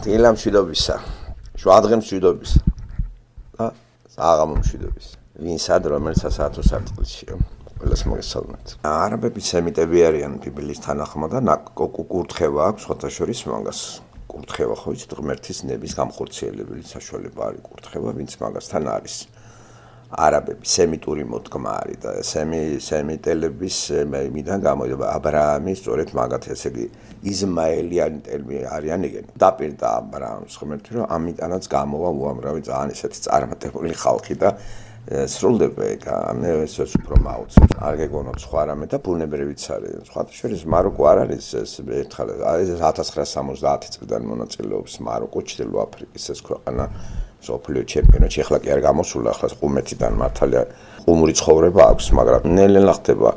დილა მშვიდობისა შვადღე მშვიდობის და საღამო მშვიდობის ვინსად რომელსა საათო საწყისშიო ყველას მოგესალმებით არაბები სემიტები არიან ბიბლიის თანახმა და კურთხევა აქვს ხოთაშორის მაგას კურთხევა ხო იცით ღმერთის ნების გამხორციელებელი საშუალება არის კურთხევა ვინც მაგასთან არის არაბები სემიტური მოთქმა არის და სემი სემიტელების იმიდან გამოდება ა ブラ ამი სწორედ მაგათ ესე იგი იზმაელიანი ტერმინი არიან იგი დაპირდა ა ブラ ამს ხომ ერთი რომ ამიტანაც გამოვა უამრავი ძალიან ესეთი წარმატებული ხალხი და სრულდება ეგ ამე ეს ეს უფრო მაუწებს არ გეგონოთ სხვა რამე და ბუნებრივიც არის სხვა შეიძლება მაროკო არ არის ეს ერთხელ ეს 1970 წლიდან მონაწილეობს მაროკო ჩრდილო აფრიკის ეს ქვეყანა სოფლიო ჩემპიონატში ახლა კი არ გამოსულა ახლა ყუმეთიდან მართალია ყუმური ცხოვრება აქვს მაგრამ ნელ-ნელა ხდება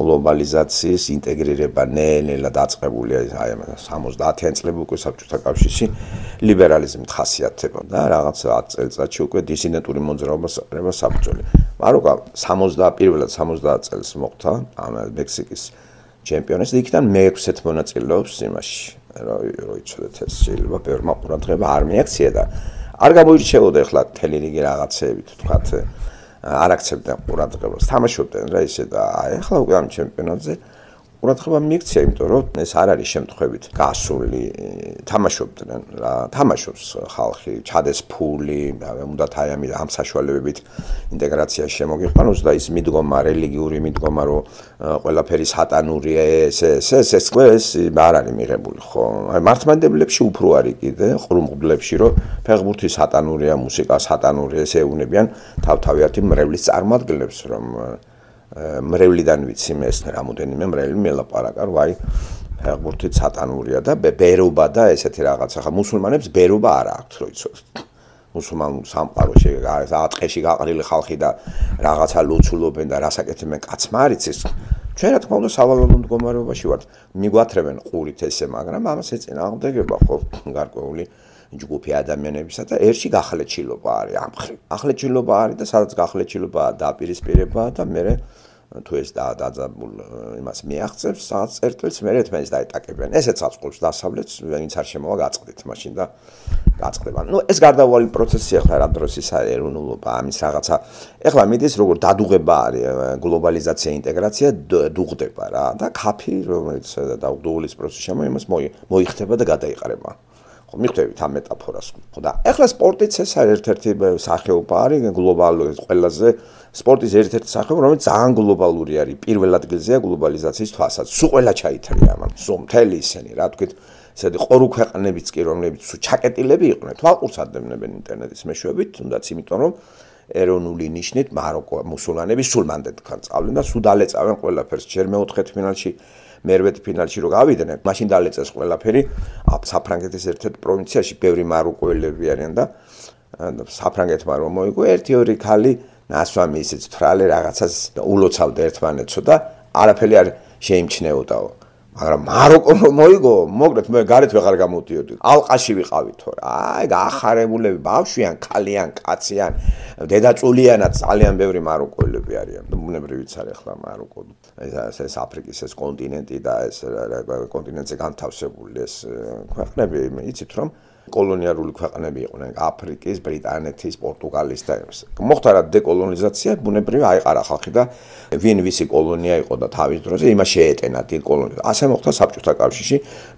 გლობალიზაციის ინტეგრირება ნელ-ნელა დაწყებულია აი 70-იან წლებში უკვე საბჭოთა კავშირში ლიბერალიზმი ხასიათდება და რაღაც 10 წელწადში უკვე დისიდენტური მოძრაობა საერთოდ საფუძველი. მაროკა 71-ლად 70 წელს მოხდა ამ მექსიკის ჩემპიონის და იქიდან მეექვსეთ მონაწილეობს იმაში. როიცოდეთ ეს შეიძლება ბევრმა ყურადღება არ მიაქცია და არ გამოირჩეოდა ახლა თელირიგი რაღაცები თქვათ არ აქცევდნენ ყურადღებას. თამაშობდნენ რა ისე და ეხლა უკვე ამ ჩემპიონატზე ყურადღება მიიქცია, იმიტომ რომ ეს არ არის შემთხვევით გასული. თამაშობდნენ რა, თამაშობს ხალხი, ჩადეს ფული, უნდა თაი ამ ამ საშუალებებით ინტეგრაცია შემოგიყვანოს და ის მიდგომა რელიგიური მიდგომა რომ ყველაფერი სატანურია ეს ეს ეს ეს ეს არ არის მიღებული ხო? აი მართმადებლებში უფრო არის კიდე, ხრუმღბლებში რომ ფეხბურთი სატანურია, მუსიკა სატანურია, ეს ეუნებიან თავთავიათი მრევლის წარმოადგენლებს რომ მრევლიდან ვიცი მე ეს რამოდენიმე მრევლი მელაპარაკა რომ აი ფეხბურთი სატანურია და ბერობა და ესეთი რაღაცა ხა მუსულმანებს ბერობა არ აქვთ რო იცოდეთ მუსულმან სამყაროში ეს ატყეში გაყრილი ხალხი და რაღაცა ლოცულობენ და რასაკეთებენ კაცმა არის ეს ჩვენ რა თქმა უნდა სავალალო მდგომარეობაში ვართ მიგვათრევენ ყურით ესე მაგრამ ამას ეცინააღმდეგება ხო გარკვეული ჯგუფი ადამიანებისა და ერთი გახლეჩილობა არის ამხრი. ახლეჩილობა არის და სადაც გახლეჩილობა დაპირისპირება და მე თუ ეს და დაძაბულ იმას მეახცებს, სადაც ერთელს მე ერთმანეს დაეტაკებენ. ესეც საწყობს დასავლეთს, ვინც არ შემოვა გაწყდეთ მაშინ და გაწყდება. ну ეს გარდავალი პროცესია ხარ ამ დროს ისა ეროვნულობა ამის რაღაცა. ეხლა მიდის როგორ დადუღება არის გლობალიზაცია, ინტეგრაცია დუღდება რა და კაფი რომელიც დაუღდულის პროცესი შემო იმას მოიხდება და გადაიყრება. ხო მიხვდებით ამ მეტაფორას ხო და ახლა სპორტიც ეს ერთ-ერთი სახეობა არის გლობალურად ყველაზე სპორტის ერთ-ერთი სახეობა რომელიც ძალიან გლობალური არის პირველ ადგილზეა გლობალიზაციის თვალსაც სულ ყველა ჩაითრია ამან სულ მთელი ისინი რა თქვით სადი ყორუ ქვეყნებიც კი რომლებიც ჩაკეტილები იყვნენ თვალყურს ადევნებენ ინტერნეტის მეშვეობით თუნდაც იმიტომ რომ ეროვნული ნიშნით მაროკო მუსულმანები სულ მანდ თქან წავლენ და სულ დალეწავენ ყველაფერს ჯერ მე-4 ფინალში მერვე ფინალში რო გავიდნენ, მაშინ დალეწეს ყველაფერი საფრანგეთის ერთ-ერთ პროვინციაში, ბევრი მაროკოელები არიან და საფრანგეთმა რომ მოიგო 1-2 ქალი ნასვამი ისიც თრალე რაღაცას ულოცავდა ერთმანეთსო და არაფერი არ შეიმჩნეოდაო. მაგრამ მაროკო რომ მოიგო, მოკლედ მე გარეთ ვეღარ გამოვდიოდი. ალყაში ვიყავი თორე. აი გაახარებულები ბავშვიან, ქალიან, კაციან, დედაწულიანაც ძალიან ბევრი მაროკოელები არიან. ნუ ნებრივიც არ ახლა მაროკო ეს ეს აფრიკის ეს კონტინენტი და ეს კონტინენტზე განთავსებული ეს э, ქვეყნები იცით რომ კოლონიალური ქვეყნები იყვნენ აფრიკის, ბრიტანეთის, პორტუგალიის და ეს. მოხდა რა დეკოლონიზაცია, ბუნებრივი აიყარა ხალხი და ვინ ვისი კოლონია იყო და თავის დროზე იმას შეეტენა დეკოლონიზაცია. ასე მოხდა საბჭოთა კავშირში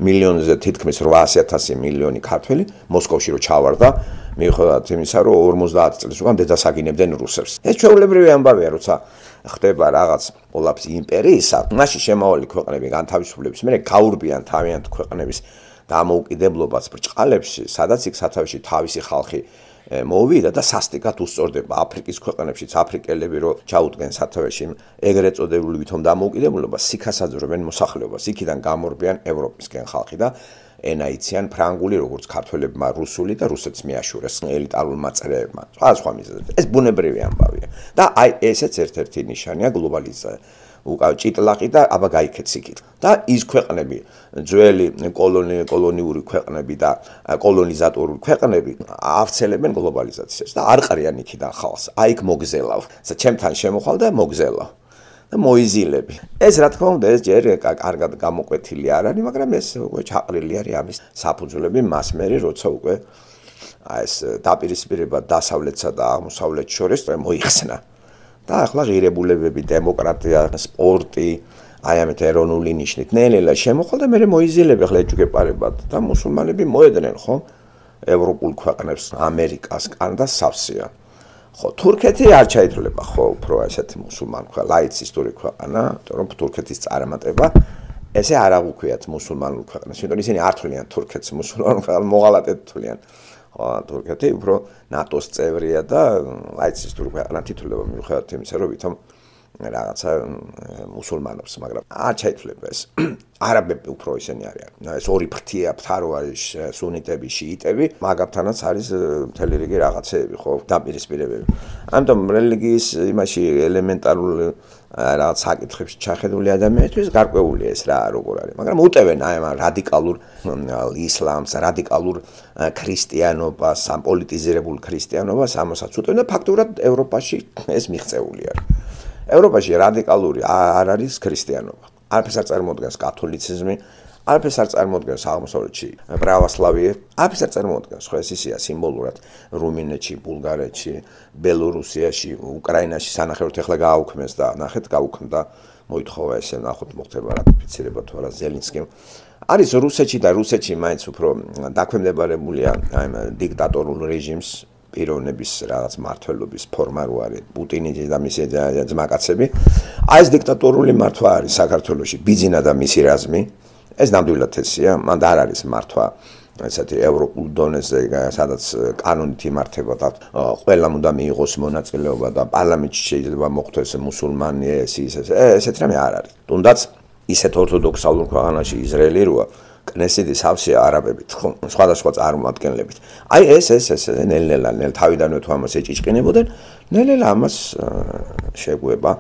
მილიონზე თითქმის 800.000 მილიონი ქართველი მოსკოვში რო ჩავარდა მიუხედავად იმისა, რომ 50 წელს უკან დედასაგინებდნენ რუსებს. ეს ჩვეულებრივი ამბავია, როცა ხდება რაღაც პოლაფსი იმპერიისა, მასში შემავალი ქვეყნები განთავისუფლებს, მე გაურბიან თავიანთ ქვეყნების დამოუკიდებლობას ბრჭყალებს, სადაც იქ სათავეში თავისი ხალხი მოვიდა და სასტიკად უსწორდება აფრიკის ქვეყნებში აფრიკელები რომ ჩაუდგნენ სათავეში ეგრეთ წოდებული ვითომ დამოუკიდებლობას, სიქასაძრობენ მოსახლეობას, იქიდან გამორბიან ევროპისკენ ხალხი და ენაიციან ფრანგული როგორც ქართველებმა რუსული და რუსეთს მეაშურეს ელიტარულმა წრეებმა. სხვა სხვა მიზეზებით. ეს ბუნებრივი ამბავია. და აი ესეც ერთ-ერთი ნიშანია გლობალიზაციის. უკავ ჭიტლაყი და აბა გაიქეც იქით და ის ქვეყნები ძველი კოლონი კოლონიური ქვეყნები და კოლონიზატორული ქვეყნები ავრცელებენ გლობალიზაციას და არ ყარიან იქიდან ხალხს აიქ მოგზელავ და ჩემთან შემოხვალ და მოგზელავ და მოიზილები ეს რა თქმა უნდა ეს ჯერ კარგად გამოკვეთილი არ არის მაგრამ ეს უკვე ჩაყრილი არის ამის საფუძვლები მას მერე როცა უკვე აი ეს დაპირისპირება დასავლეთსა და აღმოსავლეთ შორის მოიხსნა და ახლა ღირებულებები დემოკრატია, სპორტი, აი ამეთ ეროვნული ნიშნით. ნელელა შემოხვალ და მე მოიზილები ახლა ეჭვკეპარებად და მუსულმანები მოედნენ, ხო? ევროპულ ქვეყნებს, ამერიკას, კანადას სავსეა. ხო, თურქეთი არ ჩაითვლება, ხო, უფრო ასეთი მუსულმან ქვეყანა, ლაიცი スト ური ქვეყანა, იმიტომ რომ თურქეთის წარმატება ესე არ აღუქვიათ მუსულმანულ ქვეყნებს, იმიტომ ისინი არ თვლიან თურქეთს მუსულმან ქვეყანად, მოღალატედ თვლიან. თურქეთი უფრო ნატოს წევრია და აიც ის თურქე ანა თითულება მიუხედავად იმისა რომ ვითომ რაღაცა მუსულმანებს მაგრამ არ შეიძლება ეს არაბები უფრო ისენი არიან ეს ორი ფთია ფთარო არის სუნიტები შიიტები მაგათანაც არის მთელი რიგი რაღაცეები ხო დაპირისპირებები ამიტომ რელიგიის იმაში ელემენტარული რაღაც საკითხებში ჩახედული ადამიანისთვის გარკვეულია ეს რა როგორ არის მაგრამ უტევენ აი ამ რადიკალურ ისლამს რადიკალურ ქრისტიანობას სამპოლიტიზირებულ ქრისტიანობას ამასაც უტევენ და ფაქტურად ევროპაში ეს მიღწეული არის ევროპაში რადიკალური არ არის ქრისტიანობა არაფერს არ წარმოადგენს კათოლიციზმი არფეს არ წარმოადგენს აღმოსავლეთში პრავასლავიე. არფეს არ წარმოადგენს ხო ეს ისია სიმბოლურად რუმინეთში, ბულგარეთში, ბელორუსიაში, უკრაინაში სანახეროთ ეხლა გააუქმეს და ნახეთ გაუქმდა მოითხოვა ესე ნახოთ მოხდება რატიფიცირება თუ არა ზელინსკიმ. არის რუსეთში და რუსეთში მაინც უფრო დაქვემდებარებულია აი დიქტატორულ რეჟიმს პიროვნების რაღაც მართლობის ფორმა რო არის პუტინი და მისი ძმაკაცები. აი ეს დიქტატორული მართვა არის საქართველოში ბიძინა და მისი რაზმი. ეს ნამდვილად ესია, მან და არ არის მართვა. ესეთი ევროპულ დონეზე სადაც კანონით იმართება და ყველამ უნდა მიიღოს მონაწილეობა და პარლამენტში შეიძლება მოხდეს მუსულმანი ეს ის ეს ესეთ რამე არ არის. თუნდაც ისეთ ორთოდოქსალურ ქვეყანაში ისრაელი როა კნესიდი სავსეა არაბებით ხო სხვადასხვა წარმოადგენლებით აი ეს ეს ეს ნელ-ნელა ნელ თავიდანვე თუ ამას ეჭიჭკინებოდნენ ნელ-ნელა ამას შეგუება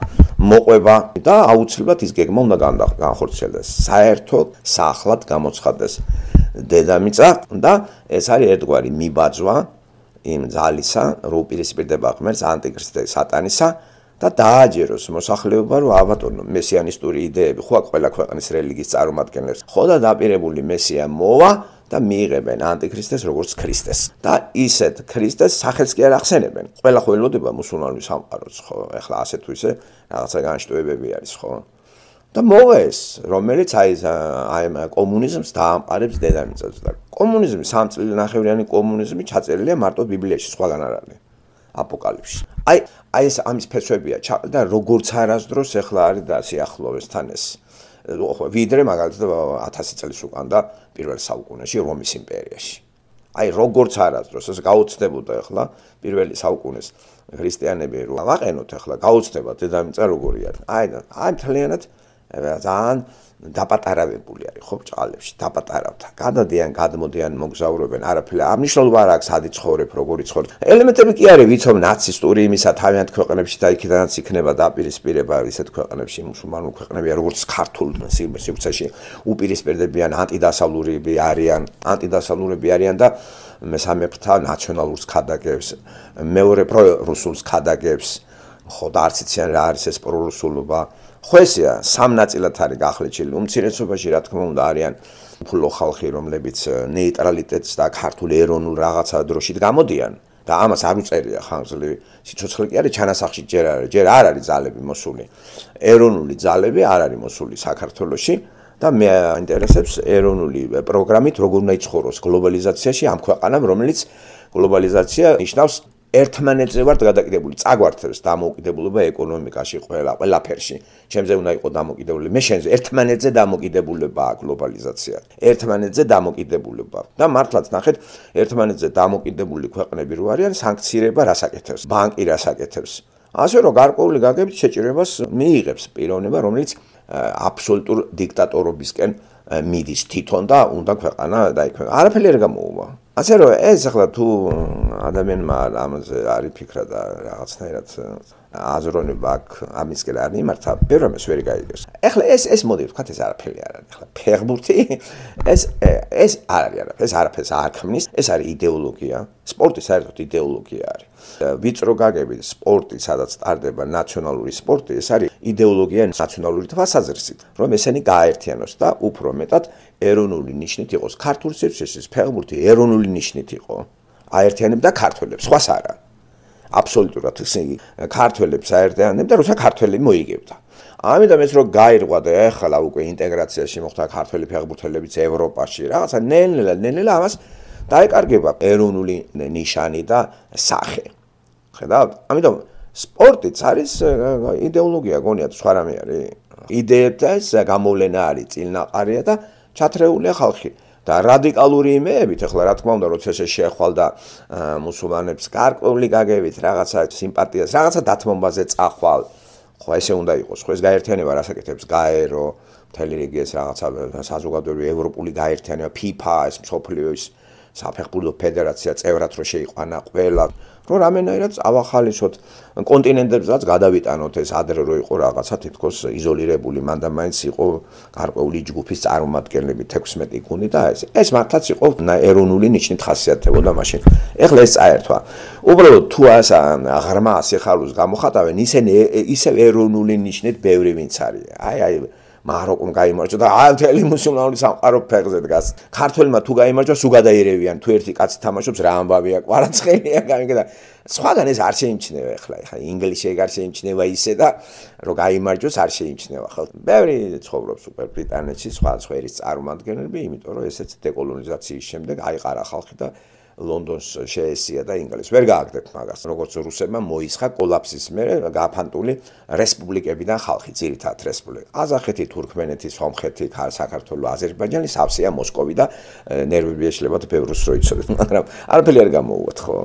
მოყვება და აუცილებლად ის გეგმა უნდა განხორციელდეს საერთო საახლად გამოცხადდეს დედამიწა და ეს არის ერთგვარი მიბაძვა იმ ძალისა რო პირისპირდება ღმერთს ანტიქრისტე სატანისა და დააჯეროს მოსახლეობა რომ ავატონო მესიანისტური იდეები ხო აქ ყველა ქვეყნის რელიგიის წარმომადგენლებს ხო და დაპირებული მესია მოვა და მიიღებენ ანტიქრისტეს როგორც ქრისტეს და ისეთ ქრისტეს სახელს კი არ ახსენებენ ყველა ხელოდება მუსულმანის სამყაროც ხო ეხლა ასე თუ ისე რაღაცა განშტოებები არის ხო და მოეს რომელიც აი აი კომუნიზმს დაამყარებს დედამიწაზე და კომუნიზმი სამწლიანი ნახევრიანი კომუნიზმი ჩაწერილია მარტო ბიბლიაში სხვაგან არ არის აპოკალიფში. აი, აი ეს ამის ფესვებია და როგორც არასდროს ეხლა არის და სიახლოვესთან ეს. ოღონდ ვიდრე მაგალითად 1000 წელს უკან და პირველ საუკუნეში რომის იმპერიაში. აი, როგორც არასდროს ეს გაუჩნდებოდა ეხლა პირველ საუკუნეს ქრისტიანები რო აყენოთ ეხლა გაუჩნდება დედამიწა როგორია. აი, აი მთლიანად ზან დაპატარავებული არის ხო ბჭალებში დაპატარავთა გადადიან გადმოდიან მოგზაურობენ არაფერ ამნიშნულობა არ აქვს ადი ცხოვრებ როგორი ცხოვრ ელემენტები კი არის ვიცომ ნაცისტური იმისა თავიანთ ქვეყნებში და იქიდანაც იქნება დაპირისპირება ისეთ ქვეყნებში მუსულმანულ ქვეყნებია როგორც ქართულ სივრცეში უპირისპირდებიან ანტიდასავლურები არიან ანტიდასავლურები არიან და მესამეფთა ნაციონალურს ხადაგებს მეორე პრო რუსულს ხადაგებს ხო და არც იციან რა არის ეს პრო რუსულობა ხოესია სამ ნაწილად არის გახლეჩილი უმცირესობაში რა თქმა უნდა არიან უფლო ხალხი რომლებიც ნეიტრალიტეტს და ქართულ ეროვნულ რაღაცა დროშით გამოდიან და ამას არ უწერია ხანძლი სიცოცხლე კი არის ჩანასახში ჯერ არის ჯერ არ არის ძალები მოსული ეროვნული ძალები არ არის მოსული საქართველოში და მე ინტერესებს ეროვნული პროგრამით როგორ უნდა იცხოვროს გლობალიზაციაში ამ ქვეყანამ რომელიც გლობალიზაცია ნიშნავს ერთმანეთზე ვართ გადაკიდებული. წაგვართებს დამოუკიდებლობა ეკონომიკაში ყველა ყველაფერში. ჩემზე უნდა იყოს დამოუკიდებლობა. მე შენზე ერთმანეთზე დამოუკიდებლობა გლობალიზაცია. ერთმანეთზე დამოუკიდებლობა. და მართლაც ნახეთ, ერთმანეთზე დამოუკიდებული ქვეყნები რო არიან, სანქცირება რასაკეთებს? ბანკი რასაკეთებს? ასე რომ გარკვეული გაგებით შეჭირებას მიიღებს პიროვნება, რომელიც აბსოლუტურ დიქტატორობისკენ მიდის თვითონ და უნდა ქვეყანა დაიქვემ. არაფერი არ გამოუვა. ასე რომ ეს ახლა თუ ადამიანმა ამაზე არის ფიქრა და რაღაცნაირად აზროვნება აქ ამისკენ არ იმართა, ბერმეს ვერ გაიგებს. ახლა ეს ეს მოდი ვთქვათ ეს არაფერი არ არის. ახლა ფეხბურთი ეს ეს არ არის არაფერი, ეს არაფერს არ ქმნის, ეს არის იდეოლოგია. სპორტი საერთოდ იდეოლოგია არის. ვიწრო გაგები სპორტი, სადაც ტარდება ნაციონალური სპორტი, ეს არის იდეოლოგია ნაციონალური თვალსაზრისით, რომ ესენი გააერთიანოს და უფრო მეტად ეროვნული ნიშნით იყოს ქართული სიცოცხლის ფეხბურთი ეროვნული ნიშნით იყო აერთიანებდა ქართველებს სხვას არა აბსოლუტურად ისე ქართველებს აერთიანებდა როცა ქართველი მოიგებდა ამიტომ ეს რო გაირღვა და ახლა უკვე ინტეგრაციაში მოხდა ქართველი ფეხბურთელებიც ევროპაში რაღაცა ნელ-ნელა ნელ-ნელა ამას დაეკარგება ეროვნული ნიშანი და სახე ხედავთ ამიტომ სპორტიც არის იდეოლოგია გონიათ სხვა რამე არის იდეა და ეს გამოვლენა არის წილნაყარია და ჩათრეულია ხალხი და რადიკალური იმეებით, ახლა რა თქმა უნდა, როცა ეს შეეხვალდა მუსულმანებს კარკული გაგებით, რაღაცა სიმპათიას, რაღაცა დათმობაზე წახვალ. ხო, ესე უნდა იყოს, ხო ეს გაერთიანება რასაკეთებს? გაერო, მთელი რეგიონის რაღაცა საზოგადოებრივი ევროპული გაერთიანება, FIFA, ეს მსოფლიოის საფეხბურთო ფედერაცია წევრად რო შეიყვანა ყველა რო რამენაირად ავახალისოთ კონტინენტებსაც გადავიტანოთ ეს ადრე რო იყო რაღაცა თითქოს იზოლირებული მანდა მაინც იყო გარკვეული ჯგუფის წარმომადგენლები 16 გუნდი და ეს ეს მართლაც იყო ეროვნული ნიშნით ხასიათდებოდა მაშინ ეხლა ეს წაერთვა უბრალოდ თუ ას ღრმა სიხალულს გამოხატავენ ისინი ისევ ეროვნული ნიშნით ბევრი ვინც არის აი აი მაროკომ გამოიმარჯვა და ალთელი მუსულმანური სამყარო ფეხზე დგას. ქართველმა თუ გამოიმარჯვა, სულ გადაერევიან თუ ერთი კაცი თამაშობს რა ამბავია, ყარაცხელია გამიგდა. სხვაგან ეს არ შეიმჩნევა ახლა, ახლა ინგლისში ეგ არ შეიმჩნევა ისე და რომ გამოიმარჯოს არ შეიმჩნევა ხოლმე. ბევრი ცხოვრობს უკვე ბრიტანეთში სხვა სხვა ერის წარმომადგენლები, იმიტომ რომ ესეც დეკოლონიზაციის შემდეგ აიყარა ხალხი და ლონდონს შეესია და ინგლისს ვერ გააგდებთ მაგას. როგორც რუსებმა მოისხა კოლაფსის მერე გაფანტული რესპუბლიკებიდან ხალხი, ძირითადად რესპუბლიკა. ყაზახეთი, თურქმენეთი, სომხეთი, საქართველო, აზერბაიჯანი, სავსეა მოსკოვი და ნერვები ეშლებათ ბევრს რო იცოდეთ, მაგრამ არაფერი არ გამოუვათ ხო?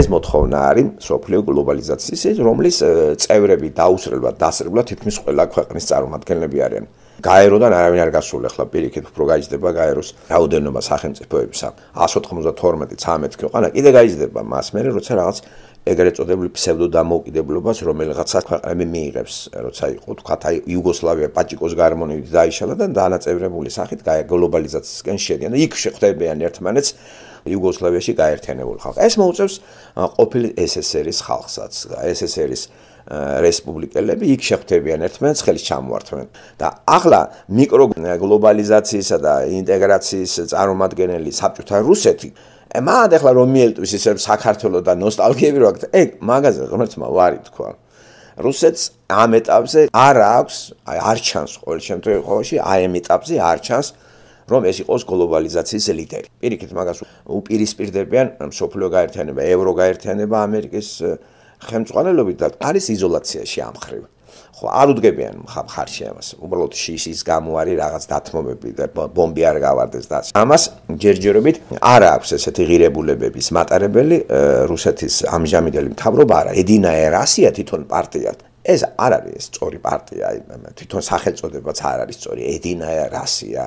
ეს მოთხოვნა არის სოფლიო გლობალიზაციის, რომლის წევრები დაუსრულებლად დასრულდა თითქმის ყველა ქვეყნის წარმომადგენლები არიან. გაეროდან არავინ არ გასულა ხლა პირიქით უფრო გაიზდება გაეროს რაოდენობა სახელმწიფოების 192-13 ქვეყანა კიდე გაიზდება მას მერე როცა რაღაც ეგრეთ წოდებული ფსევდო დამოუკიდებლობას რომელიღაცა ქვეყნები მიიღებს როცა იყო თქვა თა იუგოსლავია პაჭიკოს გარმონებით დაიშალა და დანაწევრებული სახით გლობალიზაციისკენ შედიან და იქ შეხვდებიან ერთმანეთს იუგოსლავიაში გაერთიანებული ხალხი ეს მოუწევს ყოფილი SSR-ის ხალხსაც SSR-ის რესპუბლიკელები იქ შეხვდებიან ერთმანეთს, ხელს ჩამოართმენ. და ახლა მიკროგლობალიზაციისა და ინტეგრაციის წარმომადგენელი საბჭოთა რუსეთი მაგად ახლა რომიელტვის ისე საქართველოს და ნოსტალგიები როგქთ, ეგ მაგაზე ღმერთმა ვარი თქვა. რუსეთს ამ ეტაპზე არ აქვს, აი არ ჩანს ყოველ შემთხვევაში, აი ამ ეტაპზე არ ჩანს რომ ეს იყოს გლობალიზაციის ლიდერი. პირიქით მაგას უპირისპირდებიან მსოფლიო გაერთიანება, ევრო გაერთიანება, ამერიკის ხელმწყალობით და არის იზოლაციაში ამხრივ. ხო, არ უდგებიან ხარში ამას. უბრალოდ შის ის გამო არის რაღაც დათმობები და ბომბი არ გავარდეს და ამას ჯერჯერობით არ აქვს ესეთი ღირებულებების მატარებელი რუსეთის ამჟამინდელი მთავრობა არა, ედინაა რუსია თვითონ პარტია. ეს არ არის სწორი პარტია, თვითონ სახელწოდებაც არ არის სწორი. ედინაა რუსია.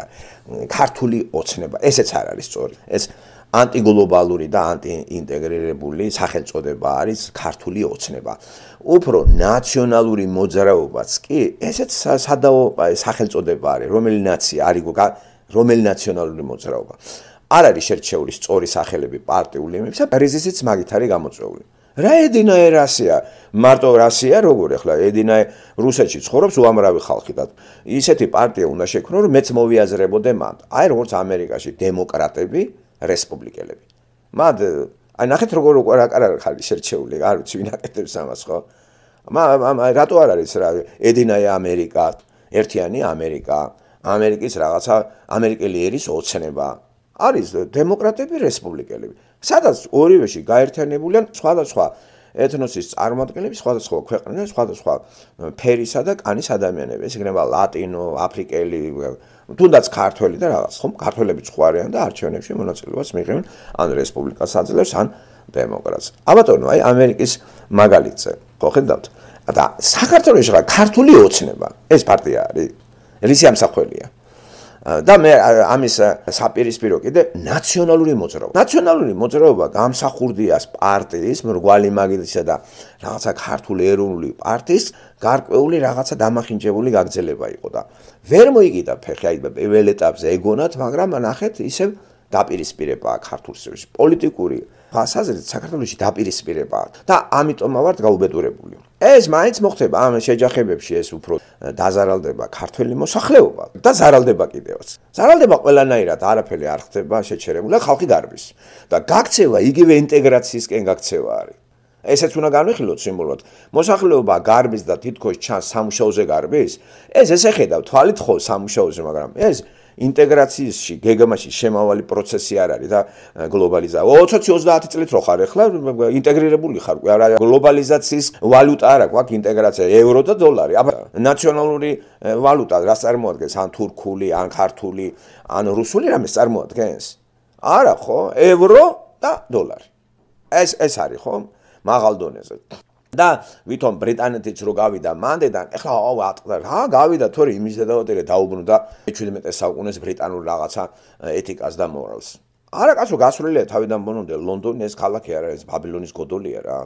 ქართული ოცნება, ესეც არ არის სწორი. ეს ანტიგლობალური და ანტიინტეგრირებული სახელწოდება არის ქართული ოცნება. უფრო ნაციონალური მოძრაობაც კი ესეც სადაო სახელწოდება არის, რომელი ნაცია არისო რომელი ნაციონალური მოძრაობა. არ არის შერჩეული სწორი სახელები პარტიულ იმებსა, პრეზიდენტს მაგით არის გამოწეული. რა ედინა ერასია? მარტო რასია როგორ ახლა ედინა რუსეთში ცხოვრობს უამრავი ხალხი და ისეთი პარტია უნდა შექმნა რომ მეც მოვიაზრებოდე მათ. აი როგორც ამერიკაში დემოკრატები რესპუბლიკელები. მაგ აი ნახეთ როგორ რა რა ხალხი შერჩეული, არ ვიცი ვინაკეთებს ამას ხო? მაგრამ რატო არ არის რა ედინაა ამერიკა, ერთიანი ამერიკა, ამერიკის რაღაცა ამერიკელი ერის ოცნება. არის დემოკრატები, რესპუბლიკელები. სადაც ორივეში გაერთიანებულია სხვადასხვა ეთნოსის წარმომადგენლები, სხვადასხვა ქვეყნიდან, სხვადასხვა ფერისა და კანის ადამიანები. ეს იქნება ლატინო, აფრიკელი, თუნდაც ქართველი და რაღაც ხომ ქართველები ხوارიან და არჩევნებში მონაწილეობას მიიღებენ ან რესპუბლიკას აძლევს ან დემოკრატს. ამიტომ აი ამერიკის მაგალითზე ხო ხედავთ? და საქართველოს რა ქართული ოცნება ეს პარტია არის. რისი ამსახველია? და მე ამის საპირისპირო კიდე ნაციონალური მოძრაობა. ნაციონალური მოძრაობა გამსახურდიას პარტიის, მრგვალი მაგილისა და რაღაცა ქართული ეროვნული პარტიის გარკვეული რაღაცა დამახინჯებული გაგზელება იყო და ვერ მოიგიდა ფეხი აი პირველ ეტაპზე ეგონათ, მაგრამ ნახეთ ისევ დაპირისპირება ქართულ სისტემაში პოლიტიკური ფასაზე საქართველოსი დაპირისპირება და ამიტომ ავარ გაუბედურებული. ეს მაინც მოხდება ამ შეჯახებებში ეს უფრო დაზარალდება ქართული მოსახლეობა და ზარალდება კიდევაც. ზარალდება ყველანაირად, არაფერი არ ხდება შეჩერებული, ხალხი გარბის და გაქცევა იგივე ინტეგრაციისკენ გაქცევა არის. ესეც უნდა განვიხილოთ სიმბოლოთ. მოსახლეობა გარბის და თითქოს ჩანს სამუშაოზე გარბის, ეს ესე ხედავ თვალით ხო სამუშაოზე, მაგრამ ეს ინტეგრაციისში გეგმაში შემავალი პროცესი არ არის და გლობალიზაცია 20-30 წლით რო ხარ ახლა ინტეგრირებული ხარ რა გლობალიზაციის ვალუტა არა გვაქვს ინტეგრაცია ევრო და დოლარი აბა ნაციონალური ვალუტა რა წარმოადგენს ან თურქული ან ქართული ან რუსული რამე წარმოადგენს არა ხო ევრო და დოლარი ეს ეს არის ხო მაღალ დონეზე და ვითომ ბრიტანეთიც რო გავიდა მანდედან ეხლა აუ ატყდა რა გავიდა თორე იმის დედაოტერე დაუბრუნდა 17 საუკუნეს ბრიტანულ რაღაცა ეთიკას და მორალს არა კაცო გასვლელია თავიდან ბონონდე ლონდონი ეს ქალაქი არა ეს ბაბილონის გოდოლია რა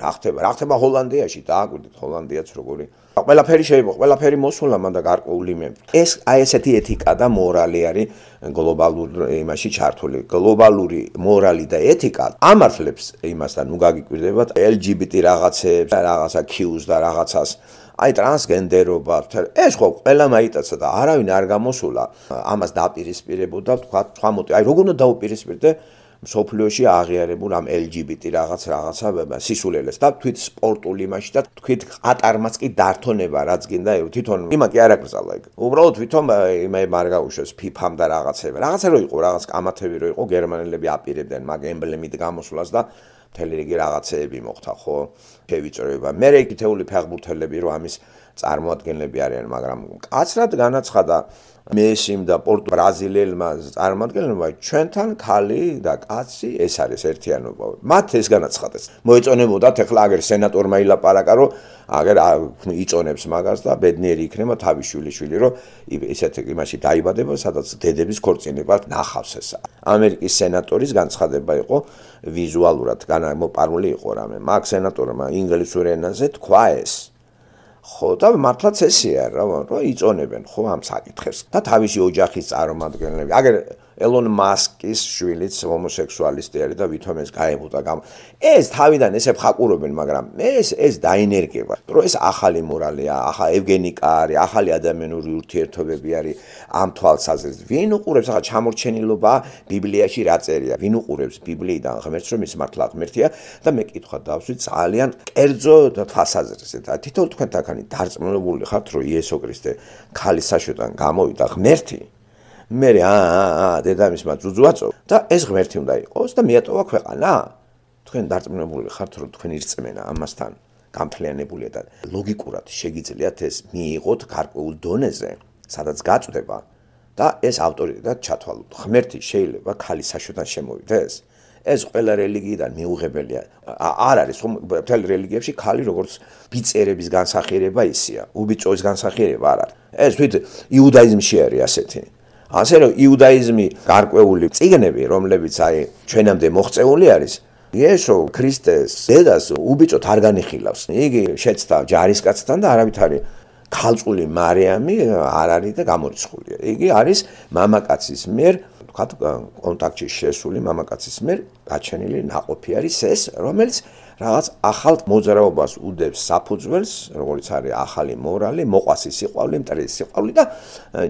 რა ხდება? რა ხდება ჰოლანდიაში? დააკვირდით ჰოლანდიაც როგორი? ყველაფერი შეიძლება, ყველაფერი მოსულა მანდა გარკვეული მე. ეს აი ესეთი ეთიკა და მორალი არის გლობალურ იმაში ჩართული. გლობალური მორალი და ეთიკა ამართლებს იმას და ნუ გაგიკვირდებათ LGBT რაღაცებს და რაღაცა Q-ს და რაღაცას აი ტრანსგენდერობა ეს ხო ყველა მაიტაცა და არავინ არ გამოსულა ამას დაპირისპირებოდა თქვა თქვა მოტი აი როგორ უნდა დაუპირისპირდე სოფლიოში აღიარებულ ამ LGBT რაღაც რაღაცა სისულელეს და თვით სპორტულ იმაში და თვით ატარმაც კი დართონება რაც გინდა თვითონ იმა კი არაკრძალა იქ უბრალოდ თვითონ იმე მარგაუშოს ფიფამ და რაღაცები რაღაცა რო იყო რაღაც ამათები რო იყო გერმანელები აპირებდნენ მაგ ემბლემით გამოსვლას და მთელი რიგი რაღაცეები მოხდა ხო შევიწროება მე რეკითეული ფეხბურთელები რო ამის წარმოადგენლები არიან მაგრამ კაცრად განაცხადა მესიმ და პორტ ბრაზილელმა წარმოადგენლებმა ჩვენთან ხალი და კაცი ეს არის ერთიანობა. მათ ეს განაცხადეს. მოეწონებოდათ ახლა აგერ სენატორმა ილაპარაკა რომ აგერ იწონებს მაგას და ბედნიერი იქნება თავის შვილიშვილი რომ ესეთ იმაში დაიბადება სადაც დედების ქორწინებას ნახავს ეს. ამერიკის სენატორის განცხადება იყო ვიზუალურად განმოპარული იყო რამე. მაგ სენატორმა ინგლისურ ენაზე თქვა ეს ხო და მართლაც ესეა რა რომ იწონებენ ხო ამ საკითხებს და თავისი ოჯახის წარმომადგენლები აგერ ელონ მასკის შვილიც ჰომოსექსუალისტი არის და ვითომ ეს გაემუტა გამ ეს თავიდან ესე ფხაკურობენ მაგრამ ეს ეს დაენერგება რო ეს ახალი მორალია ახა ევგენიკა არის ახალი ადამიანური ურთიერთობები არის ამ თვალსაზრისით ვინ უყურებს ახლა ჩამორჩენილობა ბიბლიაში რა წერია ვინ უყურებს ბიბლიიდან ღმერთს რომ ის მართლა ღმერთია და მე კითხვა დავსვი ძალიან კერძო და თვალსაზრისით თითოეულ თქვენთანგანი დარწმუნებული ხართ რომ იესო ქრისტე ქალის საშვიდან გამოვიდა ღმერთი მე რა დედამისმა ძუძუაწო და ეს ღმერთი უნდა იყოს და მეატოვა ქვეყანა თქვენ დარწმუნებული ხართ რომ თქვენ ირწმენა ამასთან გამფლიანებულია და ლოგიკურად შეგიძლიათ ეს მიიღოთ გარკვეულ დონეზე სადაც გაწდება და ეს ავტორიტეტად ჩათვალოთ ღმერთი შეიძლება ხალის საშოთან შემოვიდეს ეს ყველა რელიგიიდან მიუღებელია. არ არის რომ მთელ რელიგიებში ხალი როგორც ბიწერების განსახიერება ისია. უბიწოვის განსახიერება არ არის. ეს თვით იუდაიზმში არის ასეთი. ასე რომ იუდაიზმი გარკვეული წიგნები, რომლებიც აი ჩვენამდე მოღწეული არის, იესო ქრისტეს დედას უბიწოთ არ განიხილავს. იგი შეცდა ჯარისკაცთან და არავითარი ქალწული მარიამი არ არის და გამორიცხულია. იგი არის მამაკაცის მიერ ვთქვათ, კონტაქტში შესული მამაკაცის მიერ გაჩენილი ناقოფი არის ეს, რომელიც რაღაც ახალ მოძრაობას უდებს საფუძველს, როგორც არის ახალი მორალი, მოყვასი სიყვალი, მტრის სიყვალი და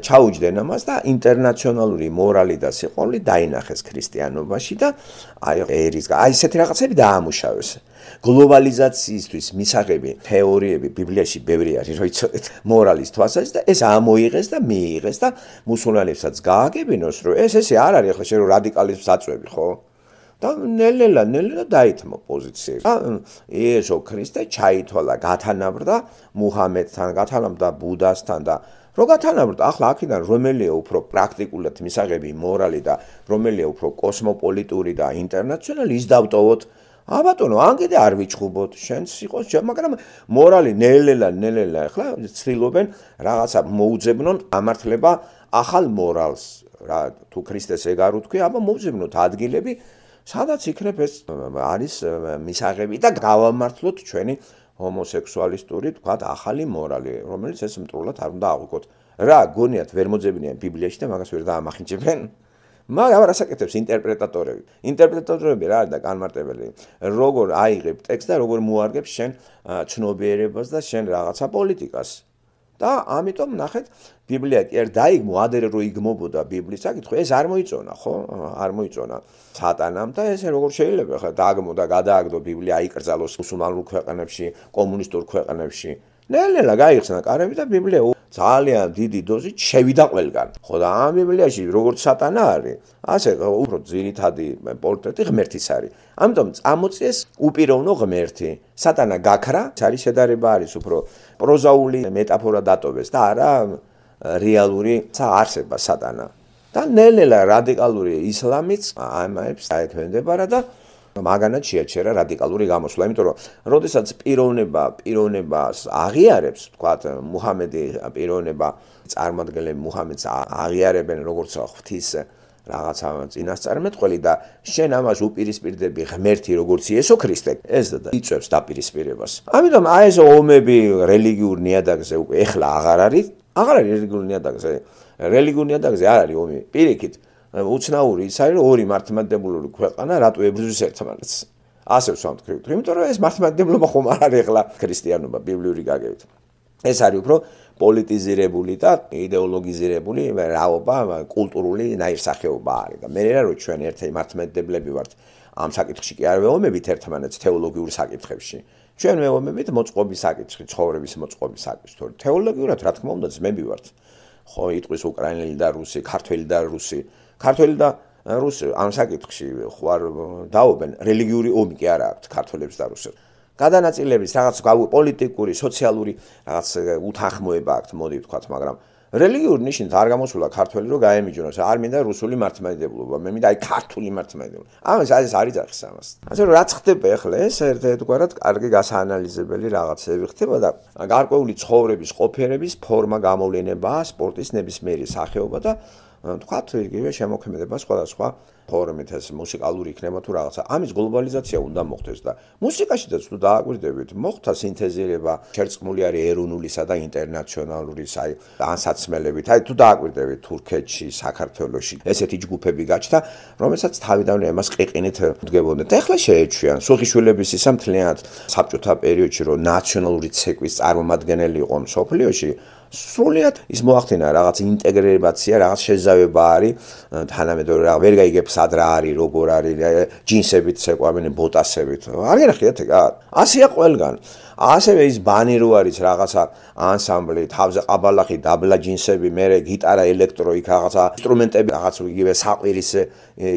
ჩაუჯდნენ ამას და ინტერნაციონალური მორალი და სიყვალი დაინახეს ქრისტიანობაში და აი ერის, აი ესეთი რაღაცები დაამუშავეს. გლობალიზაციისთვის მისაღები თეორიები ბიბლიაში ბევრი არის, როიცოდეთ, მორალის თვალსაჩინო და ეს ამოიღეს და მიიღეს და მუსულმანებსაც გააგებინოს, რომ ეს ესე არ არის, ხო, შე რომ რადიკალიზმს აწვევი, ხო? და ნელ-ნელა, ნელ-ნელა დაითმო პოზიციები. და ესო ქრისტე ჩაითვალა, გათანაბრდა მუჰამედთან, გათანაბრდა ბუდასთან და რო გათანაბრდა, ახლა აქედან რომელია უფრო პრაქტიკულად მისაღები მორალი და რომელია უფრო კოსმოპოლიტური და ინტერნაციონალი, ის დავტოვოთ ა ბატონო, ან კიდე არ ვიჩხუბოთ, შენს იყოს, მაგრამ მორალი ნელელა, ნელელა, ხლა ცდილობენ რაღაცა მოუძებნონ ამართლება ახალ მორალს. რა თუ ქრისტეს ეგარ უთქვი, აბა მოუძებნოთ ადგილები, სადაც იქნება ეს არის მისაღები და გავამართლოთ ჩვენი ჰომოსექსუალისტური, თქვა ახალი მორალი, რომელიც ეს მტრულად არ უნდა აღიქოთ. რა, გონიათ ვერ მოძებნიან ბიბლიაში და მაგას ვერ დაამახინჯებენ. მაგრამ აბა რას აკეთებს ინტერპრეტატორები? ინტერპრეტატორები რა არის და განმარტებელი? როგორ აიღებ ტექსტს და როგორ მოარგებს შენ ცნობიერებას და შენ რაღაცა პოლიტიკას? და ამიტომ ნახეთ ბიბლია კი არ დაიგმო ადრე რო იგმობოდა ბიბლიის საკითხი ეს არ მოიწონა ხო არ მოიწონა სატანამ და ესე როგორ შეიძლება ხა დაგმო და გადააგდო ბიბლია აიკრძალოს უსუმალურ ქვეყნებში კომუნისტურ ქვეყნებში ნელ-ნელა გაიხსნა კარები და ბიბლია ძალიან დიდი დოზით შევიდა ყველგან. ხო და ამ ბიბლიაში როგორც სატანა არის, ასე უფრო ძირითადი პორტრეტი ღმერთის არის. ამიტომ წამოწეს უპირავნო ღმერთი. სატანა გაქრა, ძალი შედარება არის უფრო პროზაული მეტაფორა დატოვეს და არა რეალური არსება სატანა. და ნელ-ნელა რადიკალური ისლამიც აიმაებს დაეთვენდება რა და მაგანაც შეაჩერა რადიკალური გამოსვლა, იმიტომ რომ როდესაც პიროვნება პიროვნებას აღიარებს, თქვათ მუჰამედი პიროვნება წარმოადგენენ მუჰამედს აღიარებენ როგორც ღვთის რაღაცა წინასწარმეტყველი და შენ ამას უპირისპირდები ღმერთი როგორც იესო ქრისტე ეს და იწევს დაპირისპირებას. ამიტომ აი ეს ომები რელიგიურ ნიადაგზე უკვე ახლა აღარ არის. აღარ არის რელიგიურ ნიადაგზე. რელიგიურ ნიადაგზე არ არის ომი. პირიქით უცნაური ის არის ორი მართლმადიდებლური ქვეყანა რატო ებრძვის ერთმანეთს ასე ვსვამთ ქრისტიანობა იმიტომ რომ ეს მართლმადიდებლობა ხომ არ არის ახლა ქრისტიანობა ბიბლიური გაგებით ეს არის უფრო პოლიტიზირებული და идеოლოგიზირებული რაობა კულტურული ნაირსახეობა არის და მე რა რო ჩვენ ერთი მართლმადიდებლები ვართ ამ საკითხში კი არ ველომებით ერთმანეთს თეოლოგიურ საკითხებში ჩვენ ველომებით მოწყობის საკითხში ცხოვრების მოწყობის საკითხში თორე თეოლოგიურად რა თქმა უნდა ძმები ვართ ხო იტყვის უკრაინელი და რუსი ქართველი და რუსი ქართველი და რუს ამ საკითხში ხوار დაობენ რელიგიური ომი კი არ აქვს ქართველებს და რუსებს გადანაწილების რაღაც პოლიტიკური სოციალური რაღაც უთანხმოება აქვს მოდი ვთქვათ მაგრამ რელიგიური ნიშნით არ გამოსულა ქართველი რომ გაემიჯნოს არ მინდა რუსული მართლმადიდებლობა მე მინდა აი ქართული მართლმადიდებლობა ამას არის არის ძახს ამას ასე რომ რა ხდება ახლა ეს ერთგვარად კარგი გასაანალიზებელი რაღაცები ხდება და გარკვეული ცხოვრების ყოფიერების ფორმა გამოვლენებაა სპორტის ნებისმიერი სახეობა და თქვათ იგივე შემოქმედება სხვადასხვა ფორმით ეს მუსიკალური იქნება თუ რაღაცა ამის გლობალიზაცია უნდა მოხდეს და მუსიკაშიც თუ დააკვირდებით მოხდა სინთეზირება ჩერწმული არის ეროვნულისა და ინტერნაციონალური აი ანსაცმელებით აი თუ დააკვირდებით თურქეთში საქართველოსში ესეთი ჯგუფები გაჩნდა რომელსაც თავიდანვე ამას ყიყინით მდგებოდნენ და ეხლა შეეჩვიან სუხიშვილების ისა მთლიანად საბჭოთა პერიოდში რომ ნაციონალური ცეკვის წარმომადგენელი იყო მსოფლიოში სრულად ის მოახდინა რაღაც ინტეგრირება, რაღაც შეზავება არის თანამედროვე რაღა ვერ გაიგებს ად რა არის, როგორ არის, ჯინსებით შეყვანენ, ბოტასებით. არ გენახიათ ეგ? ასია ყველგან. ასევე ის ბანი რო არის რაღაცა ანსამბლი, თავზე ყაბალახი, დაბლა ჯინსები, მეორე გიტარა, ელექტრო, იქ რაღაცა ინსტრუმენტები, რაღაც იგივე საყვირის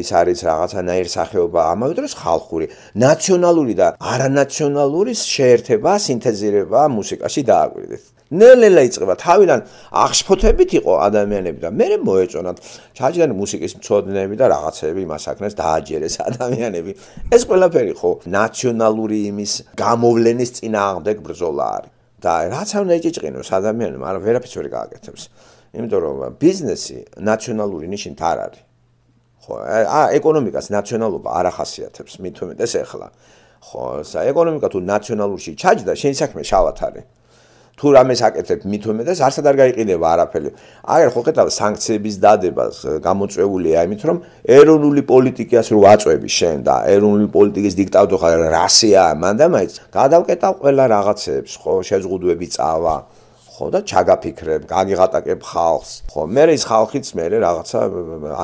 ის არის რაღაცა ნაირ სახეობა, ამავე დროს ხალხური, ნაციონალური და არანაციონალური შეერთება, სინთეზირება მუსიკაში დააკვირდეთ. ნელ-ნელა იწება თავიდან აღშფოთებით იყო ადამიანები და მე მოეწონათ ჩაჭიდან მუსიკის მწოდნები და რაღაცები მასაკნეს დააჯერეს ადამიანები ეს ყველაფერი ხო ნაციონალური იმის გამოვლენის წინააღმდეგ ბრძოლა არის და რაც არ ეჭიჭინოს ადამიანებს არა ვერაფერს ვერ გააკეთებს იმიტომ რომ ბიზნესი ნაციონალური ნიშნით არ არის ხო ა ეკონომიკას ნაციონალობა არ ახასიათებს მით უმეტეს ეხლა ხო საეკონომიკა თუ ნაციონალურში ჩაჭდა შენ საქმე შავათ არის თუ რამეს აკეთებ მithomedes არც არ გაიყიდება არაფერი. აგერ ხო ხედავ სანქციების დადებას გამოწვეულია იმით რომ ეროვნული პოლიტიკას რო აწვევი შენ და ეროვნული პოლიტიკის დიქტატორი ხარ რუსია მანდამაიც გადავკეტავ ყველა რაღაცებს ხო შეზღუდვები წავა ხო და ჩაგაფიქრებ, გაგიღატაკებ ხალხს. ხო, მე ის ხალხიც მე რაღაცა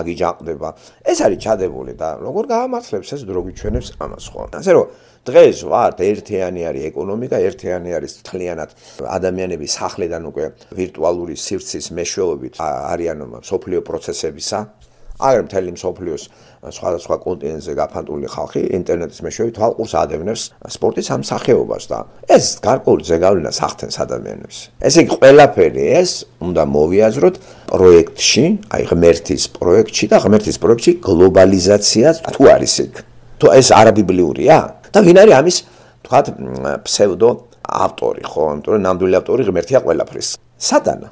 აგიჯანყდება. ეს არის ჩადებული და როგორ გაამართლებს ეს დროგი ჩვენებს ამას ხო? ასე რომ დღეს ვართ ერთიანი არის ეკონომიკა, ერთიანი არის მთლიანად ადამიანების სახლიდან უკვე ვირტუალური სივრცის მეშვეობით არიან სოფლიო პროცესებისა. აღარ მთელი მსოფლიოს სხვადასხვა კონტინენტზე გაფანტული ხალხი ინტერნეტის მეშვეობით ხალხს ადევნებს სპორტის ამ სახეობას და ეს გარკვეული ზეგავლენა სახთენს ადამიანებს. ესე იგი ყველაფერი ეს უნდა მოვიაზროთ პროექტში, აი ღმერთის პროექტში და ღმერთის პროექტში გლობალიზაცია თუ არის იქ? თუ ეს არაბიბლიურია? და ვინ არის ამის თქვა ფსევდო ავტორი ხო ამიტომ ნამდვილი ავტორი ღმერთია ყველაფრის სადანა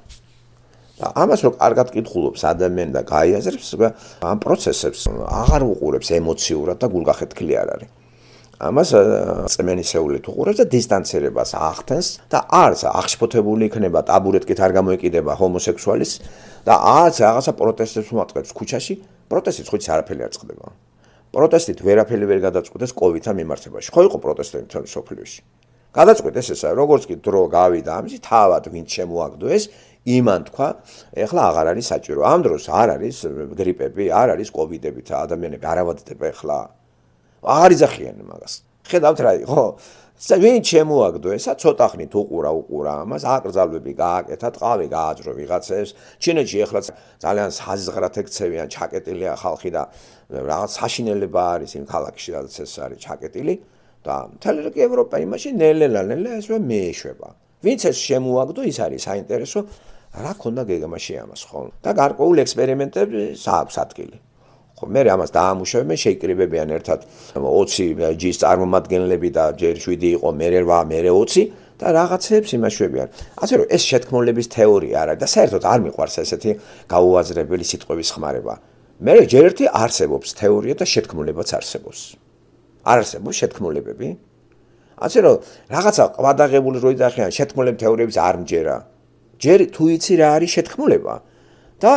და ამას რო კარგად კითხულობს ადამიანი და გაიაზრებს თქვა ამ პროცესებს აღარ უყურებს ემოციურად და გულგახეთქილი არ არის ამას წმენისეულით უყურებს და დისტანცირებას ახდენს და არც აღშფოთებული იქნება ტაბურეთკით არ გამოიკიდება ჰომოსექსუალის და არც რაღაცა პროტესტებს უმატყებს ქუჩაში პროტესტი ხო ის არაფერი არ წყდება პროტესტით ვერაფერი ვერ გადაწყვეტეს კოვიდთან მიმართებაში. ხო იყო პროტესტები თან სოფლიოში. გადაწყვეტეს ესა, როგორც კი დრო გავიდა ამში, თავად ვინ შემოაგდოეს, იმან თქვა, ეხლა აღარ არის საჭირო. ამ დროს არ არის გრიპები, არ არის კოვიდები და ადამიანები არავადდება ეხლა. აღარ იძახიან მაგას. ხედავთ რა იყო? ვინ შემოაგდო ესა ცოტა ხნით უყურა უყურა ამას აკრძალვები გააკეთა ტყავი გააძრო ვიღაცებს ჩინეთში ეხლა ძალიან საზღრათ ექცევიან ჩაკეტილია ხალხი და რაღაც საშინელება არის იმ ქალაქში რაც ეს არის ჩაკეტილი და მთელი რკ ევროპა იმაში ნელელა ნელა ესვე მეეშვება ვინც ეს შემოაგდო ის არის საინტერესო რა ქონდა გეგმა შეამას ხო და გარკვეულ ექსპერიმენტებს აქვს ადგილი ხო მე ამას დაამუშავე მე შეიკრიბებიან ერთად 20 ჯის წარმომადგენლები და ჯერ 7 იყო მე 8 მე 20 და რაღაცებს იმაშვებიან ასე რომ ეს შეთქმულების თეორია არა და საერთოდ არ მიყვარს ესეთი გაუაზრებელი სიტყვების ხმარება მე ჯერ ერთი არსებობს თეორია და შეთქმულებაც არსებობს არ არსებობს შეთქმულებები ასე რომ რაღაცა ყვადაღებული როი დახიან შეთქმულებ თეორიებს არ მჯერა ჯერ თუ იცი რა არის შეთქმულება და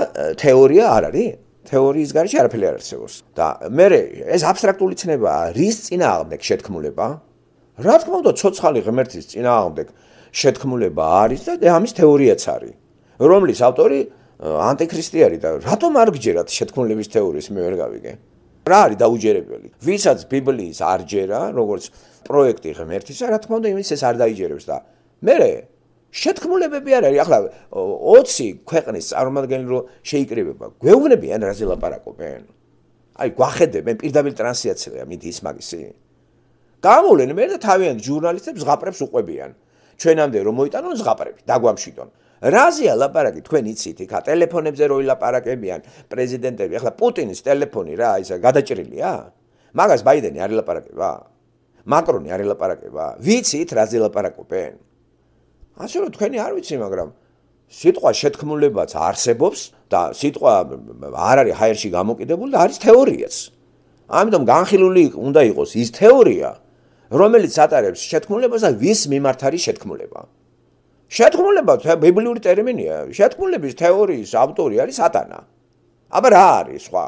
თეორია არ არის თეორიის გარშე არაფერი არ არსებობს. და მე ეს აბსტრაქტული ცნებაა, რის წინააღმდეგ შეთქმულება? რა თქმა უნდა, ცოცხალი ღმერთის წინააღმდეგ შეთქმულება არის და ამის თეორიაც არის, რომლის ავტორი ანტიქრისტე არის და რატომ არ გჯერათ შეთქმულების თეორიის მე ვერ გავიგე? რა არის დაუჯერებელი? ვისაც ბიბლიის არ ჯერა, როგორც პროექტი ღმერთისა, რა თქმა უნდა, იმის ეს არ დაიჯერებს და მე შეთქმულებები არ არის ახლა 20 ქვეყნის წარმომადგენელი რო შეიკრიბება გვეუბნებიან რა ზელაპარაკობენ აი გვახედებენ პირდაპირ ტრანსაქცია მით ის მაგისი გამოვლენ მე და თავიანთ ჟურნალისტებს ზღაპრებს უყვებიან ჩვენამდე რომ მოიტანონ ზღაპრები დაგვამშვიდონ რაზია ლაპარაკი თქვენ იცით იქა ტელეფონებზე როი ლაპარაკებიან პრეზიდენტები ახლა პუტინის ტელეფონი რა ისა გადაჭრილია მაგას ბაიდენი არ ელაპარაკება მაკრონი არ ელაპარაკება ვიცით რა ზელაპარაკობენ ასე რომ თქვენი არ ვიცი, მაგრამ სიტყვა შეთქმულებაც არსებობს და სიტყვა არ არის ჰაერში გამოკიდებული და არის თეორიაც. ამიტომ განხილული უნდა იყოს ის თეორია, რომელიც ატარებს შეთქმულებას და ვის მიმართ არის შეთქმულება. შეთქმულება ბიბლიური ტერმინია. შეთქმულების თეორიის ავტორი არის სატანა. აბა რა არის სხვა?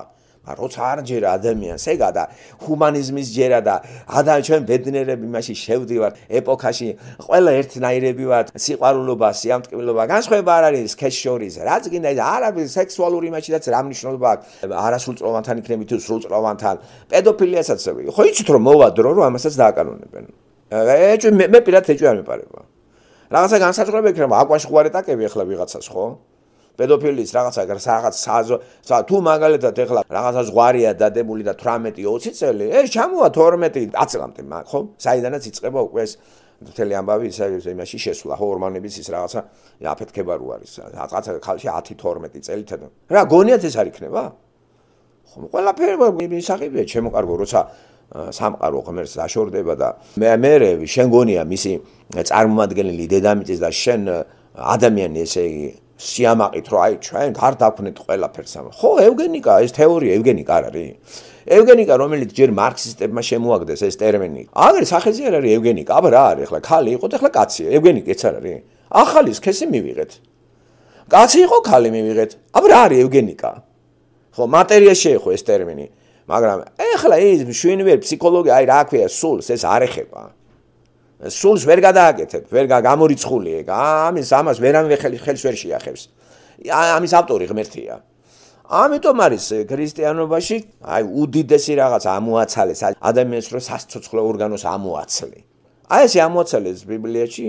როცა არ ჯერ ადამიანს ეგა და ჰუმანიზმის ჯერა და ადამიან ჩვენ ბედნიერები მასში შევდივართ ეპოქაში ყველა ერთნაირები ვართ სიყვარულობა სიამტკივლობა განსხვავება არ არის სქეშ შორის რაც გინდა ეს არაბი სექსუალური მასშიდაც რა მნიშვნელობა აქვს არასრულწლოვანთან იქნები თუ სრულწლოვანთან პედოფილიასაც ხო იცით რომ მოვა დრო რომ ამასაც დააკანონებენ ეჭვი მე პირად ეჭვი არ მეპარება რაღაცა განსაზღვრება იქნება აკვანში ყوارეტაკები ახლა ვიღაცას ხო პედოფილიის რაღაცა რაღაც საზო თუ მაგალითად ეხლა რაღაცა ზღარია დადებული და 18-20 წელი ეს ჩამოა 12 წლამდე ხო საიდანაც იწყება უკვე ეს მთელი ამბავი ისე იმაში შესვლა ხო ორმანების ის რაღაცა აფეთქება რო არის რაღაცა ხალში 10-12 წელი თან რა გონიათ ეს არ იქნება ხო ყველაფერი მისაღებია ჩემო კარგო როცა სამყარო ღმერთს დაშორდება და მე მე შენ გონია მისი წარმომადგენელი დედამიწის და შენ ადამიანი ესე იგი სიამაყით რომ აი ჩვენ არ დაგვნეთ ყველაფერს ამ ხო ევგენიკა ეს თეორია ევგენიკა არ არის ევგენიკა რომელიც ჯერ მარქსისტებმა შემოაგდეს ეს ტერმინი აგერ სახეზე არ არის ევგენიკა აბა რა არის ახლა ქალი იყო და ახლა კაცია ევგენიკეც არ არის ახალი სქესი მივიღეთ კაცი იყო ქალი მივიღეთ აბა რა არის ევგენიკა ხო მატერია შეეხო ეს ტერმინი მაგრამ ახლა ის შვინვერ ფსიქოლოგი აი რა ქვია სულს ეს არ ეხება სულს ვერ გადააკეთებ, ვერ გამორიცხული ეგ. ამის ამას ვერანვე ხელს ხელს ვერ შეახებს. ამის ავტორი ღმერთია. ამიტომ არის ქრისტიანობაში, აი უდიდესი რაღაც ამოაცალეს ადამიანს რო სასწოცხლო ორგანოს ამოაცლი. აი ეს ამოაცალეს ბიბლიაში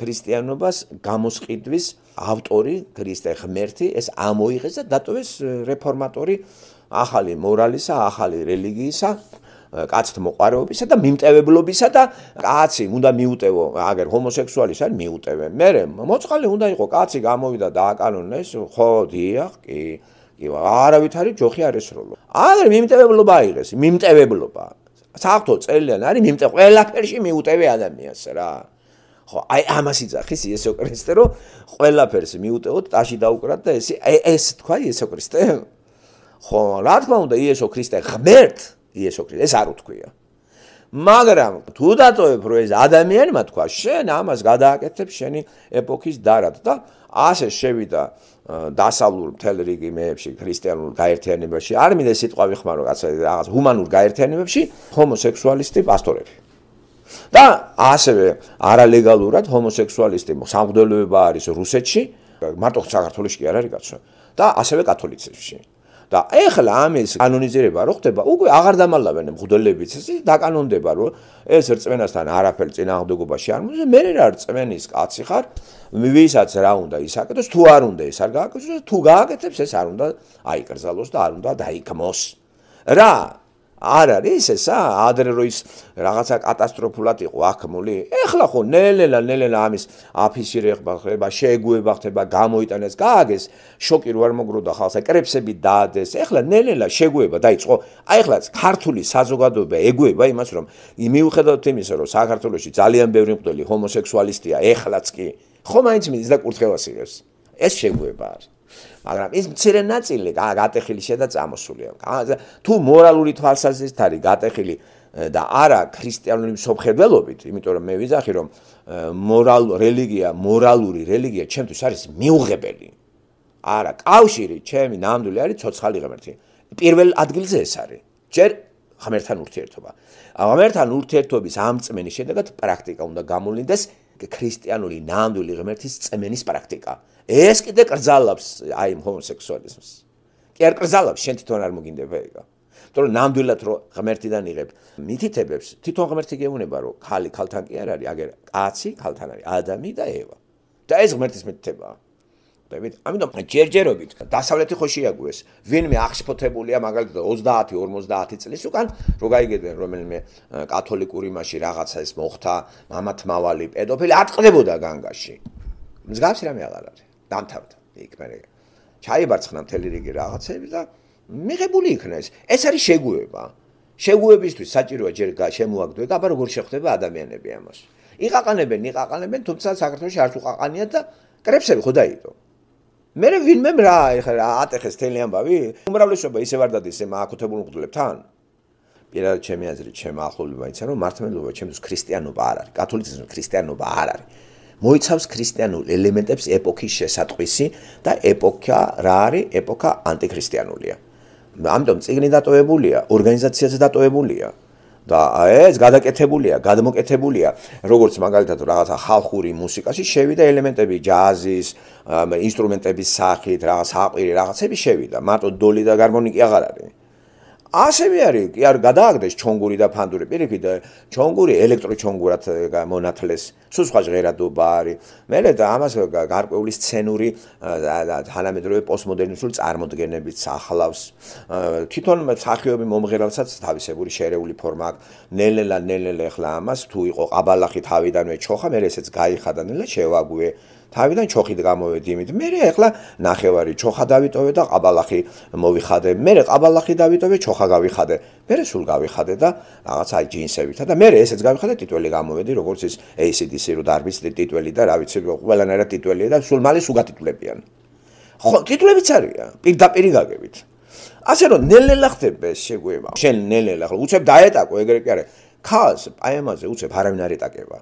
ქრისტიანობას გამოსყიდვის ავტორი ქრისტე ღმერთი ეს ამოიღეს და დატოვეს რეფორმატორი ახალი მორალისა, ახალი რელიგიისა, კაცთ მოყარეობისა და მიმტევებლობისა და კაცი უნდა მიუტევო, აგერ ჰომოსექსუალის არ მიუტევენ. მე მოწყალე უნდა იყოს კაცი გამოვიდა და აკანონეს, ხო, დიახ, კი. კი, არავით არის ჯოხი არ ესროლო. აგერ მიმტევებლობა აიღეს, მიმტევებლობა. საერთო წელიდან არის მიმტევ ყველაფერში მიუტევე ადამიანს რა. ხო, აი ამას იძახის იესო ქრისტე, რომ ყველაფერს მიუტევოთ, ტაში დაუკრათ და ეს ეს თქვა იესო ქრისტე. ხო, რა თქმა უნდა იესო ქრისტე ღმერთს იესო ქრისტე ეს არ უთქვია მაგრამ თუ დატოვებ რომ ეს ადამიანმა თქვა შენ ამას გადააკეთებ შენი ეპოქის დარად და ასე შევიდა დასავლურ მთელ რიგი მეებში ქრისტიანულ გაერთიანებებში არ მინდა სიტყვა ვიხმარო კაცო რაღაც ჰუმანურ გაერთიანებებში ჰომოსექსუალისტი პასტორები და ასევე არალეგალურად ჰომოსექსუალისტი სამღვდელოება არის რუსეთში მარტო საქართველოსში კი არ არის კაცო და ასევე კათოლიციზმში და ეხლა ამის კანონიზება რო ხდება უკვე აღარ დამალავენ მღვდლებიც ისე დაკანონდება რომ ეს რწმენასთან არაფერ წინააღმდეგობაში არ მოძრა მე რა რწმენის კაცი ხარ ვისაც რა უნდა ისაკეთოს თუ არ უნდა ეს არ გააკეთოს თუ გააკეთებს ეს არ უნდა აიკრძალოს და არ უნდა დაიქმოს რა არ არის ესა ადრე რო ის რაღაცა კატასტროფულად იყო აქმული ეხლა ხო ნელელა ნელელა ამის აფიშირი ხება შეგუება ხდება გამოიტანეს გააგეს შოკი რო არ მოგროდა ხალხს აკრებსები დაადეს ეხლა ნელელა შეგუება დაიწყო აი ეხლა ქართული საზოგადოება ეგუება იმას რომ მიუხედავთ იმისა რომ საქართველოში ძალიან ბევრი მკვლელი ჰომოსექსუალისტია ეხლაც კი ხო მაინც მიდის და კურთხევას იღებს ეს შეგუება არის მაგრამ ეს მცირე ნაწილი გატეხილი შედა წამოსული აქვს თუ მორალური თვალსაზრისით არის გატეხილი და არა ქრისტიანული მსოფლმხედველობით იმიტომ რომ მე ვიზახი რომ მორალ რელიგია მორალური რელიგია ჩემთვის არის მიუღებელი არა კავშირი ჩემი ნამდვილი არის ცოცხალი ღმერთი პირველ ადგილზე ეს არის ჯერ ღმერთთან ურთიერთობა ღმერთთან ურთიერთობის ამწმენის შედეგად პრაქტიკა უნდა გამოვლინდეს ქრისტიანული ნამდვილი ღმერთის წმენის პრაქტიკა. ეს კიდე კრძალავს აი ჰომოსექსუალიზმს. კი არ კრძალავს, შენ თვითონ არ მოგინდება ეგა. იმიტომ რომ ნამდვილად რომ ღმერთიდან იღებ მითითებებს, თვითონ ღმერთი გეუბნება რომ ხალი ხალთან კი არ არის, აგერ კაცი, ხალთან არის ადამი და ევა. და ეს ღმერთის მითითებაა. ხდებით. ამიტომ ჯერჯერობით დასავლეთი ხოში აგვეს. ვინმე აღშფოთებულია მაგალითად 30 50 წლის უკან, რომ გაიგებდნენ რომელიმე კათოლიკური მასში რაღაცა ეს მოხდა, მამათ მავალი პედოფილი ატყდებოდა განგაში. მსგავსი რამე აღარ არის. დამთავრდა იქ მე. ჩაიბარცხნა მთელი რიგი რაღაცები და მიღებული იქნა ეს. ეს არის შეგუება. შეგუებისთვის საჭიროა ჯერ შემოაგდო და აბა როგორ შეხვდება ადამიანები ამას. იყაყანებენ, იყაყანებენ, თუმცა საქართველოს არც უყაყანია და კრებსები ხო დაიწყო. მე ვინმე რა ეხა რა ატეხეს თელი ამბავი უმრავლესობა ისე ვარ დადეს ამ აკუთებულ მკვლელთან პირადად ჩემი აზრით ჩემ ახლობლებს მაინც არა მართლმადლობა ჩემთვის ქრისტიანობა არ არის კათოლიციზმი ქრისტიანობა არ არის მოიცავს ქრისტიანულ ელემენტებს ეპოქის შესატყვისი და ეპოქა რა არის ეპოქა ანტიქრისტიანულია ამიტომ წიგნი დატოვებულია ორგანიზაციაზე დატოვებულია და ეს გადაკეთებულია, გადმოკეთებულია, როგორც მაგალითად რაღაცა ხალხური მუსიკაში შევიდა ელემენტები ჯაზის, ინსტრუმენტების სახით, რაღაც აყირი, რაღაცები შევიდა. მარტო დოლი და гармоნიკი აღარ არის. ასევე არის კი არ გადააგდეს ჩონგური და ფანდური პირიქით ჩონგური ელექტროჩონგურად მონათლეს სუსხვა ჟღერადობა არის მე მე ამას გარკვეული სცენური თანამედროვე პოსტმოდერნისტული წარმოდგენებით ახლავს თვითონ სახიობი მომღერალსაც თავისებური შერეული ფორმა აქვს ნელელა ნელელე ახლა ამას თუ იყო ყაბალახი თავიდანვე ჩოხა მე ესეც გაიხადა ნელა შევაგვე თავიდან ჩოხით გამოვედი იმით. მე ეხლა ნახევარი ჩოხა დავიტოვე და ყაბალახი მოვიხადე. მე ყაბალახი დავიტოვე, ჩოხა გავიხადე. მე სულ გავიხადე და რაღაც აი ჯინსებით და მე ესეც გავიხადე, ტიტველი გამოვედი, როგორც ის ACDC რო დარბის ტიტველი და რა ვიცი, ყველანაირი ტიტველია და სულ მალე სუგატიტულებიან. ხო, ტიტულებიც არის, პირდაპირი გაგებით. ასე რომ ნელ-ნელა ხდება ეს შეგუება. შენ ნელ-ნელა ხო უცებ დაეტაკო ეგრე კი არის. ქალს აი ამაზე უცებ არავინ არ ეტაკება.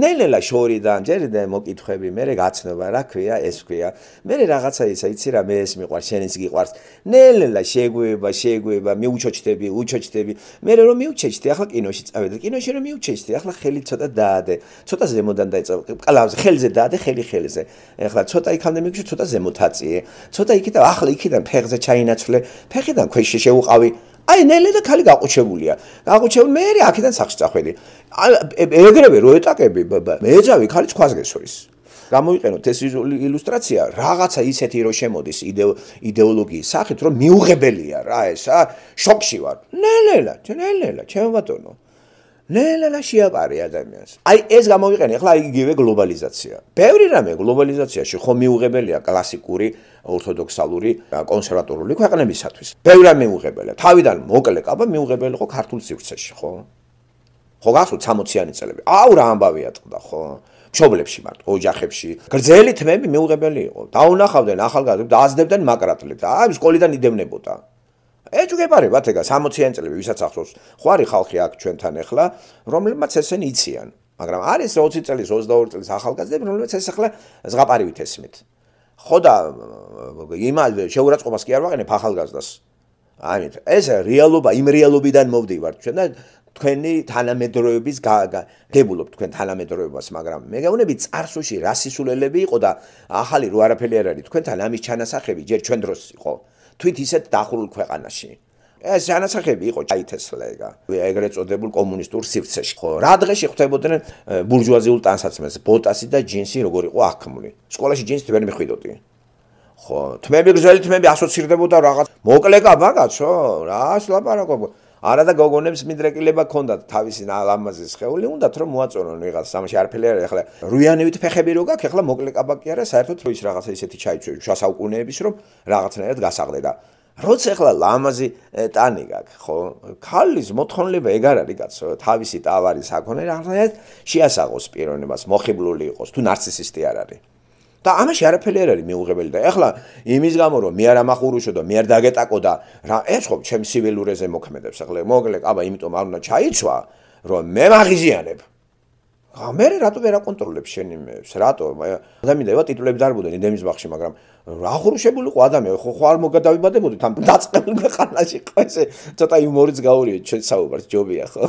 ნელ-ნელა შორიდან ჯერ და მოკითხები, მე რე გაცნობა რა ქვია, ეს ქვია. მე რე რაღაცა ისა, იცი რა მე ეს მიყვარს, შენიც გიყვარს. ნელ-ნელა შეგუება, შეგუება, მიუჩოჩდები, უჩოჩდები. მე რომ მიუჩეჩდი, ახლა კინოში წავე და კინოში რომ მიუჩეჩდი, ახლა ხელი ცოტა დაადე. ცოტა ზემოდან დაიწყო. კალავზე ხელზე დაადე, ხელი ხელზე. ახლა ცოტა იქამდე მიგჩი, ცოტა ზემოთაციე. ცოტა იქით და ახლა იქიდან ფეხზე ჩაინაცვლე. ფეხიდან ქვეშ შეუყავი. აი ნელე და ხალი გაყუჩებულია. გაყუჩებული მე არი აქედან სახში წახვედი. ეგრევე როეტაკები მეძავი ხალი ხვას გესურის. გამოიყენოთ ეს ილუსტრაცია, რაღაცა ისეთი რო შემოდის იდეოლოგიის სახით, რომ მიუღებელია რა ეს, აა შოქში ვარ. ნელელა, ნელელა, ჩემო ბატონო. ლელელა შეაპარე ადამიანს. აი ეს გამოვიყენე ახლა იგივე გლობალიზაცია. ბევრი რამე გლობალიზაციაში ხომ მიუღებელია კლასიკური ორთოდოქსალური კონსერვატორული ქვეყნებისათვის. ბევრი რამე მიუღებელია. თავიდან მოკლე კაბა მიუღებელი ხო ქართულ სივრცეში, ხო? ხო გასულ 60-იანი წლები. აუ რა ამბავია თქვა, ხო? მშობლებში მარტო, ოჯახებში. გრძელი თმები მიუღებელი იყო. დაუნახავდნენ ახალგაზრდებს, დააზდებდნენ მაკრატლებს. აი სკოლიდან იდევნებოდა. ეჭვგებარებათ ეგა 60-იან წლებში ვისაც ახსოვს ხوარი ხალხი აქ ჩვენთან ახლა რომლებმაც ესენ იციან მაგრამ არის 20 წელი 22 წელი ახალგაზრდები რომლებმაც ეს ახლა ზღაპარივით ესმით ხო და იმალ შეურაცხყოფას კი არ ვაყენებ ახალგაზრდას ამით ეს რეალობა იმ რეალობიდან მოვდივართ ჩვენ და თქვენი თანამედროვეობის გაგებულობ თქვენ თანამედროვეობას მაგრამ მე გეუბნები წარსულში რასისულელები იყო და ახალი რო არაფერი არ არის თქვენთან ამის ჩანასახები ჯერ ჩვენ დროს იყო თვით ისეთ დახურულ ქვეყანაში. ეს ანასახები იყო ჩაითესლეგა. ეგრეთ წოდებულ კომუნისტურ სივრცეში. ხო, რა დღეში ხვდებოდნენ ბურჟუაზიულ ტანსაცმელს, ბოტასი და ჯინსი როგორ იყო აქმული. სკოლაში ჯინსი ვერ მიხვიდოდი. ხო, თმები გზელი თმები ასოცირდებოდა რაღაც. მოკლეკა მაგაცო, რა ასლაპარაკობ. არა და გოგონებს მიდრეკილება ქონდათ თავისი ლამაზი შეეული უნდათ რომ მოაწონონ ვიღაც სამში არფელი არა ახლა რუიანივით ფეხები რო გაქვს ახლა მოკლე კაბაკი არა საერთოდ რო ის რაღაცა ისეთი ჩაიწვე შასაუკუნეების რომ რაღაცნაირად გასაღდე და როცა ახლა ლამაზი ტანი გაქვს ხო ქალის მოთხოვნილება ეგ არ არის კაცო თავისი ტავარი საქონელი რაღაცნაირად შეასაღოს პიროვნებას მოხიბლული იყოს თუ нарცისტი არ არის და ამაში არაფერი არ არის მიუღებელი და ეხლა იმის გამო რომ მე არ ამახურუშო და მე არ დაგეტაკო და რა ეს ხო ჩემ სივილურეზე მოქმედებს ახლა მოკლე აბა იმიტომ არ უნდა ჩაიცვა რომ მე მაღიზიანებ ა მე რატო ვერ აკონტროლებს შენ იმებს რატო ადამიანი და ტიტულები დარბოდნენ იმდემის ბახში მაგრამ აღრუშებულიყო ადამიანი ხო ხო არ მოგადავიბადებოდით ამ დაწყებულ ქანაში ხო ესე ცოტა იუმორიც გაურიო ჩვენ საუბარს ჯობია ხო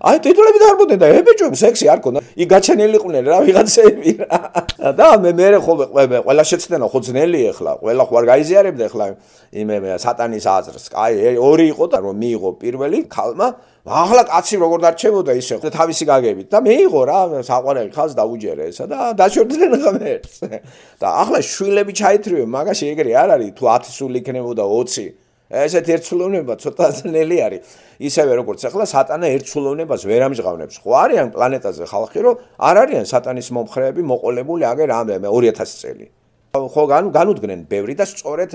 აი ტიტულები დაარბოდნენ და ებეჭვებს სექსი არ ქონდა ი გაჩენილიყვნენ რა ვიღაცები რა და მე მე მე ხო მე ყველა შეცდენა ხო ძნელი ეხლა ყველა ხო არ გაიზიარებდა ეხლა იმე სატანის აზრს აი ორი იყო და რომ მიიღო პირველი ქალმა ახლა კაცი როგორ დარჩებოდა ისე და თავისი გაგებით და მეიღო რა საყვარელი ხალს დაუჯერე ესა და დაშორდნენ ხოლმე და ახლა შვილები ჩაითრ ვფიქრიო, მაგაში ეგრე არ არის, თუ 10 სული იქნებოდა 20. ესეთ ერთსულოვნება ცოტა ძნელი არის. ისევე როგორც ახლა სატანა ერთსულოვნებას ვერ ამჟღავნებს. ხო არიან პლანეტაზე ხალხი, რომ არ არიან სატანის მომხრეები მოყოლებული აგერ ამბე 2000 წელი. ხო განუ განუდგნენ ბევრი და სწორედ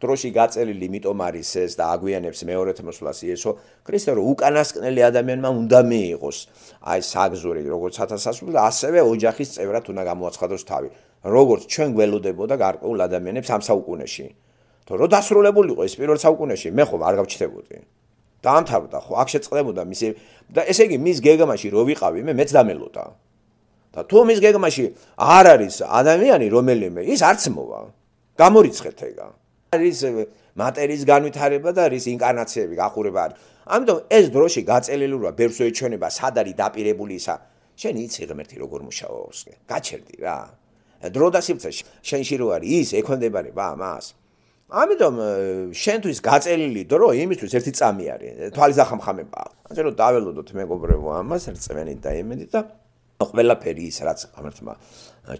დროში გაწელილი იმიტომ არის ეს და აგვიანებს მეორე თმოსვლას იესო ქრისტე რომ უკანასკნელი ადამიანმა უნდა მიიღოს აი საგზური როგორც სათასასული და ასევე ოჯახის წევრად უნდა გამოაცხადოს თავი როგორც ჩვენ გველოდებოდა გარკვეულ ადამიანებს ამ საუკუნეში. თორემ რო დასრულებულიყო ეს პირველ საუკუნეში, მე ხო არ გავჩნდებოდი. დაამთავრდა ხო, აქ შეწყდებოდა მისი და ესე იგი მის გეგმაში რო ვიყავი, მე მეც დამელოდა. და თუ მის გეგმაში არ არის ადამიანი რომელიმე, ის არც მოვა. გამორიცხეთ ეგა. არის მატერიის განვითარება და არის ინკარნაციები გახურება. ამიტომ ეს დროში გაწელილურა ბერსო ეჩვენება სად არის დაპირებული ისა შენ იცი ღმერთი როგორ მუშაობს გაჩერდი რა დრო და სიმწე შენში რო არის ის ექვემდებარება მას ამიტომ შენთვის გაწელილი დრო იმისთვის ერთი წამი არის თვალის ახამხამება ანუ რომ დაველოდოთ მეგობრებო ამას რწმენით და იმედით და ყველაფერი ის რაც ამერთმა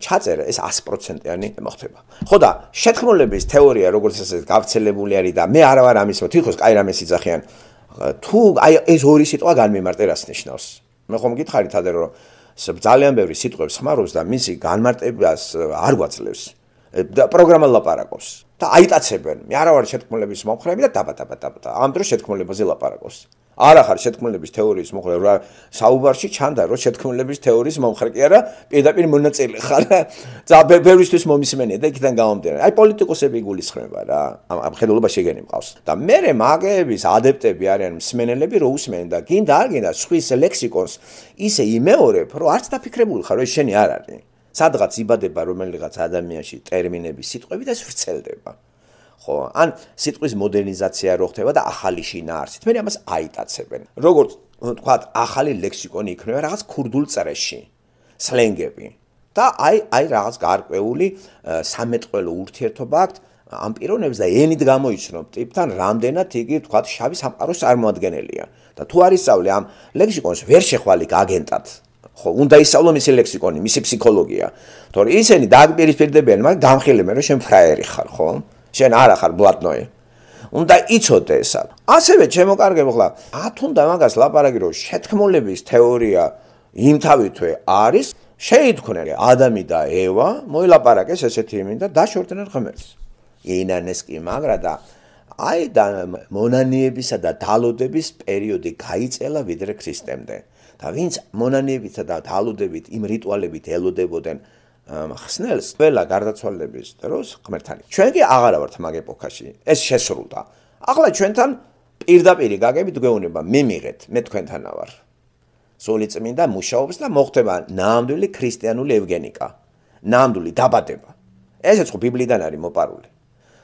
ჩაწერა ეს 100%-იანი მოხდება. ხო და შეთქმულების თეორია როგორც ასე გავრცელებული არის და მე არ ვარ ამის მო თვითონ კაი რამეს იძახიან. თუ აი ეს ორი სიტყვა განმემარტე რას ნიშნავს? მე ხომ გითხარით ადრე რომ ძალიან ბევრი სიტყვებს ხმარობს და მისი განმარტებას არ გვაძლევს და პროგრამა ლაპარაკობს და აიტაცებენ მე არავარ შეთქმულების მომხრეები და დაბა დაბა დაბა ამ დროს შეთქმულებაზე ლაპარაკობს არ ახარ შეთქმულების თეორიის მომხრე რა საუბარში ჩანდა რომ შეთქმულების თეორიის მომხრე კი არა პედაპირ მონაწილე ხარ და ბევრისთვის მომისმენია და იქიდან გამომდინარე აი პოლიტიკოსები გულისხმება რა ამ ხელობა შეგენი მყავს და მე მაგეების ადეპტები არიან მსმენელები რო უსმენენ და გინდა არ გინდა სხვის ლექსიკონს ისე იმეორებ რომ არც დაფიქრებული ხარ რომ შენი არ არის სადღაც იბადება რომელიღაც ადამიანში ტერმინები სიტყვები და ცრცელდება ხო ან სიტყვის მოდერნიზაცია რო ხდება და ახალი შინაარსი თქვენ ამას აიტაცებენ როგორც თქვა ახალი ლექსიკონი იქნება რაღაც ქურდულ წრეში სლენგები და აი აი რაღაც გარკვეული სამეთყველო ურთიერთობა აქვს ამ პიროვნებს და ენით გამოიცნობ ტიპთან რამდენად იგი თქვა შავი სამყაროს წარმოადგენელია და თუ არის სწავლე ამ ლექსიკონს ვერ შეხვალი გაგენტად ხო, უნდა ისწავლო მისი ლექსიკონი, მისი ფსიქოლოგია. თორე ისინი დააგპირისპირდებიან, მაგრამ დამხილებენ რომ შენ ფრაერი ხარ, ხო? შენ არ ახარ ბლატნოი უნდა იცოდე ესა ასევე ჩემო კარგებო ხლა ა თუნდა მაგას ლაპარაკი რომ შეთქმულების თეორია იმ თავითვე არის შეითქნენ ადამი და ევა მოილაპარაკეს ესეთი იმენ და დაშორდნენ ღმერთს ინანეს კი მაგრა და აი და მონანიებისა და დალოდების პერიოდი გაიწელა ვიდრე ქრისტემდე და ვინც მონანიებითა და დალოდებით იმ რიტუალებით ელოდებოდნენ ხსნელს ყველა გარდაცვალების დროს ღმერთანი. ჩვენ კი აღარა ვართ მაგ ეპოქაში. ეს შესრულდა. ახლა ჩვენთან პირდაპირი გაგებით გვეუბნება, მიმიღეთ, მე თქვენთანა ვარ. სული წმინდა მუშაობს და მოხდება ნამდვილი ქრისტიანული ევგენიკა. ნამდვილი დაბადება. ესეც ხო ბიბლიიდან არის მოპარული.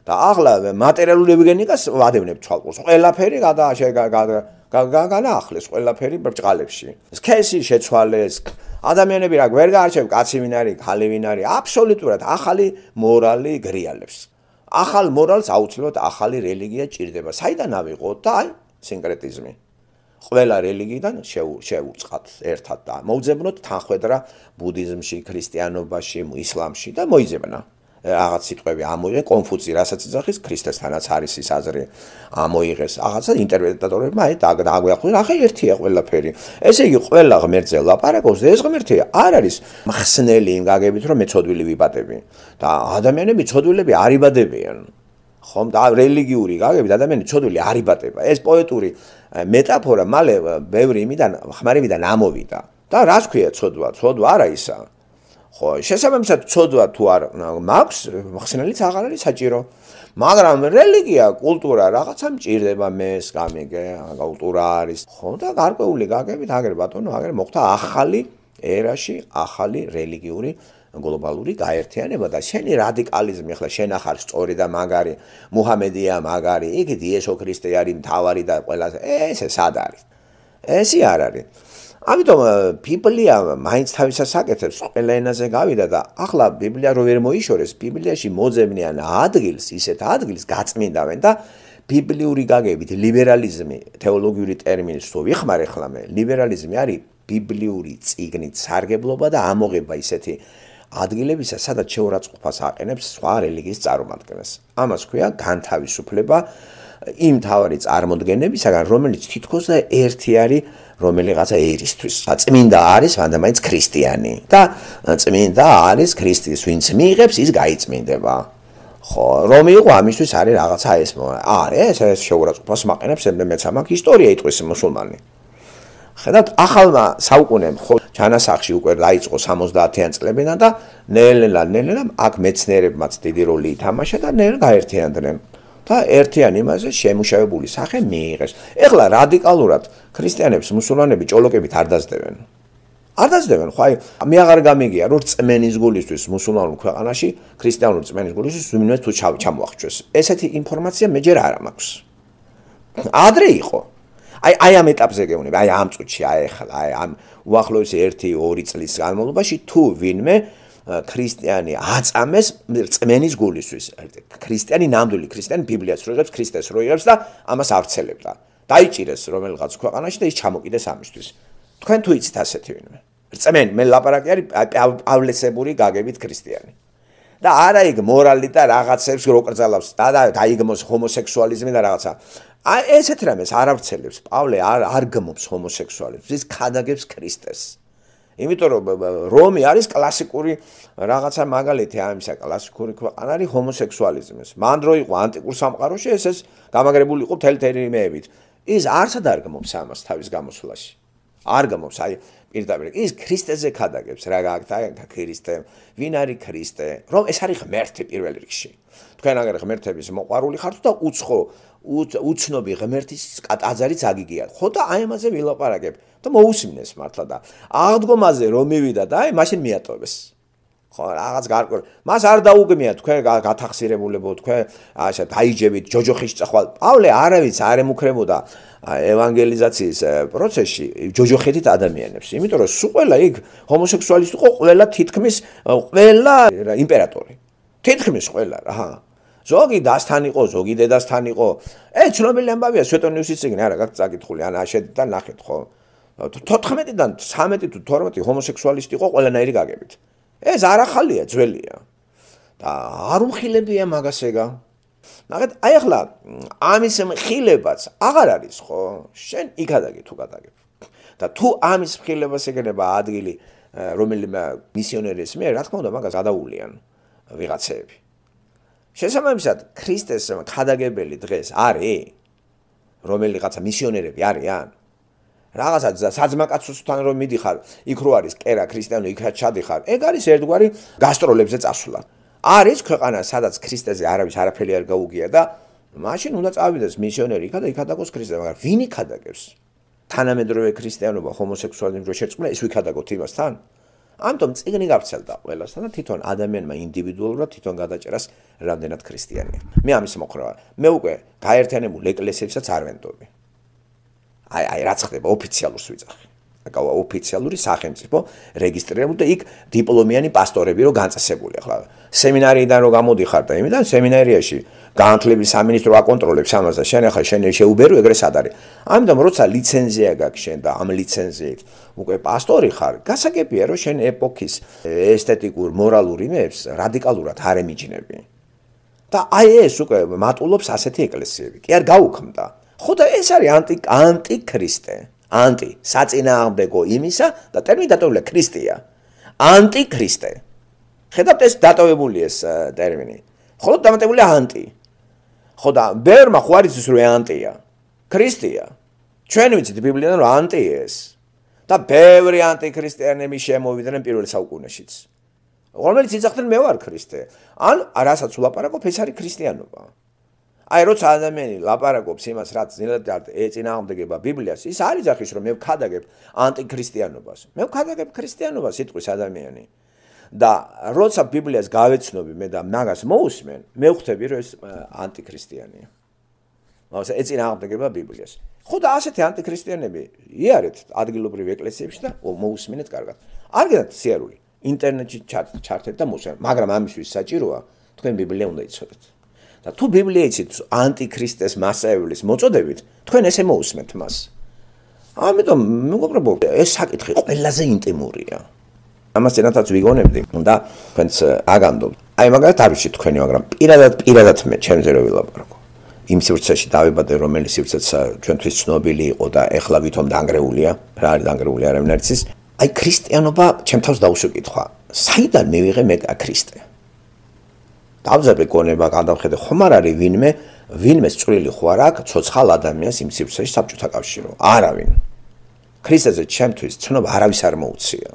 და ახლა მატერიალური ევგენიკას ვადევნებ თვალყურს. ყველაფერი გადააშე განახლეს ყველაფერი ბრჭყალებში. სქესი შეცვალეს. ადამიანები რა გვერ გაარჩევ კაცი მინარი, ხალი მინარი, აბსოლუტურად ახალი მორალი გრიალებს. ახალ მორალს აუცილებლად ახალი რელიგია ჭირდება. საიდან ავიღოთ აი სინკრეტიზმი? ყველა რელიგიიდან შეურჩათ ერთად და მოუძებნოთ თანხwebdriver ბუდიზმში, ქრისტიანობაში, ისლამში და მოიძებნათ რაღაც სიტყვები ამოიღე კონფუცი რასაც ეძახის ქრისტესთანაც არის ის აზრი ამოიღეს რაღაცა ინტერპრეტატორებმა აი დააგვეახვი რაღა ერთია ყველაფერი ესე იგი ყველა ღმერთზე ლაპარაკობს ეს ღმერთი არ არის მხსნელი იმ გაგებით რომ მეწოდვილი ვიბადები და ადამიანები მეწოდვილები არ იბადებიან ხომ და რელიგიური გაგებით ადამიანი მეწოდვილი არ იბადება ეს პოეტური მეტაფორა მალე ბევრი იმიდან ხმარებიდან ამოვიდა და რას ქვია ცოდვა ცოდვა არა ისაა ხო, შესაბამისად ცოდვა თუ არ მაქვს, მხსნელიც აღარ არის საჭირო. მაგრამ რელიგია, კულტურა რაღაცა მჭირდება მეს, გამიგე, კულტურა არის. ხო და გარკვეული გაგებით, აგერ ბატონო, აგერ მოხდა ახალი ერაში ახალი რელიგიური გლობალური გაერთიანება და შენი რადიკალიზმი ახლა შენ ახარ სწორი და მაგარი, მუჰამედია მაგარი, იგი იესო ქრისტე არის მთავარი და ყველა ესე სად არის? ესე არ არის. ამიტომ э, ბიბლია მაინც თავისას აკეთებს ყველა ენაზე გავიდა და ახლა ბიბლია რო ვერ მოიშორეს ბიბლიაში მოძებნიან ადგილს ისეთ ადგილს გაწმინდავენ და ბიბლიური გაგებით ლიბერალიზმი თეოლოგიური ტერმინი თუ ვიხმარე ხოლმე ლიბერალიზმი არის ბიბლიური წიგნით სარგებლობა და ამოღება ისეთი ადგილებისა სადაც შეურაცხყოფას აყენებს სხვა რელიგიის წარმომადგენელს ამას ქვია განთავისუფლება იმ თავარი წარმოდგენებისაგან რომელიც თითქოს და ერთი არის რომელიღაცა ერისთვის წმინდა არის ანდამაინც ქრისტიანი და წმინდა არის ქრისტეს ვინც მიიღებს ის გაიწმინდება ხო რომ იყო ამისთვის არის რაღაცა ეს არის ეს შეურაცხყოფას მაყენებს მეც ამაკ ისტორია იტყვის მუსულმანი ხედავთ ახალმა საუკუნემ ხო ჩანასახში უკვე დაიწყო 70-იან წლებიდან და ნელ-ნელა ნელ-ნელა აქ მეცნიერებმაც დიდი როლი ითამაშა და ნელ გაერთიანდნენ. და ერთიან იმაზე შემუშავებული სახე მიიღეს. ეხლა რადიკალურად ქრისტიანებს მუსულმანები ჭოლოკებით არ დაზდევენ. არ დაზდევენ, ხო აი, მე აღარ გამიგია, რომ წმენის გულისთვის მუსულმანურ ქვეყანაში ქრისტიანურ წმენის გულისთვის უმინდა თუ ჩამოახჩეს. ესეთი ინფორმაცია მეჯერ არ მაქვს. ადრე იყო. აი, აი ამ ეტაპზე გეუბნები, აი ამ წუთში, აი ახლა, აი ამ უახლოესი 1-2 წლის განმავლობაში თუ ვინმე ქრისტიანი აწამეს წმენის გულისთვის. ქრისტიანი ნამდვილი ქრისტიანი ბიბლიას როიღებს, ქრისტეს როიღებს და ამას ავრცელებდა. დაიჭირეს რომელღაც ქვეყანაში და ის ჩამოკიდეს ამისთვის. თქვენ თუ იცით ასეთი ვინმე? წმენი მე ლაპარაკი არის პავლესებური გაგებით ქრისტიანი. და არა იქ მორალი და რაღაცებს როკრძალავს და დაიგმოს ჰომოსექსუალიზმი და რაღაცა. აი ესეთ რამეს არ ავრცელებს პავლე არ არ გმობს ჰომოსექსუალებს. ის ხადაგებს ქრისტეს. იმიტომ რომ რომი არის კლასიკური რაღაცა მაგალითი ამისა კლასიკური ქვეყანა არის ჰომოსექსუალიზმის. მან დრო იყო ანტიკურ სამყაროში ეს ეს გამაგრებული იყო თელთერიმეებით. ის არც დარგმობს ამას თავის გამოსვლაში. არ გამოს აი პირდაპირ ის ქრისტეზე ხადაგებს რა გააკეთა ქრისტემ ვინ არის ქრისტე რომ ეს არის ღმერთი პირველ რიგში თქვენ აგერი ღმერთების მოყარული ხართ და უცხო უცნობი ღმერთის კატაზარიც აგიგია. ხო და აი ამაზე ვილაპარაკებ და მოусმინეს მართლა და აღდგომაზე რომ მივიდა და აი მაშინ მეატოვებს. ხო რაღაც გარკვეულ მას არ დაუგმია თქვენ გათახსირებულებო თქვენ ასე დაიჯებით ჯოჯოხის წახვალ. პავლე არავის არ ემუქრებოდა ევანგელიზაციის პროცესში ჯოჯოხეთით ადამიანებს. იმიტომ რომ სულ ყველა იქ ჰომოსექსუალისტი იყო ყველა თითქმის ყველა იმპერატორი. თითქმის ყველა რა. აჰა ზოგი დასთან იყო, ზოგი დედასთან იყო. ე, ცნობილი ამბავია სვეტონიუსის ციგნი, არა, გაქვს წაკითხული, ან აშედი და ნახეთ, ხო? 14-დან 13 თუ 12 ჰომოსექსუალისტი იყო ყველანაირი გაგებით. ეს არ ახალია, ძველია. და არ უმხილებია მაგას ეგა. ნახეთ, აი ახლა ამის მხილებაც აღარ არის, ხო? შენ იქადაგე თუ გადაგე. და თუ ამის მხილებას ეგენება ადგილი რომელიმე მისიონერის მიერ, რა თქმა უნდა, მაგას გადაულიან ვიღაცეები. შესაბამისად, ქრისტეს ხადაგებელი დღეს არის რომელიღაცა მისიონერები არიან. რაღაცა საძმაკაცოსთან რომ მიდიხარ, იქ რო არის კერა ქრისტიანო, იქაც ჩადიხარ. ეგ არის ერთგვარი გასტროლებზე წასვლა. არის ქვეყანა, სადაც ქრისტეზე არავის არაფერი არ გაუგია და მაშინ უნდა წავიდეს მისიონერი იქა და იქადაგოს ქრისტე, მაგრამ ვინი ხადაგებს? თანამედროვე ქრისტიანობა ჰომოსექსუალიზმ როშერწმლა ის ვიქადაგოთ იმასთან? ამიტომ წიგნი გავრცელდა ყველასთან და თვითონ ადამიანმა ინდივიდუალურად თვითონ გადაჭერას რამდენად ქრისტიანია. მე ამის მოხრა. მე უკვე გაერთიანებულ ეკლესიებსაც არ ვენდობი. აი აი რა ხდება ოფიციალურს ვიძახი. აკავა ოფიციალური სახელმწიფო რეგისტრირებული და იქ დიპლომიანი პასტორები რო განწესებული ახლა. სემინარიიდან რო გამოდიხარ და იმიდან სემინარიაში განათლების სამინისტრო აკონტროლებს ამას და შენ ახლა შენ შეუბერო ეგრე სად არის. ამიტომ როცა ლიცენზია გაქვს შენ და ამ ლიცენზიით უკვე პასტორი ხარ, გასაგებია რომ შენ ეპოქის ესთეტიკურ მორალურ იმებს რადიკალურად არ ემიჯნები. და აი ეს უკვე მატულობს ასეთი ეკლესიები. კი არ გაუქმდა. ხო და ეს არის ანტი ანტიქრისტე. ანტი საწინააღმდეგო იმისა და ტერმინი დატოვებულია ქრისტია. ანტიქრისტე. ხედავთ ეს დატოვებული ეს ტერმინი. ხოლო დამატებულია ანტი. ხო და ბერმა ხო არის ის რო ანტია ქრისტია ჩვენ ვიცით ბიბლიიდან რომ ანტია ეს და ბევრი ანტიქრისტიანები შემოვიდნენ პირველ საუკუნეშიც რომელიც იძახდნენ მე ვარ ქრისტე ან რასაც ვლაპარაკობ ეს არის ქრისტიანობა აი როცა ადამიანი ლაპარაკობს იმას რაც ძნელად ეწინააღმდეგება ბიბლიას ის არის ახიშ რომ მე ვქადაგებ ანტიქრისტიანობას მე ვქადაგებ ქრისტიანობას სიტყვის ადამიანის და როცა ბიბლიას გავეცნობი მე და მაგას მოусმენ, მე ვხვდები რომ ეს ანტიქრისტიანია. მაგას ეცინა აღდგება ბიბლიას. ხო და ასეთი ანტიქრისტიანები იარეთ ადგილობრივ ეკლესიებში და მოусმენთ კარგად. არ გადათ სიარული. ინტერნეტში ჩართეთ და მოსვენ, მაგრამ ამისთვის საჭიროა თქვენ ბიბლია უნდა იცოდეთ. და თუ ბიბლია იცით ანტიქრისტეს მასაევლის მოწოდებით, თქვენ ესე მოусმენთ მას. ამიტომ მეუბნებო, ეს საკითხი ყველაზე ინტიმურია. ამას ერთად ვიგონებდი და თქვენს აგანდობ. აი მაგალითად არ ვიცი თქვენი, მაგრამ პირადად პირადად მე ჩემზე რო ვილაპარაკო. იმ სივრცეში დავიბადე, რომელიც სივრცეცა ჩვენთვის ცნობილი იყო და ეხლა ვითომ დაანგრეულია, რა არის დაანგრეული არემნარცის. აი ქრისტიანობა ჩემ თავს დაუსუკითხა. საიდან მივიღე მე ქრისტე? დავზებე გონება, გადავხედე, ხომ არ არის ვინმე, ვინმე წვრილი ხო არ აქვს ცოცხალ ადამიანს იმ სივრცეში საბჭოთა კავშირში რო? არავინ. ქრისტეზე ჩემთვის ცნობა არავის არ მოუწია.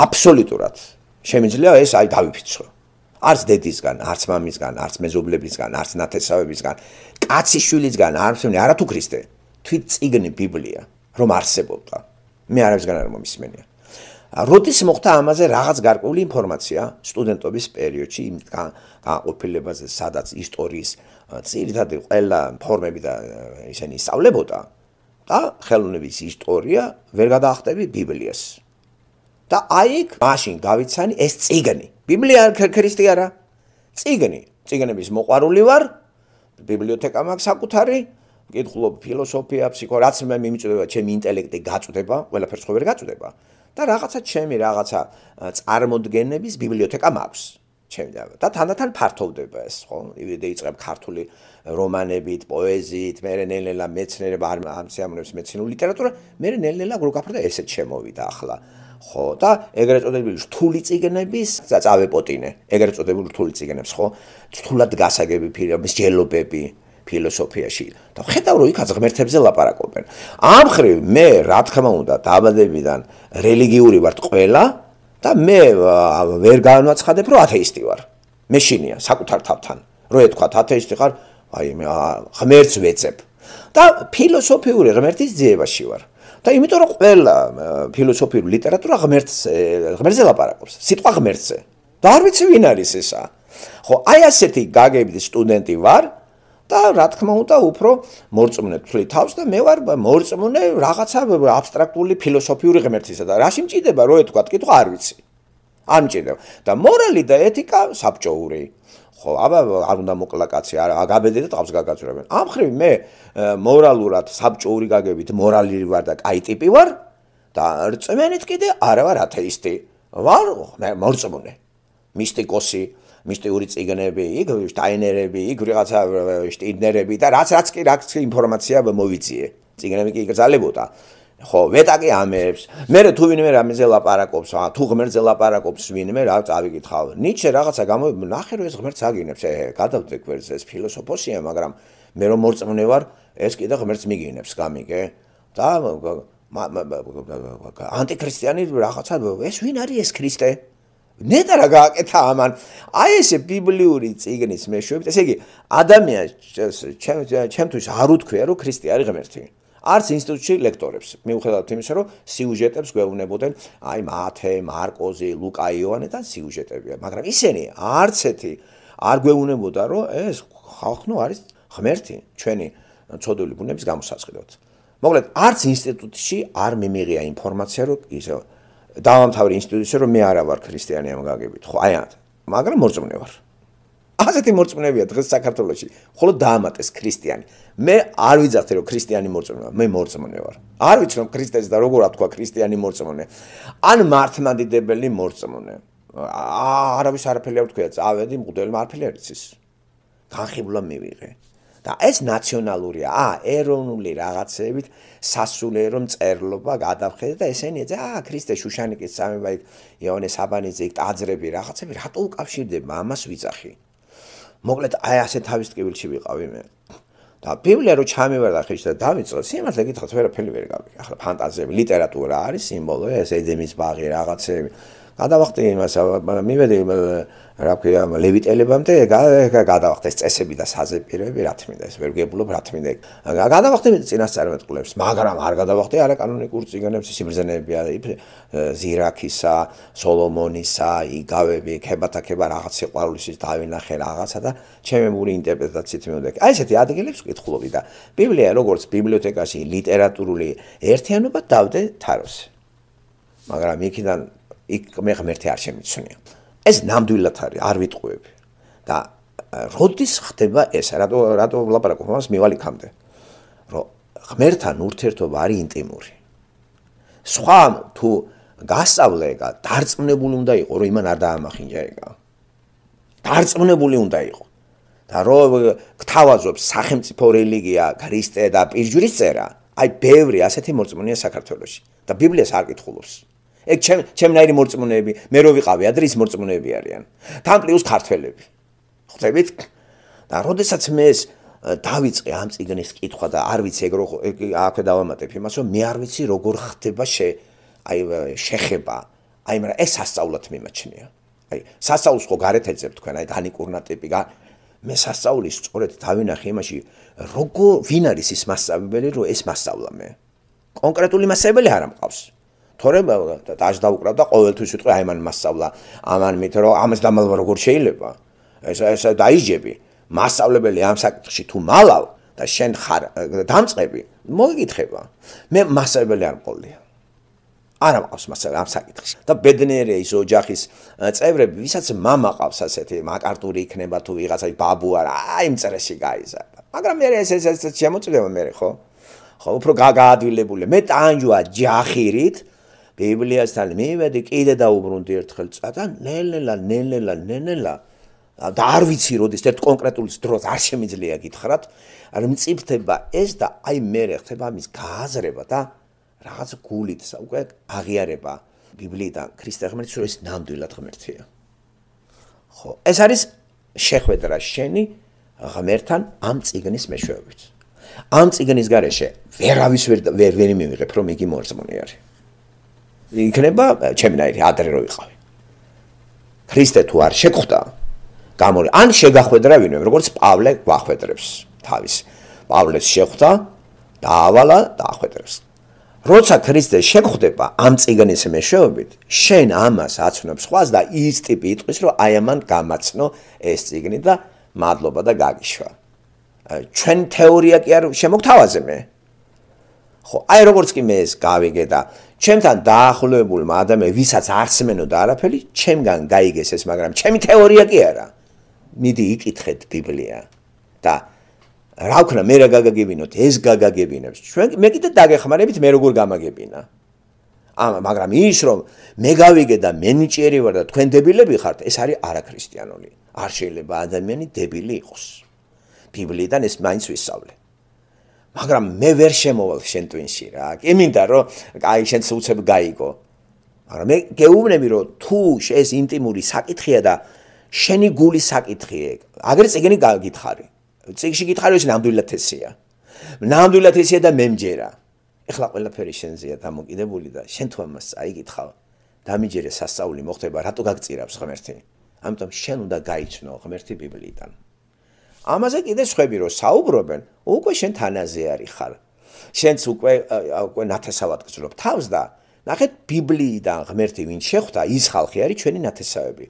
აბსოლუტურად შემიძლია ეს აი დავიფიცრო. არც დედისგან, არც მამისგან, არც მეზობლებისგან, არც ნათესავებისგან, კაცის შვილისგან არ მსმენი, არათუ ქრისტე. თვით წიგნი ბიბლია რომ არსებობდა. მე არავისგან არ მომისმენია. როდის მოხდა ამაზე რაღაც გარკვეული ინფორმაცია სტუდენტობის პერიოდში იმ განყოფილებაზე, სადაც ისტორიის ძირითადი ყველა ფორმები და ისინი ისწავლებოდა და ხელოვნების ისტორია ვერ გადაახტები ბიბლიას. და აი იქ მაშინ გავიცანი ეს ციგნი. ბიბლია ქრისტე არა? ციგნი. ციგნების მოყარული ვარ. ბიბლიოთეკა მაქვს საკუთარი. მკითხულობ ფილოსოფია, ფსიქო, რაც მე მიმწვევა, ჩემი ინტელექტი გაწვდება, ყველაფერს ხובר გაწვდება. და რაღაცა ჩემი რაღაცა წარმოდგენების ბიბლიოთეკა მაქვს. ჩემი და და თანდათან ფართოვდება ეს, ხო? იდეიწებ ქართული რომანებით, პოეზიით, მერე ნელ-ნელა მეცნიერება არ ამ სიამოვნებს მეცნიური ლიტერატურა, მერე ნელ-ნელა გროგაფრდა ესეც შემოვიდა ახლა. ხო და ეგრეთ წოდებული რთული ციგნების წავეპოტინე ეგრეთ წოდებული რთული ციგნებს ხო რთულად გასაგები ფილმის ჯელობები ფილოსოფიაში და ხედავ რომ იქაც ღმერთებზე ლაპარაკობენ ამ ხრივ მე რა თქმა უნდა დაბადებიდან რელიგიური ვარ ყველა და მე ვერ განვაცხადებ რომ ათეისტი ვარ მეშინია საკუთარ თავთან რომ ეთქვა ათეისტი ხარ აი ღმერთს ვეწებ და ფილოსოფიური ღმერთის ძიებაში ვარ და იმიტომ რომ ყველა ფილოსოფიური ლიტერატურა ღმერთს ღმერთზე ლაპარაკობს, სიტყვა ღმერთზე. და არ ვიცი ვინ არის ესა. ხო, აი ასეთი გაგები სტუდენტი ვარ და რა თქმა უნდა უფრო მორწმუნე თვლი თავს და მე ვარ მორწმუნე რაღაცა აბსტრაქტული ფილოსოფიური ღმერთისა და რაში მჭიდება რო ეთქვა, კითხვა არ ვიცი. არ მჭიდება. და მორალი და ეთიკა საბჭოური. ხო, აბა არ უნდა მოკლა კაცი, არ აგაბედე და ტყავს გაგაცურებენ. ამხრივ მე მორალურად საბჭოური გაგებით მორალური ვარ და კაი ტიპი ვარ და რწმენით კიდე არ ვარ ათეისტი. ვარ მე მორწმუნე. მისტიკოსი მისტიური წიგნები, იქ შტაინერები, იქ რაღაცა შტიდნერები და რაც რაც კი რაც ინფორმაცია მოვიძიე. წიგნები კი იკრძალებოდა. ხო, მეტაკი ამერებს. მე რა თუ ვინმე რამეზე ლაპარაკობს, ა თუ ღმერთზე ლაპარაკობს ვინმე, რა წავიკითხავ. ნიჩე რაღაცა გამოვიდა, ნახე რომ ეს ღმერთს აგინებს. ეჰე, გადავდე გვერდზე, ეს ფილოსოფოსია, მაგრამ მე რომ მოწმნე ვარ, ეს კიდე ღმერთს მიგინებს, გამიგე. და ანტიქრისტიანი რაღაცა, ეს ვინ არის ეს ქრისტე? ნეტა რა გააკეთა ამან? აი ეს ბიბლიური წიგნის მეშვეობით, ესე იგი, ადამიანს ჩემთვის არ უთქვია, რომ ქრისტე არის ღმერთი. არც ინსტიტუტში ლექტორებს. მიუხედავად იმისა, რომ სიუჟეტებს გვეუბნებოდნენ აი მათე, მარკოზი, ლუკა, იოანე და სიუჟეტებია, მაგრამ ისინი არც ერთი არ გვეუბნებოდა, რომ ეს ხალხი ნუ არის ღმერთი, ჩვენი ცოდვილი ბუნების გამოსაცხედოთ. მოკლედ, არც ინსტიტუტში არ მიმიღია ინფორმაცია, რომ ისე დაავამთავრე ინსტიტუტში, რომ მე არა ვარ ქრისტიანი ამ გაგებით. ხო, აი, მაგრამ მოწმენი ვარ. ასეთი მოწმენებია დღეს საქართველოში. ხოლო დაამატეს ქრისტიანი. მე არ ვიძახე რომ ქრისტიანი მოწმენა, მე მოწმენე ვარ. არ ვიცი რომ ქრისტეს და როგორ ათქვა ქრისტიანი მოწმენე. ან მართმადიდებელი მოწმენე. აა არავის არაფერი არ თქვია, წავედი მგდელ მართლი არ იცის. განხიბლა მივიღე. და ეს ნაციონალურია, ა, ეროვნული რაღაცებით სასულიერო მწერლობა გადავხედე და ესენი ეძა, ა, ქრისტე შუშანიკის სამებაი, იონეს აბანიძე, ტაძრები რაღაცები, რატო უკავშირდება ამას ვიძახი? მოკლედ აი ასე თავის ტკივილში ვიყავი მე. და ბიბლია რო ჩამივარდა ხეში და დავიწყე, სიმართლე გითხრათ, ვერაფერი ვერ გავიგე. ახლა ფანტაზია, ლიტერატურა არის სიმბოლო, ეს ედემის ბაღი რაღაცები. გადავახტე იმას მივედი რა ქვია ლევიტელებამდე გადავახტე წესები და საზეპირები რა თქმა ეს ვერ გებულობ რა თქმა გადავახტე წინასწარმეტყველებს მაგრამ არ გადავახტე არა კანონიკურ წიგნებს ისი ბრძენებია ზირაქისა სოლომონისა იგავები ქებათა ქება რაღაც სიყვარულის დავინახე რაღაცა და ჩემებური ინტერპრეტაციით მე უნდა აი ესეთი ადგილებს ვკითხულობი და ბიბლია როგორც ბიბლიოთეკაში ლიტერატურული ერთიანობა დავდე თაროს მაგრამ იქიდან იქ მე ღმერთი არ შემიცნია. ეს ნამდვილად არის, არ ვიტყუებ. და როდის ხდება ეს? რატო რატო ლაპარაკობ მას მივალი კამდე? რომ ღმერთთან ურთიერთობა არის ინტიმური. სხვა თუ გასავლე ეგა, დარწმუნებული უნდა იყო, რომ იმან არ დაამახინჯა ეგა. დარწმუნებული უნდა იყო. და რომ გთავაზობ სახელმწიფო რელიგია, ქრისტე და პირჯვრის წერა, აი ბევრი ასეთი მოწმენია საქართველოში და ბიბლიას არ კითხულობს. ეგ ჩემ ჩემნაირი მორწმუნეები, მე რო ვიყავი, ადრე ის მორწმუნეები არიან. თან პლუს ქართველები. ხვდებით? და როდესაც მე ეს დავიწყე ამ ციგნის კითხვა და არ ვიცი ეგ როგორ ეგ აქვე დავამატებ იმას, რომ მე არ ვიცი როგორ ხდება შე აი შეხება. აი მაგრამ ეს სასწაულად მიმაჩნია. აი სასწაულს ხო გარეთ ეძებ თქვენ, აი დანიკურნა ტიპი გა მე სასწაულის სწორედ დავინახე იმაში, როგორ ვინ არის ის მასწავლებელი, რომ ეს მასწავლა მე. კონკრეტული მასწავლებელი არ მყავს. თორემ დაშ დაუკრავდა ყოველთვის უთყვი აი მან მასწავლა ამან მით რომ ამას დამალვა როგორ შეიძლება ეს ეს დაიჯები მასწავლებელი ამ საკითხში თუ მალავ და შენ ხარ დამწები მოიგითხება მე მასწავლებელი არ მყოლია არა მყავს მასწავლე ამ საკითხში და ბედნიერია ის ოჯახის წევრები ვისაც мама ყავს ასეთი მაკარტური იქნება თუ ვიღაცა ბაბუ არა აი მწრესი გაიზარდა მაგრამ მე ეს ეს ეს შემოწლება მე ხო ხო უფრო გაგაადვილებული მე ტანჯვა ჯახირით ბიბლიასთან მივედი კიდე დაუბრუნდი ერთხელ წადან ნელელა ნელელა ნელელა და არ ვიცი როდის ერთ კონკრეტულ დროს არ შემიძლია გითხრათ არ მწიფდება ეს და აი მერე ხდება ამის გააზრება და რაღაც გულით უკვე აღიარება ბიბლიიდან ქრისტე ღმერთს რომ ეს ნამდვილად ღმერთია ხო ეს არის შეხვედრა შენი ღმერთთან ამ ციგნის მეშვეობით ამ ციგნის გარეშე ვერავის ვერ ვერ მიიღებ რომ იგი მოერზმონი არის იქნება ჩემნაირი ადრე რო იყავი. ქრისტე თუ არ შეგხვდა, გამორი, ან შეგახვედრა ვინმე, როგორც პავლე გახვედრებს თავის. პავლეს შეხვდა, დაავალა და ახვედრებს. როცა ქრისტე შეგხვდება ამ წიგნის მეშვეობით, შენ ამას აცნობს ხვას და ის ტიპი იტყვის, რომ აი ამან გამაცნო ეს წიგნი და მადლობა და გაგიშვა. ჩვენ თეორია კი არ შემოგთავაზე მე. ხო, აი როგორც კი მე ეს გავიგე და ჩემთან დაახლოებული ადამიანი, ვისაც არსმენო და არაფერი, ჩემგან დაიგეს ეს, მაგრამ ჩემი თეორია კი არა. მიდი იკითხეთ ბიბლია და რა ვქნა მე რა გაგაგებინოთ, ეს გაგაგებინებს. ჩვენ მე კიდე დაგეხმარებით მე როგორ გამაგებინა. ამ მაგრამ ის რომ მე გავიგე და მე ნიჭიერი ვარ და თქვენ დებილები ხართ, ეს არის არაქრისტიანული. არ შეიძლება ადამიანი დებილი იყოს. ბიბლიიდან ეს მაინც ვისწავლე. მაგრამ მე ვერ შემოვალ შენ ტვინში რა. კი მინდა რომ აი შენც უცებს გაიგო. მაგრამ მე გეუბნები რომ თუ ეს ინტიმური საკითხია და შენი გული საკითხია. აგრეთ ეგენი გაგითხარი. ციგში გითხარი ეს ნამდვილად თესია. ნამდვილად თესია და მე მჯერა. ეხლა ყველაფერი შენზეა დამოკიდებული და შენ თუ ამას აიგითხავ. დამიჯერე სასწაული მოხდება, რატო გაგწირავს ღმერთი? ამიტომ შენ უნდა გაიცნო ღმერთი ბიბლიიდან. ამაზე კიდე შეხები რომ საუბრობენ, უკვე შენ თანაზე არის ხარ. შენც უკვე უკვე ნათესავად გძლობ თავს და ნახეთ ბიბლიიდან ღმერთი ვინ შეხვდა, ის ხალხი არის ჩვენი ნათესავები.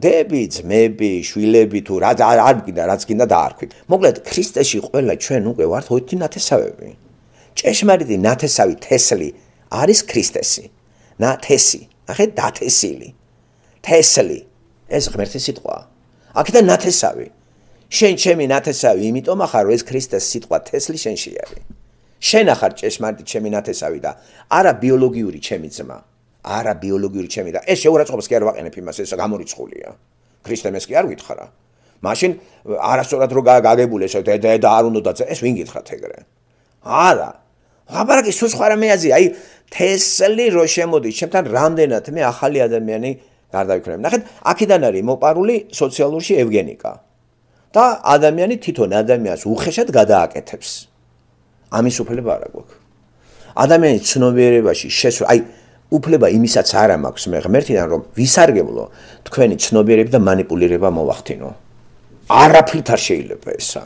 დები, ძმები, შვილები თუ რა არ გინდა, რაც გინდა დაარქვით. მოკლედ ქრისტეში ყველა ჩვენ უკვე ვართ ოთხი ნათესავები. ჭეშმარიტი ნათესავი თესლი არის ქრისტესი. ნათესი, ნახეთ დათესილი. თესლი ეს ღმერთის სიტყვაა. აქედან ნათესავი შენ ჩემი ნათესავი იმიტომ ახარო ეს ქრისტეს სიტყვა თესლი შენში არის შენ ახარ ჭეშმარიტი ჩემი ნათესავი და არა ბიოლოგიური ჩემი ძმა არა ბიოლოგიური ჩემი და ეს შეურაცხყოფას კი არ ვაყენებ იმას ეს გამორიცხულია ქრისტემ ეს კი არ გითხრა მაშინ არასწორად რო გაგებული ეს და და არ უნდა და ეს ვინ გითხრათ ეგრე არა ლაპარაკი სულ სხვა რამე აზია აი თესლი რო შემოდის ჩემთან რამდენად მე ახალი ადამიანი გარდავიქმნები ნახეთ აქედან არის მოპარული სოციალურში ევგენიკა და ადამიანი თვითონ ადამიანს უხეშად გადააკეთებს. ამის უფლება არ აქვს. ადამიანის ცნობიერებაში შესვლა, აი უფლება იმისაც არ მაქვს მე ღმერთიდან რომ ვისარგებლო თქვენი ცნობიერება და манипуლირება მოვახდინო. არაფრით არ შეიძლება ესა.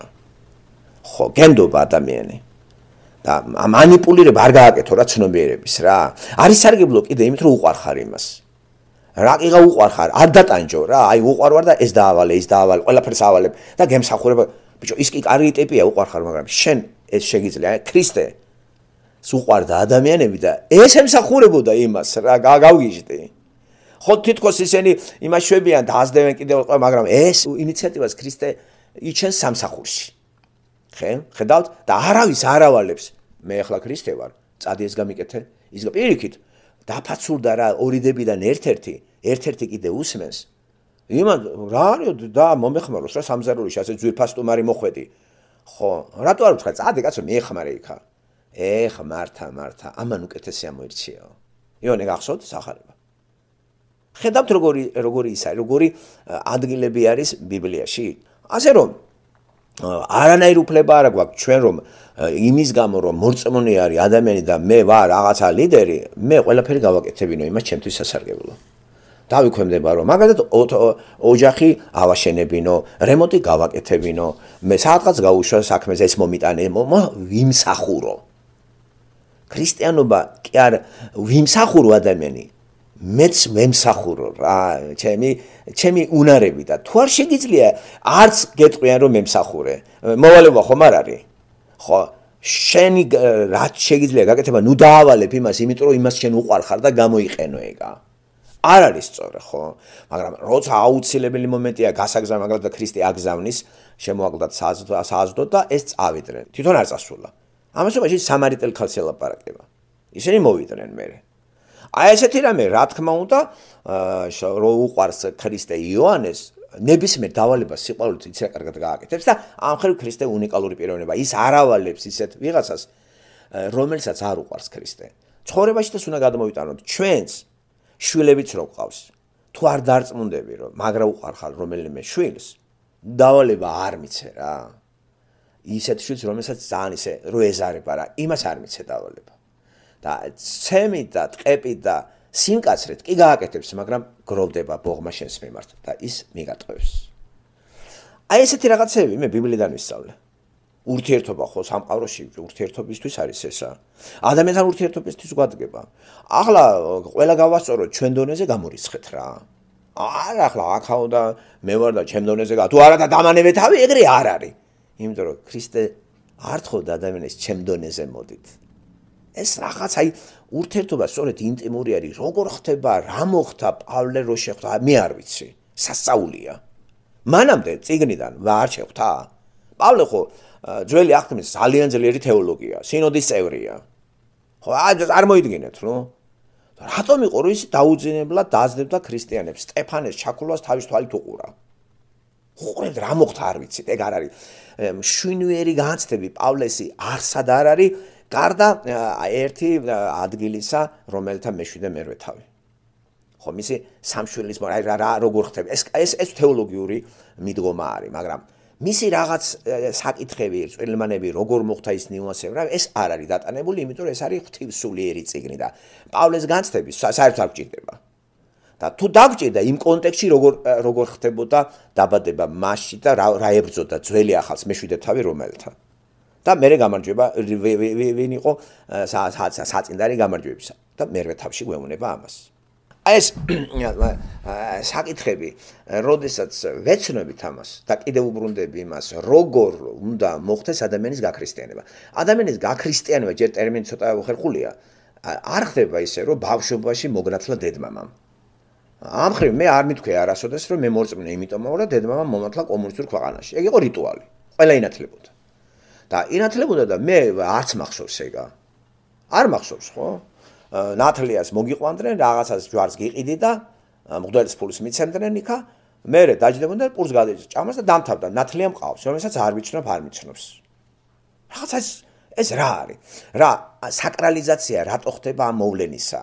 ხო, გენდობა ადამიანი. და манипуლირება არ გააკეთო რა ცნობიერების რა. არის სარგებლო კიდე იმით რომ უყარხარ იმას. რაკიღა უყარხარ არ დატანჯო რა აი უყარვარ და ეს დაავალე ის დაავალე ყველაფერს ავალებ და გემსახურება ბიჭო ის კი კარგი ტიპია უყარხარ მაგრამ შენ ეს შეგიძლია ქრისტე სუყარდა ადამიანები და ეს ემსახურებოდა იმას რა გავგიჟდი ხო თითქოს ისინი იმას შვებიან და ასდევენ კიდევ ყველა მაგრამ ეს ინიციატივას ქრისტე იჩენს სამსახურში ხე ხედავთ და არავის არავალებს მე ახლა ქრისტე ვარ წადი ეს გამიკეთე ის პირიქით დაფაცულდა რა ორი დებიდან ერთ-ერთი ერთ-ერთი კიდე უსმენს იმან რა არის და მომეხმაროს რა სამზარეულში ასე ძვირფასტომარი მოხვედი ხო რატო არ ვთქვა წადი კაცო მეხმარე იქა ეხ მართა მართა ამან უკეთესია მოირჩიო იონე გახსოვთ სახარება ხედავთ როგორი როგორი ისა როგორი ადგილები არის ბიბლიაში ასე რომ არანაირ უფლება არ გვაქვს ჩვენ რომ იმის გამო რომ მორწმუნე არის ადამიანი და მე ვარ რაღაცა ლიდერი მე ყველაფერი გავაკეთებინო იმას ჩემთვის სასარგებლოა დავიქვემდება რომ მაგალითად ოჯახი ავაშენებინო, რემონტი გავაკეთებინო, მე საათღაც გავუშვა საქმეზე ეს მომიტანე, ვიმსახურო. ქრისტიანობა კი არ ვიმსახურო ადამიანი, მეც მემსახურო რა, ჩემი ჩემი უნარები და თუ არ შეგიძლია არც გეტყვიან რომ მემსახურე. მოვალება ხომ არ არის? ხო შენი რაც შეიძლება გაკეთება, ნუ დაავალებ იმას, იმიტომ რომ იმას შენ უყარხარ და გამოიყენო ეგა. არ არის წორე, ხო? მაგრამ როცა აუცილებელი მომენტია გასაგზავნა, მაგალითად, და ქრისტე აგზავნის, შემოაკლდა საზდო და ეს წავიდნენ. თვითონ არ წასულა. ამასობაში სამარიტელ ხალხს ელაპარაკება. ისინი მოვიდნენ მერე. აი ესეთი რამე, რა თქმა უნდა, რო უყარს ქრისტე იოანეს, ნებისმიერ დავალებას სიყვარულით იცა კარგად გააკეთებს და ამხრივ ქრისტე უნიკალური პიროვნება. ის არავალებს ისეთ ვიღაცას, რომელსაც არ უყარს ქრისტე. ცხოვრებაში ეს უნდა გადმოვიტანოთ ჩვენს შვილებიც რო ყავს თუ არ დარწმუნდები რომ მაგრა უყარხარ რომელიმე შვილს დავალება არ მიცე რა ისეთ შვილს რომელსაც ძალიან ისე რო ეზარება რა იმას არ მიცე დავალება და ცემი და ტყეპი და სიმკაცრეთ კი გააკეთებს მაგრამ გროვდება ბოღმა შენს მიმართ და ის მიგატყვევს აი ესეთი რაღაცები მე ბიბლიდან ვისწავლე ურთიერთობა ხო სამყაროში ურთიერთობისთვის არის ესა. ადამიანთან ურთიერთობისთვის გვადგება. ახლა ყველა გავასწოროთ ჩვენ დონეზე გამორიცხეთ რა. არა ახლა აქა უნდა მე ვარ და ჩემ დონეზე გა თუ არა და დამანევე თავი ეგრე არ არის. იმიტომ რომ ქრისტე არtorch და ადამიანის ჩემ დონეზე მოდით. ეს რაღაც აი ურთიერთობა სწორედ ინტიმური არის. როგორ ხდება, რა მოხდა, პავლე რო შეხვდა, მე არ ვიცი. სასწაულია. მანამდე ციგნიდან ვარ შეხვდა. პავლე ხო ძველი აღთქმის ძალიან ძლიერი თეოლოგია, სინოდის წევრია. ხო, არ მოიდგინეთ, ნუ. რატომ იყო რომ ის დაუძინებლად დაძლევდა ქრისტიანებს? სტეფანეს ჩაქულვას თავის თვალით უყურა. უყურეთ რა მოხდა, არ ვიცით, ეგ არ არის. შვინვიერი განაცხადები პავლესი არსად არ არის, გარდა ერთი ადგილისა, რომელთა მეშვიდე მერვე თავი. ხო, მისი სამშვილის, აი რა როგორ ხდება? ეს ეს ეს თეოლოგიური მიდგომა არის, მაგრამ მისი რაღაც საკითხები წელმანები როგორ მოხდა ის ნიუანსები რა ეს არ არის დატანებული იმიტომ რომ ეს არის ღვთისმსულიერი ციგნი და პავლეს განცდები საერთოდ არ გჭირდება და თუ დაგჭირდა იმ კონტექსში როგორ როგორ ხდებოდა დაბადება მასში და რა ებრძოდა ძველი ახალს მეშვიდე თავი რომელთან და მეორე გამარჯვება ვინ იყო საწინდარი გამარჯვებისა და მერვე თავში გვეუბნება ამას ეს საკითხები, э, როდესაც ვეცნობთ ამას და კიდევ უბრუნდები იმას, როგორ უნდა მოხდეს ადამიანის გაქრისტიანება. ადამიანის გაქრისტიანება ჯერ ტერმინი ცოტა უხერხულია. არ ხდება ისე, რომ ბავშვობაში მოგრათლა დედმამამ. ამხრივ მე არ მithქვი არასოდეს, რომ მე მოწმინე, იმიტომ რა დედმამამ მომათლა კომუნისტურ ქვეყანაში. ეგ იყო რიტუალი. ყველა ინათლებოდა. და ინათლებოდა და მე არც მახსოვს ეგა. არ მახსოვს ხო? ნათლიას მოგიყვანდნენ, რაღაცას ჯვარს გიყიდი და მგდელის ფულს მიცემდნენ იქა. მერე დაждებოდნენ პურს გადაჭა ჭამას და დამთავრდა ნათლია მყავს, რომელსაც არ მიჩნობ, არ მიჩნობს. რაღაცას ეს რა არის? რა საკრალიზაცია რატო ხდება ამ მოვლენისა?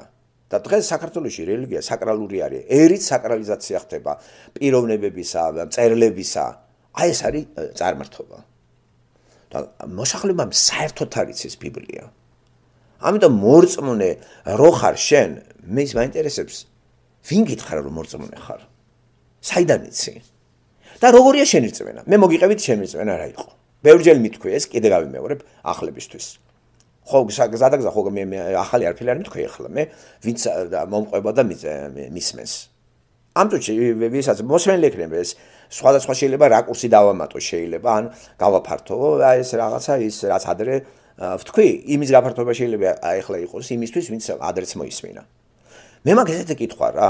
და დღეს საქართველოსი რელიგია საკრალური არის. ერიც საკრალიზაცია ხდება პიროვნებებისა, წერლებისა. აი ეს არის წარმართობა. და მოსახლეობამ საერთოდ არ იცის ბიბლია. ამიტომ მოწმუნე რო ხარ შენ მე მაინტერესებს ვინ გითხარ რომ მოწმუნე ხარ საიდან იცი და როგორია შენი წმენა მე მოგიყევით შენი წმენა რა იყო ბევრჯერ მithქვი ეს კიდე გავიმეორებ ახლებისთვის ხო გზადაგზა ხო მე ახალი არფილი არ მithქვი ახლა მე ვინც მომყვება და მისმენს ამიტომ ვისაც მოსმენელი ექნება ეს სხვადასხვა შეიძლება რაკურსი დავამატო შეიძლება ან გავაფართო აი ეს რაღაცა ის რაც ადრე ვთქვი, იმის გაფართოება შეიძლება აიხლა იყოს იმისთვის, ვინც ადრესს მოისმინა. მე მაგ ესეთი კითხვა რა,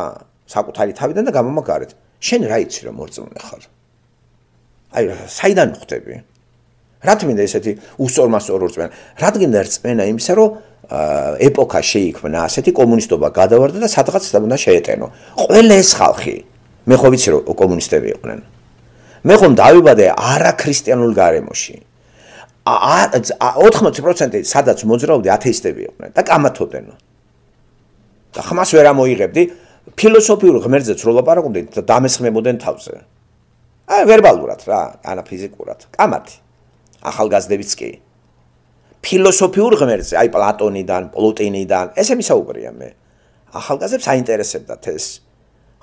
საკუთარი თავიდან და გამომაგარეთ. შენ რა იცი რომ მოწმუნე ხარ? აი, საიდან ხვდები? რა თქმა ესეთი უსწორმასწორო რწმენა. რადგან რწმენა იმისა, რომ ეპოქა შეიქმნა, ასეთი კომუნისტობა გადავარდა და სადღაც უნდა შეეტენო. ყველა ეს ხალხი, მე ხო ვიცი რომ კომუნისტები იყვნენ. მე ხომ დავიბადე არა ქრისტიანულ გარემოში. 80% სადაც მოძრაობდი ათეისტები იყვნენ და კამათობდნენ. და ხმას ვერ ამოიღებდი ფილოსოფიურ ღმერთზეც რო ლაპარაკობდი და დამესხმებოდნენ თავზე. აი ვერბალურად რა, ანა ფიზიკურად. კამათი. ახალგაზრდებიც კი. ფილოსოფიურ ღმერთზე, აი პლატონიდან, პლოტინიდან, ესე მისაუბრია მე. ახალგაზრდებს აინტერესებდათ ეს.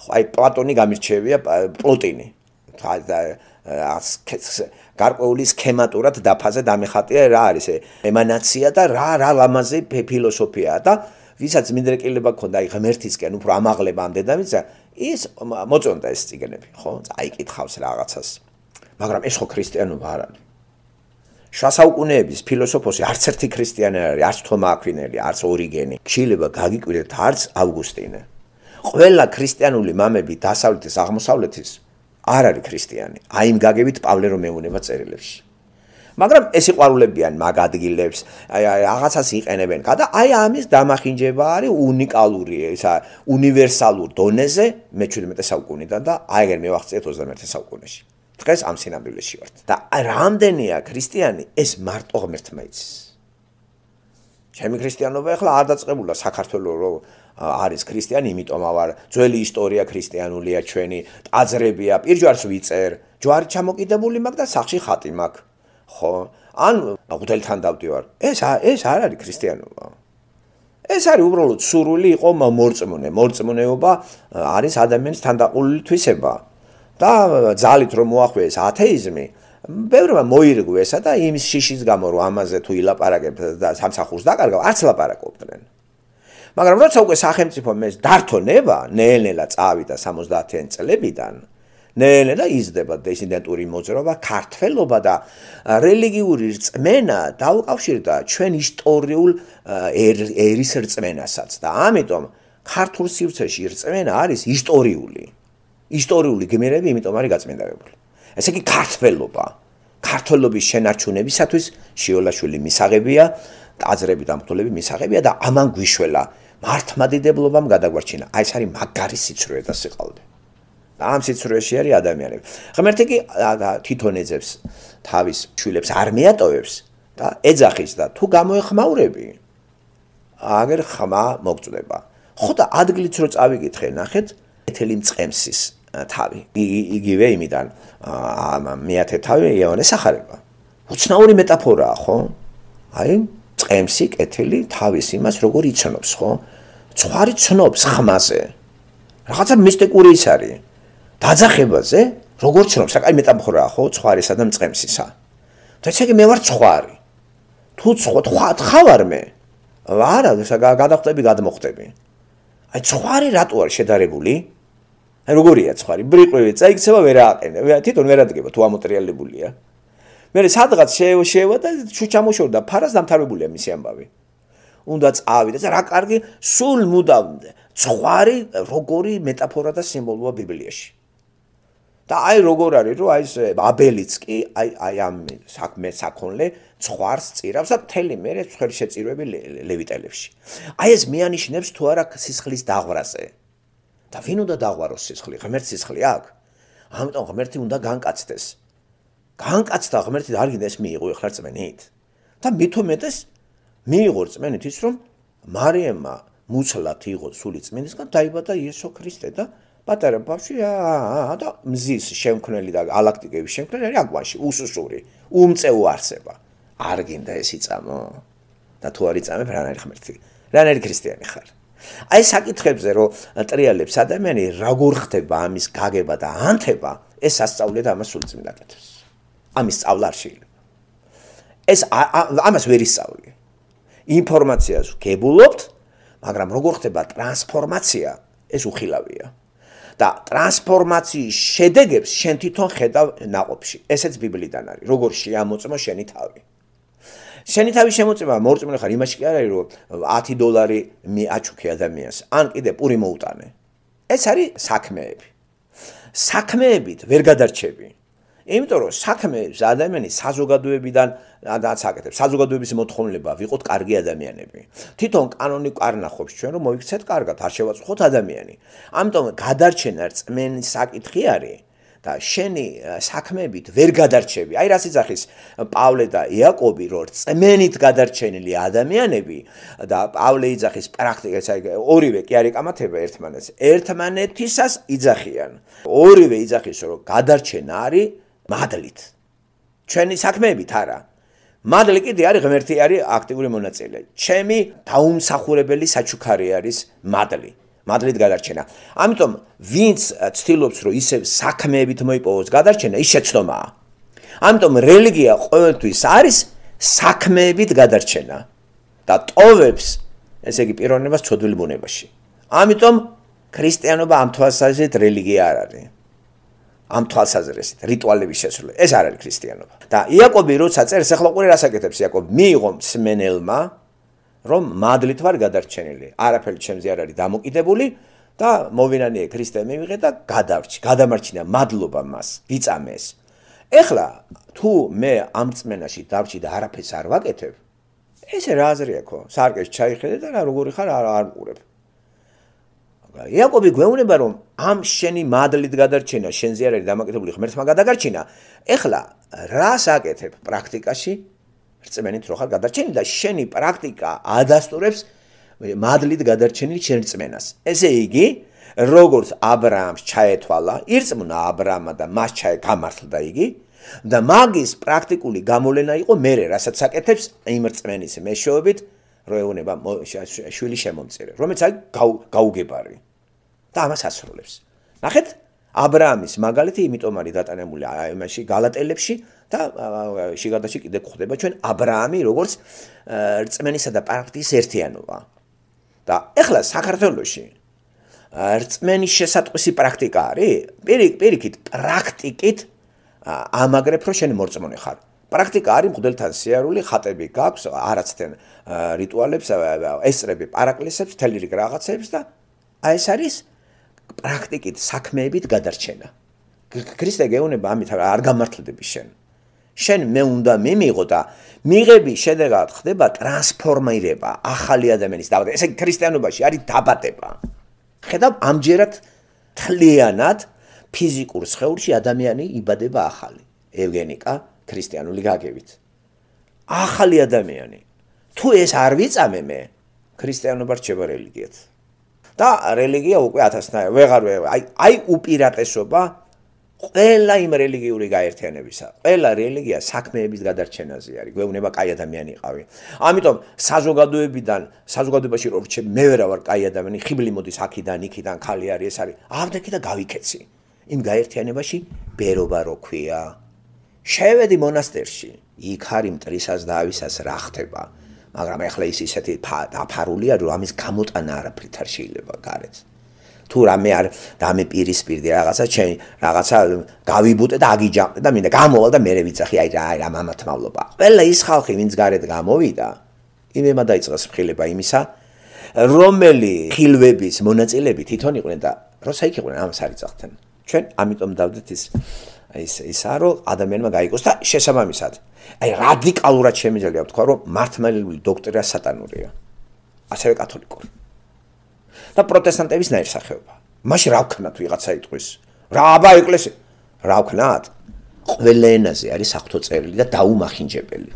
ხო, აი პლატონი გამირჩევია პლოტინი. და ას გარკვეული სქემატურად დაფაზე დამეხატია რა არის ე ემანაცია და რა რა ლამაზი ფილოსოფიაა და ვისაც მინდრეკილება ქონდა აი ღმერთისკენ უფრო ამაღლება ამ დედამიწა ის მოწონდა ეს ციგნები ხო წაიკითხავს რაღაცას მაგრამ ეს ხო ქრისტიანობა არ არის შასაუკუნეების ფილოსოფოსი არც ერთი ქრისტიანი არ არის არც თომა აკვინელი არც ორიგენი შეიძლება გაგიკვირდეთ არც ავგუსტინე ყველა ქრისტიანული მამები დასავლეთის აღმოსავლეთის არ არის ქრისტიანი. აი იმ გაგებით პავლე რომ მეუნება წერილებში. მაგრამ ეს იყვარულებიან მაგ ადგილებს, აი რაღაცას იყენებენ. გადა აი ამის დამახინჯება არის უნიკალური, ესა უნივერსალურ დონეზე მე-17 საუკუნიდან და აი ეგერ მევახციეთ 21 საუკუნეში. დღეს ამ სინამდვილეში ვართ. და აი რამდენია ქრისტიანი ეს მარტო ღმერთმა იცის. ჩემი ქრისტიანობა ახლა არ დაწყებულა საქართველოს რომ არის ქრისტიანი, იმიტომ ავარ, ძველი ისტორია ქრისტიანულია ჩვენი, ტაძრებია, პირჯვარს ვიწერ, ჯვარი ჩამოკიდებული მაქვს და სახში ხატი მაქვს. ხო? ან აგუთელთან დავდივარ. ეს ეს არ არის ქრისტიანობა. ეს არის უბრალოდ სურვილი იყო მორწმუნე. მორწმუნეობა არის ადამიანის თანდაყოლილი თვისება. და ძალით რომ მოახვიეს ათეიზმი, ბევრმა მოირგვესა და იმ შიშის გამო რომ ამაზე თუ ილაპარაკებ და სამსახურს დაკარგავ, არც ლაპარაკობდნენ. მაგრამ როცა უკვე სახელმწიფო მეს დართონება ნეელელა წავიდა 70-იან წლებიდან ნეელელა იზრდება დესიდენტური მოძრობა ქართველობა და რელიგიური რწმენა დაუკავშირდა ჩვენ ისტორიულ ერის რწმენასაც და ამიტომ ქართულ სივრცეში რწმენა არის ისტორიული ისტორიული გმირები იმიტომ არის გაწმენდებული ესე იგი ქართველობა ქართველობის შენარჩუნებისათვის შიოლაშვილი მისაღებია აზრები და მხოლები მისაღებია და ამან გვიშველა მართმადიდებლობამ გადაგვარჩინა აი ეს არის მაგარი სიცრუე და სიყალბე და ამ სიცრუეში არის ადამიანები ღმერთი კი თვითონ ეძებს თავის შვილებს არ მეატოვებს და ეძახის და თუ გამოეხმაურები აგერ ხმა მოგწდება ხო და ადგილიც რო წავიგითხე ნახეთ ეთელი მწემსის თავი იგივე იმიდან ამ მეათე თავი იონეს ახარება უცნაური მეტაფორაა ხო აი ყემსი კეთილი თავის იმას როგორ იცნობს ხო? ცხარი ცნობს ხმაზე. რაღაცა მისტიკური ის არის. დაძახებაზე როგორ ცნობს? აი მეტამხრაა ხო, ცხარისა და მწყემსისა. და ესე იგი მე ვარ ცხარი. თუ ცხო თხავარ მე. ვარა, ესა გადახტები, გადმოხტები. აი ცხარი რატო არის შედარებული? აი როგორია ცხარი? ბრიყვი წაიქცევა ვერ ააყენე. თვითონ ვერ ადგება თუ ამოტრიალებულია. მე სადღაც შევა და ჩუჩამოშორდა ფარას დამთავრებულია მისი ამბავი უნდა წავიდე და რა კარგი სულ მუდამდე ცხვარი როგორი მეტაფორა და სიმბოლოა ბიბლიაში და აი როგორ არის რომ აი ეს აბელიც კი აი აი ამ საქმე საქონლე ცხვარს წირავს და თელი მე ცხვრი შეწირები ლევიტელებში აი ეს მეანიშნებს თუ არა სისხლის დაღვრაზე და ვინ უნდა დაღვაროს სისხლი ღმერთ სისხლი აქ ამიტომ ღმერთი უნდა განკაცდეს განკაცთა ღმერთი დარგინდა ეს მიიღო ახლა წმენით. და მითუმეტეს მიიღო წმენით ის რომ მარიამმა მუცლათ იღო სული წმენისგან დაიბადა იესო ქრისტე და პატარა ბავშვი აა და მზის შემქმნელი და გალაქტიკების შემქმნელი არის აგვანში უსუსური უმწეო არსება. არ გინდა ეს იწამო? და თუ არ იწამებ რანაირ ღმერთი? რანაირ ქრისტიანი ხარ? აი საკითხებზე რო ტრიალებს ადამიანი როგორ ხდება ამის გაგება და ანთება ეს სასწაულია და ამას სულ წმინდა კეთებს. ამის სწავლა არ შეიძლება. ეს ამას ვერ ისწავლი. ინფორმაციას გებულობთ, მაგრამ როგორ ხდება ტრანსფორმაცია? ეს უხილავია. და ტრანსფორმაციის შედეგებს შენ თვითონ ხედავ ناقობში. ესეც ბიბლიდან არის. როგორ შეამოწმო შენი თავი? შენი თავი შემოწმება მოწმული ხარ იმაში კი არ არის რომ 10 დოლარი მიაჩუქე ადამიანს, ან კიდე პური მოუტანე. ეს არის საქმეები. საქმეებით ვერ გადარჩები. იმიტომ რომ საქმე ადამიანის საზოგადოებიდან რაც აკეთებს. საზოგადოების მოთხოვნილება ვიყოთ კარგი ადამიანები. თვითონ კანონი კარნახობს ჩვენ რომ მოიქცეთ კარგად, არ შევაწუხოთ ადამიანი. ამიტომ გადარჩენა რწმენის საკითხი არის და შენი საქმებით ვერ გადარჩები. აი რას იძახის პავლე და იაკობი რომ რწმენით გადარჩენილი ადამიანები და პავლე იძახის პრაქტიკას აი ორივე კი არ ეკამათება ერთმანეთს. ერთმანეთისას იძახიან. ორივე იძახის რომ გადარჩენა არის მადლით. ჩვენი საქმეებით არა. მადლი კიდე არის ღმერთი არის აქტიური მონაწილე. ჩემი დაუმსახურებელი საჩუქარი არის მადლი. მადლით გადარჩენა. ამიტომ ვინც ცდილობს რომ ისევ საქმეებით მოიპოვოს გადარჩენა, ის შეცდომაა. ამიტომ რელიგია ყოველთვის არის საქმეებით გადარჩენა და ტოვებს, ესე იგი პიროვნებას ჩოდვილ ბუნებაში. ამიტომ ქრისტიანობა ამ თვალსაზრისით რელიგია არ არის. ამ თვალსაზრისით რიტუალების შესრულება ეს არ არის ქრისტიანობა და იაკობი როცა წერს ახლა ყური რასაკეთებს იაკობ მიიღო მსმენელმა რომ მადლით ვარ გადარჩენილი არაფერი ჩემზე არ არის დამოკიდებული და მოვინანიე ქრისტე მივიღე და გადავრჩი გადამარჩინა მადლობა მას ვიწამეს ეხლა თუ მე ამ წმენაში დავრჩი და არაფერს არ ვაკეთებ ესე რა აზრია ხო სარკეში ჩაიხედე და რა როგორი ხარ არ არ მკურებ იაკობი გვეუბნება რომ ამ შენი მადლით გადარჩენა შენზე არ არის დამაკიდებული ღმერთმა გადაგარჩინა ეხლა რას აკეთებ პრაქტიკაში რწმენით რო ხარ გადარჩენილი და შენი პრაქტიკა ადასტურებს მადლით გადარჩენილი შენ რწმენას ესე იგი როგორც ა ブラ ამს ჩაეთვალა ირწმუნა ა ブラ ამა და მას ჩაე გამართლდა იგი და მაგის პრაქტიკული გამოლენა იყო მეરે რასაც აკეთებს იმ რწმენის მეშვეობით რო ეუნება შვილი შემომწირე, რომელიც აი გაუგებარი და ამას ასრულებს. ნახეთ, ა ブラ ამის მაგალითი იმიტომ არის დატანებული აი მასში გალატელებში და შიგადაში კიდე გვხვდება ჩვენ ა ブラ ამი როგორც რწმენისა და პარაქტის ერთიანობა. და ეხლა საქართველოში რწმენის შესატყვისი პრაქტიკა არის? პირიქით პრაქტიკით ამაგრებ რომ შენ მორწმუნე ხარ. პრაქტიკა არის მღვდელთან სიარული ხატები გაქვს არაცდენ რიტუალებს ესრები პარაკლესებს თელირიგ რაღაცებს და აი ეს არის პრაქტიკით საქმეებით გადარჩენა ქრისტე გეუნება ამით არ გამართლდება შენ შენ მე უნდა მიმიღო და მიღები შედეგად ხდება ტრანსფორმირება ახალი ადამიანის დაბადება ესე ქრისტიანობაში არის დაბადება ხედავ ამჯერად თლიანად ფიზიკურ შეხურში ადამიანი იბადება ახალი ევგენიკა ქრისტიანული გაგებით. ახალი ადამიანი თუ ეს არ ვიწამე მე ქრისტიანობა რჩება რელიგიად. და რელიგია უკვე 1000-ნაირი ვეღარ ვე აი აი უპირატესობა ყველა იმ რელიგიური გაერთიანებისა. ყველა რელიგია საქმეების გადარჩენაზე არის. გვეუბნება კაი ადამიანი იყავი. ამიტომ საზოგადოებიდან საზოგადოებაში რომ რჩე მე ვერა ვარ კაი ადამიანი, ხიბლი მოდის აქიდან, იქიდან, ხალი არის ეს არის. ავდექი და გავიქეცი. იმ გაერთიანებაში ბერობა როქვია. შევედი მონასტერში. იქ არის მტრისას და ავისას რა ხდება. მაგრამ ახლა ის ისეთი დაფარულია, რომ ამის გამოტანა არაფრით არ შეიძლება გარეთ. თუ რამე არ რამე პირისპირდი რაღაცა ჩემი რაღაცა გავიბუტე და აგიჯამე და მინდა გამოვალ და მერე ვიცახი აი რა აი რა მამათმავლობა. ყველა ის ხალხი ვინც გარეთ გამოვიდა, იმემა დაიწყეს მხილება იმისა, რომელი ხილვების მონაწილები თვითონ იყვნენ და როცა იქ იყვნენ ამ საერთოდ. ჩვენ ამიტომ დავდეთ ის ის ისა რომ ადამიანმა გაიგოს და შესაბამისად აი რადიკალურად შემიძლია ვთქვა რომ მართმადლული დოქტრინა სატანურია ასევე კათოლიკური და პროტესტანტების ნაირსახეობა მაშ რა ვქნათ ვიღაცა იტყვის რა აბა ეკლესია რა ვქნათ ყველა ენაზე არის საფრთხო წერილი და დაუმახინჯებელი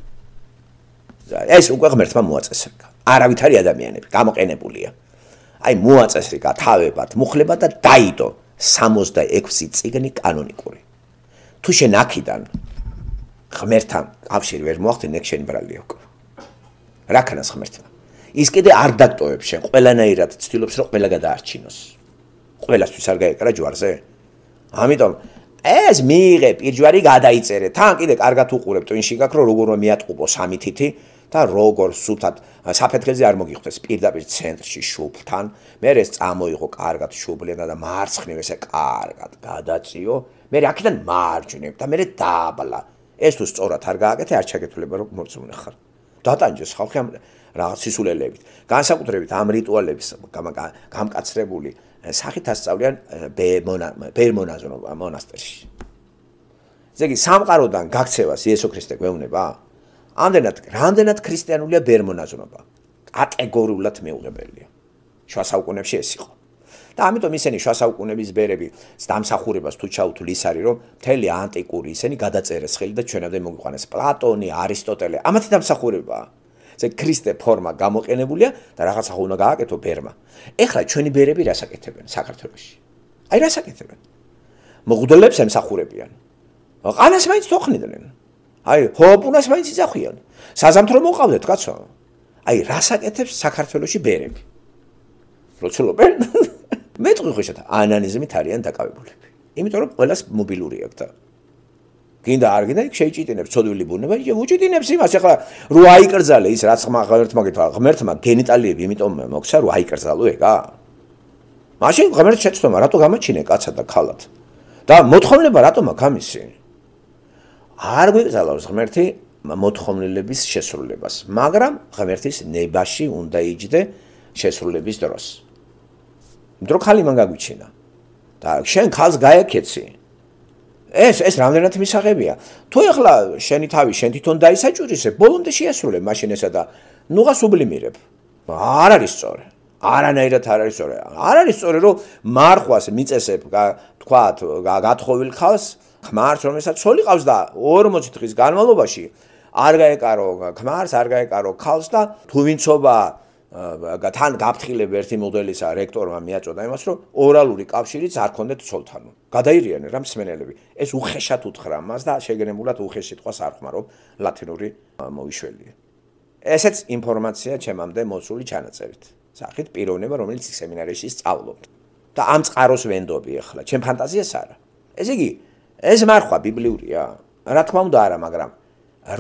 ეს უკვე ღმერთმა მოაწესრიგა არავით არის ადამიანები გამოყენებულია აი მოაწესრიგა თავებად მუხლება და დაიდო 66 წიგნი კანონიკური თუ შენ აქიდან ღმერთთან კავშირი ვერ მოახდენ, ეგ შენ ბრალია უკვე. რა ქნას ღმერთთან? ის კიდე არ დაკტოებს შენ, ყველანაირად ცდილობს რომ ყველა გადაარჩინოს. ყველასთვის არ გაეკარა ჯვარზე? ამიტომ ეს მიიღე პირჯვარი გადაიწერე. თან კიდე კარგად უყურებ ტვინში გაქრო როგორ მეატყუპო სამი თითი და როგორ სუფთად საფეთქელზე არ მოგიხდეს პირდაპირ ცენტრში შუბლთან. მე ეს წამოიღო კარგად შუბლიდან და მარცხნივ ესე კარგად გადაწიო. მე აქედან მარჯვნივ და მე დააბლა ეს თუ სწორად არ გააკეთე არ ჩაკეთულება რომ მოწმუნე ხარ დატანჯეს ხალხი ამ რაღაც სისულელებით განსაკუთრებით ამ რიტუალების გამკაცრებული სახით ასწავლიან ბერმონაზონო მონასტერში ზეგი სამყაროდან გაქცევას იესო ქრისტე გვეუბნება ამდენად რამდენად ქრისტიანულია ბერმონაზონობა კატეგორიულად მეუღებელია შუა საუკუნეებში ეს იყო და ამიტომ ისინი შუა საუკუნეების ბერები დამსახურებას თუ ჩაუთვლის არის რომ მთელი ანტიკური ისინი გადაწერეს ხელი და ჩვენამდე მოგვიყვანეს პლატონი, არისტოტელე, ამათი დამსახურებაა. ესე ქრისტე ფორმა გამოყენებულია და რაღაც ახლა უნდა გააკეთო ბერმა. ეხლა ჩვენი ბერები რასაკეთებენ საქართველოში? აი რასაკეთებენ? მოგვდელებს ემსახურებიან. ყანას მაინც თოხნიდნენ. აი ჰოპუნას მაინც იძახიან. საზამთრო მოყავდეთ კაცო. აი რასაკეთებს საქართველოში ბერები? როცულობენ? მეტყვი ხოშოთ ანანიზმით არიან დაკავებულები. იმიტომ რომ ყოველას მობილური აქვს და გინდა არ გინდა იქ შეიჭიტინებს ცოდვილი ბუნება, უჭიტინებს იმას, ახლა რო აიკრძალე ის რაც ხმა ღმერთმა გითხრა, ღმერთმა გენიტალიები იმიტომ მოქცა რო აიკრძალო ეგა. მაშინ ღმერთს შეცდომა, რატო გამაჩინე კაცსა და ქალად? და მოთხოვნება რატომ აქვს ამისი? არ გვიკრძალავს ღმერთი მოთხოვნილების შესრულებას, მაგრამ ღმერთის ნებაში უნდა იჯდე შესრულების დროს. იმიტომ ხალი მან გაგვიჩინა. და შენ ხალს გაეკეცი. ეს ეს რამდენად მისაღებია. თუ ეხლა შენი თავი შენ თვითონ დაისაჭურისე, ბოლომდე შეასრულე მაშინ ესა და ნუღა სუბლიმირებ. არ არის სწორი. არანაირად არ არის სწორი. არ არის სწორი, რომ მარხვას მიწესებ, თქვათ, გათხოვილ ხალს, ხმარს, რომელსაც ცოლი ყავს და 40 დღის განმავლობაში არ გაეკარო ხმარს, არ გაეკარო ხალს და თუ ვინცობა თან გაფთხილებ ერთი მოდელისა რექტორმა მიაწოდა იმას, რომ ორალური კავშირიც არ ქონდეთ სულთანო. გადაირიანე რა მსმენელები. ეს უხეშად უთხრა მას და შეგერებულად უხეშ სიტყვას არ ხმარობ ლათინური მოიშველი. ესეც ინფორმაცია ჩემამდე მოსული ჩანაწერით. სახით პიროვნება, რომელიც სემინარიაში სწავლობთ. და ამ წყაროს ვენდობი ახლა, ჩემ ფანტაზიას არა. ესე იგი, ეს მარხვა ბიბლიურია. რა თქმა უნდა არა, მაგრამ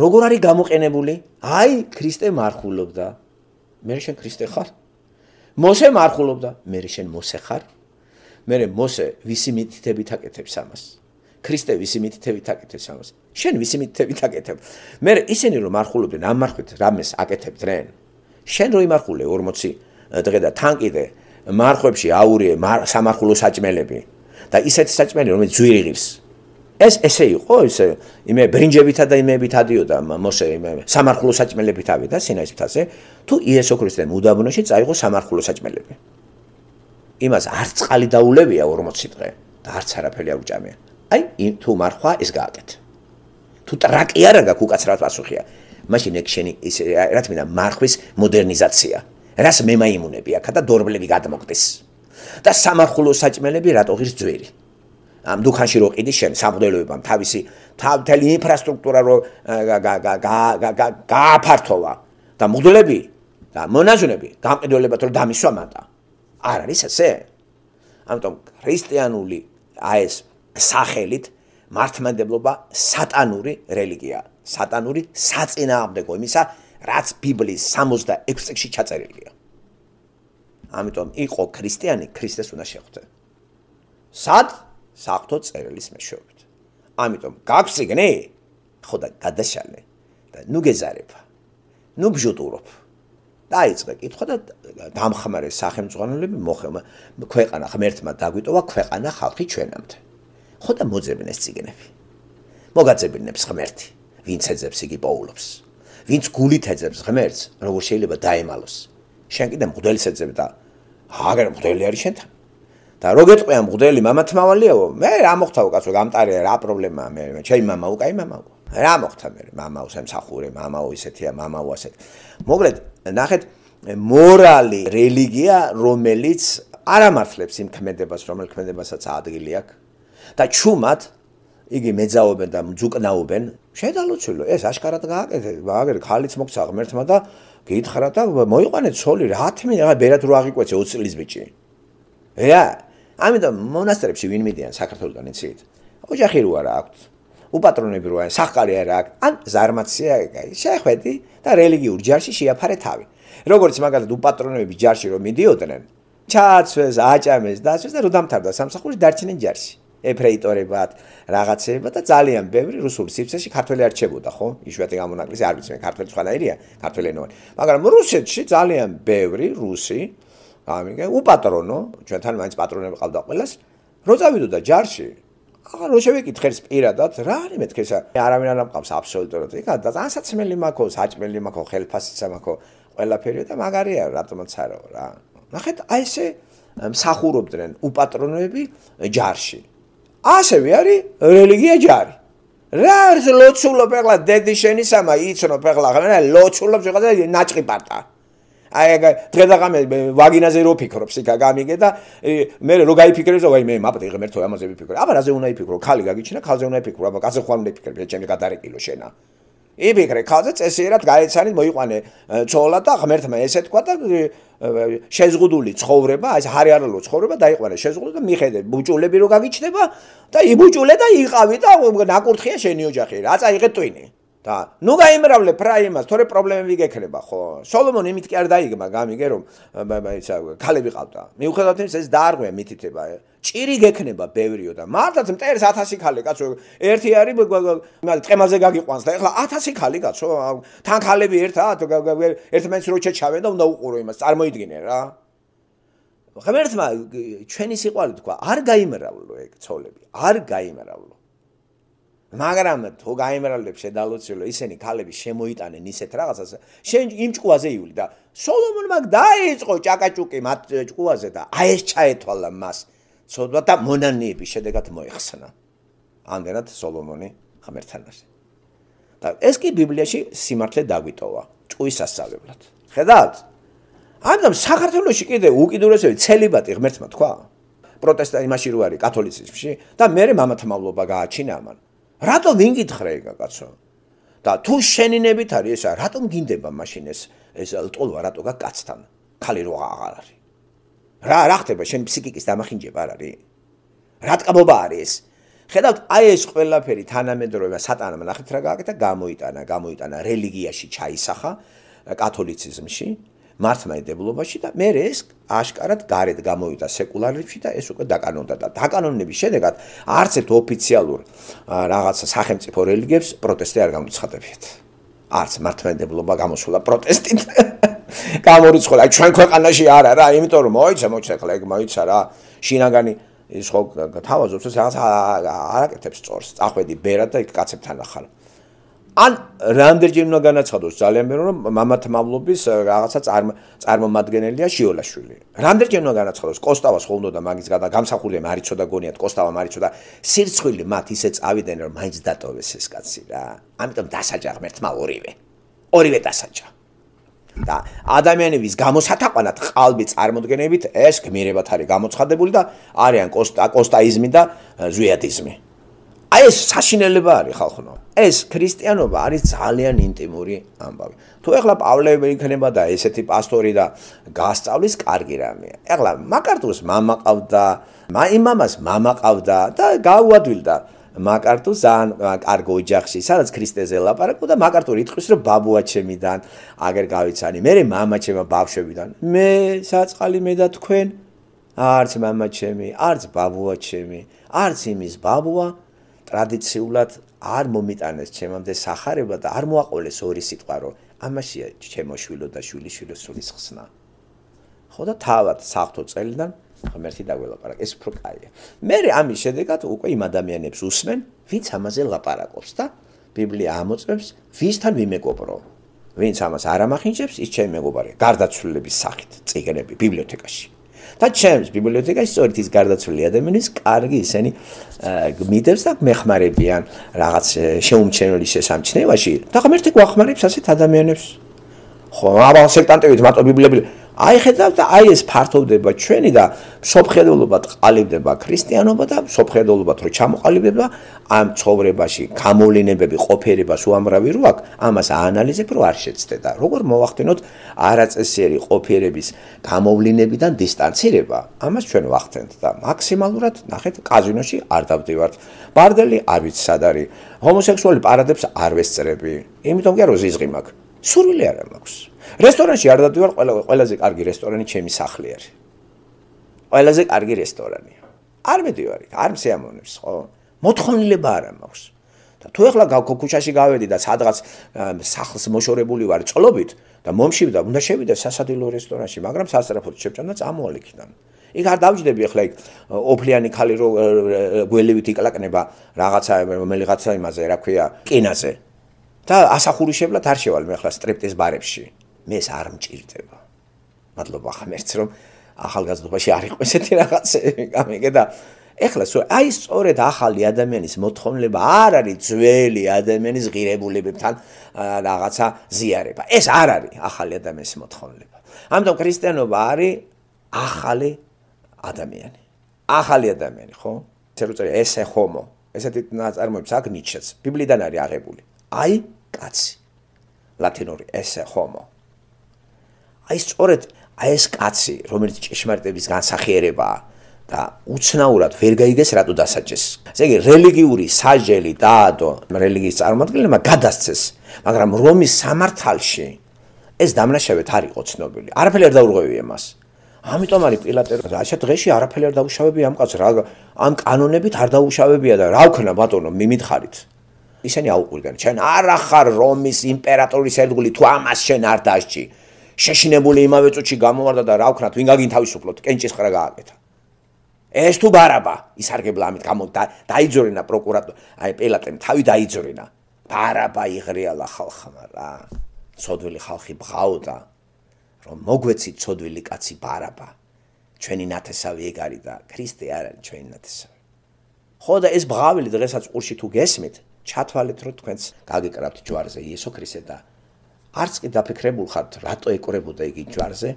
როგორ არის გამოყენებული? აი, ქრისტე მარხულობდა. მერე შენ ქრისტე ხარ? მოსე მარხულობდა, მერე შენ მოსე ხარ? მერე მოსე ვისი მითითებით აკეთებს ამას? ქრისტე ვისი მითითებით აკეთებს ამას? შენ ვისი მითითებით აკეთებ? მერე ისინი რომ მარხულობენ ამ მარხვით რამეს აკეთებდნენ? შენ რო იმარხულე 40 დღე და თან კიდე მარხვებში აურიე სამარხულო საჭმელები და ისეთი საჭმელი რომელიც ძვირიღირს ეს ესე იყო ისე იმე ბრინჯებითა და იმებით ადიოდა მოსე იმე სამარხულო საჭმელებით ავიდა სინაის მთაზე თუ იესო ქრისტემ უდაბნოში წაიღო სამარხულო საჭმელები იმას არც წყალი დაულევია 40 დღე და არც არაფერი არ უჭამია აი თუ მარხვა ეს გააკეთეთ თუ ტრაკი არა გაქვს უკაც რა პასუხია მაშინ ექშენი ის რა თქმა მარხვის მოდერნიზაცია რას მე მაიმუნები აქა და დორბლები გადმოგდეს და სამარხულო საჭმელები რატო ღირს ძველი ამ დუქანში რო ყიდი შენ სამდელოებამ თავისი თავთელი ინფრასტრუქტურა რო გააფართოვა და მოდლები და მონაზონები გამყიდველებად რო დამისვამატა არ არის ესე ამიტომ ქრისტიანული აეს სახელით მართმადებლობა სატანური რელიგია სატანური საწინააღმდეგო იმისა რაც ბიბლიის 66 წიგში ჩაწერილია ამიტომ იყო ქრისტიანი ქრისტეს უნდა შეხვდე სად საღთო წერილის მეშვეობით. ამიტომ გაგფსიგნი? ხო და გადაშალე და ნუ გეზარებ. ნუ ბჟუტუროფ. დაიწყე კითხვა და დამხმარე სახელმწიფოები მოხემა ქვეყანა ღმერთმა დაგვიტოვა ქვეყანა ხალხი ჩვენამდე. ხო და მოძებნეს ციგნები. მოგაძებინებს ღმერთი, ვინც ეძებს იგი პაულობს. ვინც გულით ეძებს ღმერთს, როგორ შეიძლება დაემალოს. შენ კიდე მღდელს ეძებ და აგერ მღდელი არის შენთან. და რო გეტყვია მღდელი მამათ მავალიაო მე რა მოხთავ კაცო გამტარია რა პრობლემაა მე ჩემი мама უკაი мама რა მოხთა მე мамаო სამსახური мамаო ისეთია мамаო ასეთ მოკლედ ნახეთ მორალი რელიგია რომელიც არამართლებს იმ ქმედებას რომელ ქმედებასაც ადგილი აქვს და ჩუმად იგი მეძაობენ და მძუკნაობენ შედალოცულო ეს აშკარად გააკეთე მაგერ ხალიც მოგცა ღმერთმა და გითხრა და მოიყვანე ცოლი რა თმე რა ბერად რო აღიკვეცე 20 წლის ბიჭი რა ამიტომ მონასტრებში ვინ მიდიან საქართველოსთან ისეთ ოჯახი რო არა აქვს უპატრონები როა სახალი არა აქვს ან ზარმაცია ეგაი შეხედი და რელიგიურ ჯარში შეაფარე თავი როგორც მაგალითად უპატრონები ჯარში რომ მიდიოდნენ ჩააცვეს აჭამეს და ასე და რომ დამთავრდა სამსახური დარჩენენ ჯარში ეფრეიტორებად რაღაცებად და ძალიან ბევრი რუსული სიფსაში ქართველი არჩებოდა ხო იშვიათი გამონაკლისი არ ვიცი მე ქართველი სხვანაირია ქართველი ენოა მაგრამ რუსეთში ძალიან ბევრი რუსი ამიგე უპატრონო ჩვენთან მაინც პატრონები ყავდა ყველას რო წავიდოდა ჯარში ახლა რო შევეკითხეს პირადად რა არის მეთქესა არავინ არ ამყავს აბსოლუტურად იქ ასაცმელი მაქო საჭმელი მაქო ხელფასიცა მაქო ყველაფერი და მაგარია რატომაც არა რა ნახეთ აი ესე მსახურობდნენ უპატრონოები ჯარში ასევე არის რელიგია ჯარი რა არის ლოცულობ ახლა დედიშენისამა იცნობ ახლა ლოცულობ შეგაძლია ნაჭი პარტა აი დღესაღამე ვაგინაზე რო ფიქრობს იქა გამიგე და მე რო გაიფიქრებს აი მე მაპტი ღმერთო ამაზე ვიფიქრო აბა რაზე უნდა იფიქრო ხალი გაგიჩინა ხალზე უნდა იფიქრო აბა გაზე ხვალ უნდა იფიქრო ჩემი გადარეკილო შენა იფიქრე ხალზე წესიერად გაეცანი მოიყვანე ცოლა და ღმერთმა ესე თქვა და შეზღუდული ცხოვრება აი ჰარიარალო ცხოვრება დაიყვანე შეზღუდული და მიხედე ბუჭულები რო გაგიჩნდება და იბუჭულე და იყავი და ნაკურთხია შენი ოჯახი რაც აიღე ტვინი და ნუ გაიმრავლე ფრა იმას, თორე პრობლემები გექნება, ხო? სოლომონი იმით კი არ დაიგმა, გამიგე რომ აიცა ქალები ყავდა. მიუხედავად იმისა, ეს დაარღვია მითითება. ჭირი გექნება ბევრიო და მართლაც მტერს 1000 ქალი კაცო ერთი არის წემაზე გაგიყვანს და ეხლა 1000 ქალი კაცო თან ქალები ერთად ერთმანეთს როჩა ჩავენ და უნდა უყურო იმას წარმოიდგინე რა ხმერთმა ჩვენი სიყვარული თქვა არ გამიმრავლო ეგ ცოლები არ გამიმრავლო მაგრამ თუ გამერალებს შედალოცილო ისინი ქალები შემოიტანენ ისეთ რაღაცას შენ იმ ჭკუაზე ივლი და სოლომონ მაგ დაიწყო ჭაკაჭუკი მათ ჭკუაზე და აი ეს ჩაეთვალა მას ცოდვა და მონანიები შედეგად მოიხსნა ამერად სოლომონი ამერთან არის და ეს კი ბიბლიაში სიმართლე დაგვიტოვა ჭუის ასალებლად ხედავთ ამდენ საქართველოსში კიდე უკიდურესები ცელიბატი ღმერთმა თქვა პროტესტა იმაში როარი კათოლიციზმში და მე მამათმავლობა გააჩინა მაგრამ რატომ ვინკითხრა ეგა კაცო? და თუ შენინებით არის ესა, რატომ გინდება მაშინ ეს ეს ლტოლვა რატო გა კაცთან? ხალი რო აღარ არის. რა რა ხდება შენ ფსიქიკის დამახინჯება არ არის? რა თკმობა არის? ხედავთ, აი ეს ყველაფერი თანამედროვე სატანამ ნახეთ რა გააკეთა, გამოიტანა, გამოიტანა რელიგიაში ჩაისახა, კათოლიციზმში. მართლმადიდებლობაში და მე ეს აშკარად გარეთ გამოვიდა სეკულარიზმში და ეს უკვე დაკანონდა და დაკანონების შედეგად არც ერთ ოფიციალურ რაღაცა სახელმწიფო რელიგიებს პროტესტი არ გამოცხადებიათ. არც მართლმადიდებლობა გამოსულა პროტესტით. გამორიცხვლა ჩვენ ქვეყანაში არა რა, იმიტომ რომ მოიცა მოიცა ხოლმე მოიცა რა შინაგანი ის ხო თავაზობს რაღაც არაკეთებს წორს, წახვედი ბერად და იქ კაცებთან ახალ. ან რამდენჯერ უნდა განაცხადოს ძალიან მეორე რომ მამათმავლობის э, რაღაცა წარმომადგენელია შიოლაშვილი. რამდენჯერ უნდა განაცხადოს კოსტავას ხომ უნდა მაგის გადა გამსახურია მარიცოდა გონიათ კოსტავა მარიცოდა სირცხვილი მათ ისე წავიდნენ რომ მაინც დატოვეს ეს კაცი რა. ამიტომ დასაჯა ღმერთმა ორივე. ორივე დასაჯა. და ადამიანების გამოსათაყვანად ყალბი წარმოდგენებით ეს გმირებათ არის გამოცხადებული და არიან კოსტა კოსტაიზმი და ზვიადიზმი. აი ეს საშინელება არის ხალხო ეს ქრისტიანობა არის ძალიან ინტიმური ამბავი თუ ეხლა პავლე იქნება და ესეთი პასტორი და გასწავლის კარგი რამეა ეხლა მაკარტუს мама ყავდა მაი მამას мама ყავდა და გაუადვილდა მაკარტუ ზან კარგი ოჯახში სადაც ქრისტეზე ლაპარაკობდა მაკარტუ რითხვის რომ ბაბუა ჩემიდან აგერ გავიცანი მე მამა ჩემო ბავშვებიდან მე საწყალი მე და თქვენ არც мама ჩემი არც ბაბუა ჩემი არც იმის ბაბუა ტრადიციულად არ მომიტანეს ჩემამდე сахарება და არ მოაყოლეს ორი სიტყვა რომ ამაშია ჩემო შვილო და შვილიშვილო სულის ხსნა ხო და თავად საერთო წელიდან ღმერთი დაგველაპარაკა ეს უფრო კაია მე ამის შედეგად უკვე იმ ადამიანებს უსმენ ვინც ამაზე ლაპარაკობს და ბიბლია ამოწმებს ვისთან ვიმეგობრო ვინც ამას არ ამახინჯებს ის ჩემი მეგობარია გარდაცვლილების სახით წიგნები ბიბლიოთეკაში და ჩემს ბიბლიოთეკაში სწორედ ის გარდაცვლილი ადამიანის კარგი ისენი გმიდებს და მეხმარებიან რაღაც შეუმჩნეველი შესამჩნევაში და ღმერთი გვახმარებს ასეთ ადამიანებს ხო აბალ სექტანტებით მარტო ბიბლიები აი ხედავ და აი ეს ფართოვდება ჩვენი და სოფხედელობა ყალიბდება ქრისტიანობა და სოფხედელობა რო ჩამოყალიბება ამ ცხოვრებაში გამოვლენებები ყოფერებას უამრავი რო აქ ამას აანალიზებ რო არ შეცდედა როგორ მოახდინოთ არაწესიერი ყოფერების გამოვლენებიდან დისტანცირება ამას ჩვენ ვახდენთ და მაქსიმალურად ნახეთ კაზინოში არ დავდივართ ბარდელი არ ვიცი სად არის ჰომოსექსუალი პარადებს არ ვესწრები იმიტომ კი არ ვიზღი მაქვს სურვილი არ მაქვს. რესტორანში არ დადივარ ყველა ყველაზე კარგი რესტორანი ჩემი სახლი არის. ყველაზე კარგი რესტორანია. არ მედივარი, არ მსიამოვნებს, ხო? მოთხოვნილება არ მაქვს. და თუ ეხლა გავქოქუჩაში გავედი და სადღაც სახლს მოშორებული ვარ წლობით და მომშივდა, უნდა შევიდე სასადილო რესტორანში, მაგრამ სასწრაფოდ შევჭამ და წამოვალი ქიდან. იქ არ დავჯდები ახლა იქ ოფლიანი ქალი რო გველივით იკლაკნება რაღაცა რომელიღაცა იმაზე რა ქვია კინაზე და ასახურიშებლად არ შევალ მე ახლა სტრიპტის ბარებში მე ეს არ მჭირდება მადლობა ხმერც რომ ახალგაზრდობაში არ იყო ესეთი რაღაცები გამიგე და ეხლა აი სწორედ ახალი ადამიანის მოთხოვნება არ არის ძველი ადამიანის ღირებულებებთან რაღაცა ზიარება ეს არ არის ახალი ადამიანის მოთხოვნება ამიტომ ქრისტიანობა არის ახალი ადამიანი ახალი ადამიანი ხო წერუწერი ესე ხომო ესეთი ნაწარმოებს აგნიშნეს ბიბლიიდან არის აღებული აი კაცი ლათინური ესე ჰომო აი სწორედ აი ეს კაცი რომელიც ჭეშმარიტების განსახიერებაა და უცნაურად ვერ გაიგეს რატო დასაჯეს ესე იგი რელიგიური საჯელი დაადო რელიგიის წარმომადგენლებმა გადასცეს მაგრამ რომის სამართალში ეს დამნაშავედ არ იყო ცნობილი არაფერი არ დაურღვევია მას ამიტომ არის პილატერ რაშა დღეში არაფერი არ დაუშავებია ამ კაცს რა ამ კანონებით არ დაუშავებია და რა ვქნა ბატონო მიმითხარით ისინი აუყვიდნენ ჩვენ არ ახარ რომის იმპერატორის ერთგული თუ ამას შენ არ დაშჭი შეშინებული იმავე წუთში გამოვარდა და რა ვქნათ ვინ გაგინთავისუფლოთ კენჭის ხრა გააკეთა ეს თუ ბარაბა ისარგებლა ამით გამო დაიძორენა პროკურატორ აი პელატემ თავი დაიძორენა ბარაბა იღრიალა ხალხმა რა ცოდვილი ხალხი ბღაოდა რომ მოგვეცი ცოდვილი კაცი ბარაბა ჩვენი ნათესავი ეგ არის და ქრისტე არ არის ჩვენი ნათესავი ხო და ეს ბღავილი დღესაც ყურში თუ გესმით ჩათვალეთ რომ თქვენს გაგეკრათ ჯვარზე იესო ქრისტე და არც კი დაფიქრებულ ხართ რატო ეკრებოდა იგი ჯვარზე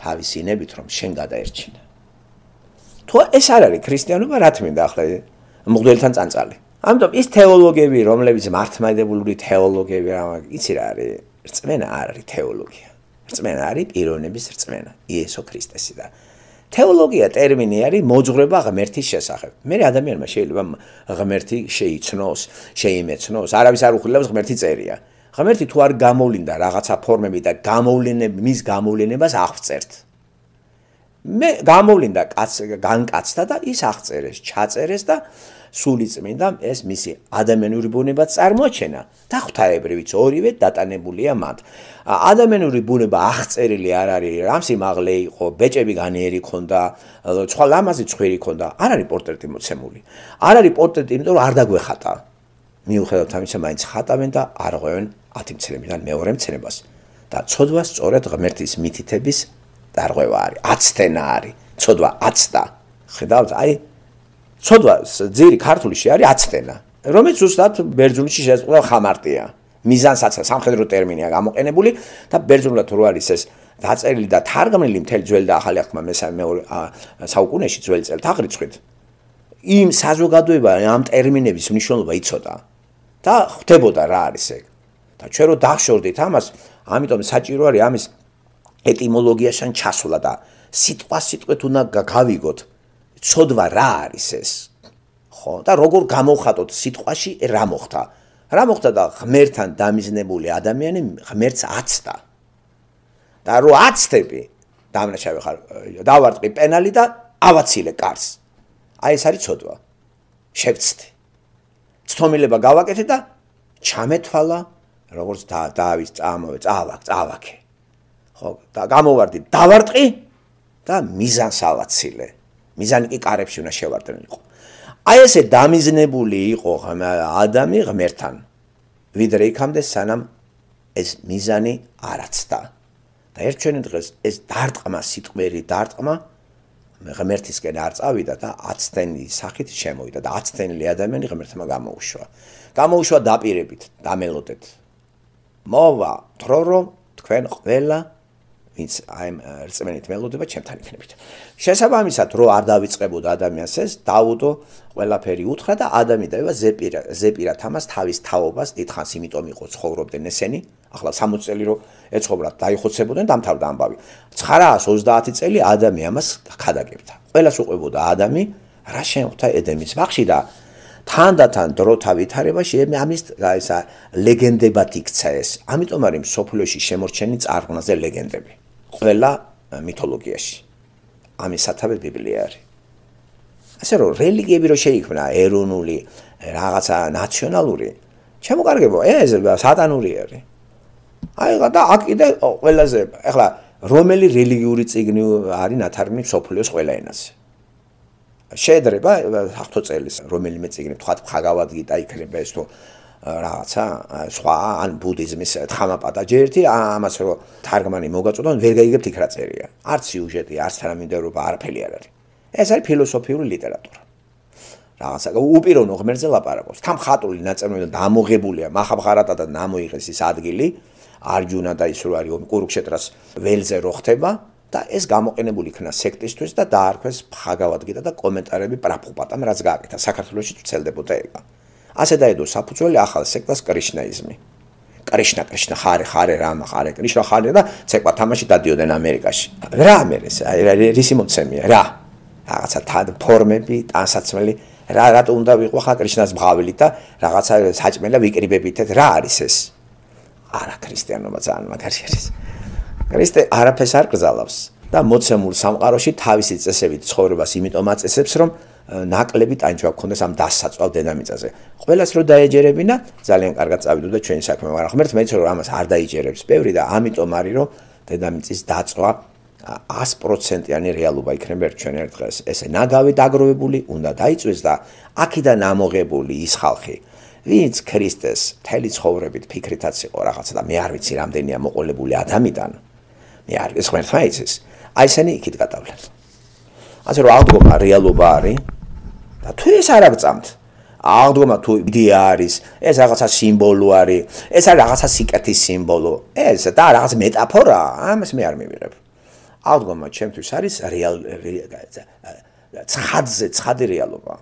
თავისინებით რომ შენ გადაერჩინა თუ ეს არ არის ქრისტიანობა რა თქმა უნდა ახლა მღვდელთან წანწალი ამიტომ ის თეოლოგები რომლებიც მართმადებული თეოლოგები რა იცი რა არის რწმენა არ არის თეოლოგია რწმენა არის პიროვნების რწმენა იესო ქრისტესი და თეოლოგია ტერმინი არის მოძღვრება ღმერთის შესახებ. მე ადამიანმა შეიძლება ღმერთი შეიცნოს, შეიმეცნოს, არავის არ უხილავს ღმერთი წერია. ღმერთი თუ არ გამოვლინდა რაღაცა ფორმები და გამოვლენები, მის გამოვლენებას აღწერთ. მე გამოვლინდა კაც განკაცთა და ის აღწერეს, ჩაწერეს და სულიწმინდა ეს მისი ადამიანური ბუნება წარმოჩენა და ღვთაებრივიც ორივე დატანებულია მათ. ადამიანური ბუნება აღწერილი არ არის რამსი მაღლე იყო, ბეჭები განიერი ქონდა, სხვა ლამაზი ცხვირი ქონდა, არ არის პორტრეტი მოცემული. არ არის პორტრეტი, იმიტომ რომ არ დაგვეხატა. მიუხედავად ამისა, მაინც ხატავენ და არღვევენ 10 წლებიდან მეორე წლებას. და ცოდვა სწორედ ღმერთის მითითების დარღვევა არის. აცდენა არის. ცოდვა აცდა. ხედავთ, აი ცოდვა ძირი ქართულში არის აცდენა, რომელიც უბრალოდ ბერძნულში შეესაბამება ხამარტია. მიზანსაცა სამხედრო ტერმინია გამოყენებული და ბერძნულად რო არის ეს დაწერილი და თარგმნილი მთელ ძველ და ახალი ახმა მესამე მეორე საუკუნეში ძველ წელთ აღრიცხვით იმ საზოგადოება ამ ტერმინების მნიშვნელობა იცოდა და ხვდებოდა რა არის ეგ და ჩვენ რო დახშორდით ამას ამიტომ საჭირო არის ამის ეტიმოლოგიასთან ჩასვლა და სიტყვა სიტყვით უნდა გავიგოთ ცოდვა რა არის ეს? ხო, და როგორ გამოვხატოთ სიტყვაში რა მოხდა? რა მოხდა და ღმერთთან დამიზნებული ადამიანი ღმერთს აცდა. და რო აცდები, დამნაშავე ხარ, დავარტყი პენალი და ავაცილე კარს. აი ეს არის ცოდვა. შევცდე. ცხომილება გავაკეთე და ჩამეთვალა, როგორც და დავის წამოვე, წავაკ, წავაკე. ხო, და გამოვარდი, დავარტყი და მიზანს ავაცილე. მიზანი კი კარებში უნდა შევარდნენიყო. აი ესე დამიზნებული იყო ადამი ღმერთთან. ვიდრე იქამდე სანამ ეს მიზანი არაცდა. და ერთჩვენი დღეს ეს დარტყმა სიტყვერი დარტყმა ღმერთისკენ არ წავიდა და აცდენი სახით შემოვიდა და აცდენილი ადამიანი ღმერთმა გამოუშვა. გამოუშვა დაპირებით, დამელოდეთ. მოვა, თრო რომ თქვენ ყველა ვინც აი ამ რწმენით მელოდება, ჩემთან იქნებით. შესაბამისად რო არ დაიწყებოდა ადამიანს ეს დაუდო ყველაფერი უთხრა და ადამი დაევა ზეპირა ზეპირა თამას თავის თაობას ეთხანს იმიტომ იყო ცხოვრობდნენ ესენი ახლა 60 წელი რო ეცხოვრა დაიხოცებოდნენ დამთავრდა ამბავი 930 წელი ადამი ამას ხადაგებდა ყველას უყვებოდა ადამი რა შეხვდა ედემის ბაღში და თანდათან დროთა ვითარებაში მე ამის ესა ლეგენდებად იქცა ეს ამიტომ არის სოფლიოში შემორჩენილი წარღვნაზე ლეგენდები ყველა მითოლოგიაში ამის სათავე ბიბლია არის. ასე რომ რელიგიები რო შეიქმნა ეროვნული რაღაცა ნაციონალური, ჩემოკარგებო, ეს სატანური არის. აი და აქ კიდე ყველაზე ახლა რომელი რელიგიური წიგნი არის ნათარგმნი სოფლიოს ყველა ენაზე? შეიძლება ახთო წელს რომელიმე წიგნი თქვა ხაგავად გიტა იქნება ეს თუ რაღაცა სხვა ან ბუდიზმის თხამაპატა ჯერთი ამას რომ თარგმანი მოგაწოდონ ვერ გაიგებთ იქ რა წერია არც სიუჟეტი არც თანამიმდევრობა არაფერი არ არის ეს არის ფილოსოფიური ლიტერატურა რაღაცა უპირონო ღმერთზე ლაპარაკობს თან ხატული ნაწერმები და ამოღებულია махაბხარატა და ნამოიღეს ის ადგილი არჯუნა და ის რო არის ომ კურუქშეტრას ველზე რო ხდება და ეს გამოყენებული იქნა სექტისთვის და დაარქვეს ფხაგავადგიტა და კომენტარები პრაფუპატამ რაც გააკეთა საქართველოსი წელდებოდა ეგა ასე დაედო საფუძველი ახალ სექტას კრიშნაიზმი. კრიშნა კრიშნა ხარე ხარე რამა ხარე კრიშნა ხარე და ცეკვა თამაში დადიოდნენ ამერიკაში. რა ამერეს? აი რა რისი მოცემია? რა? რაღაცა თან ფორმები, ტანსაცმელი, რა რატო უნდა ვიყო ხა კრიშნას მღავლი და რაღაცა საჭმელა ვიკრიბებითეთ. რა არის ეს? არა ქრისტიანობა ძალიან მაგარი არის. კრისტე არაფერს არ გზალავს და მოცემულ სამყაროში თავისი წესებით ცხოვრებას იმიტომ აწესებს, რომ ნაკლები ტანჯვა გქონდეს ამ დასაწვალ დინამიკაზე. ყველას რო დაეჯერებინა, ძალიან კარგად წავიდოდ და ჩვენი საქმე. მაგრამ ღმერთ მეც რო ამას არ დაიჯერებს ბევრი და ამიტომ არის რომ დედამიწის დაწვა 100%-იანი რეალობა იქნება ჩვენ ერთ დღეს. ესე ნაგავი დაგროვებული უნდა დაიწვეს და აქედან ამოღებული ის ხალხი ვინც ქრისტეს მთელი ცხოვრებით ფიქრითაც იყო რაღაცა და მე არ ვიცი რამდენია მოყოლებული ადამიანთან მე არ ეს ხმერთა იცის აი ესენი იქით გადავლენ ასე რომ ალბათ რეალობა არის და თუ ეს არ აღწამთ აღდგომა თუ იდეა არის ეს რაღაცა სიმბოლო არის ეს არის რაღაცა სიკეთის სიმბოლო ეს და რაღაც მეტაფორა ამას მე არ მივიღებ აღდგომა ჩემთვის არის რეალ ცხადზე ცხადი რეალობა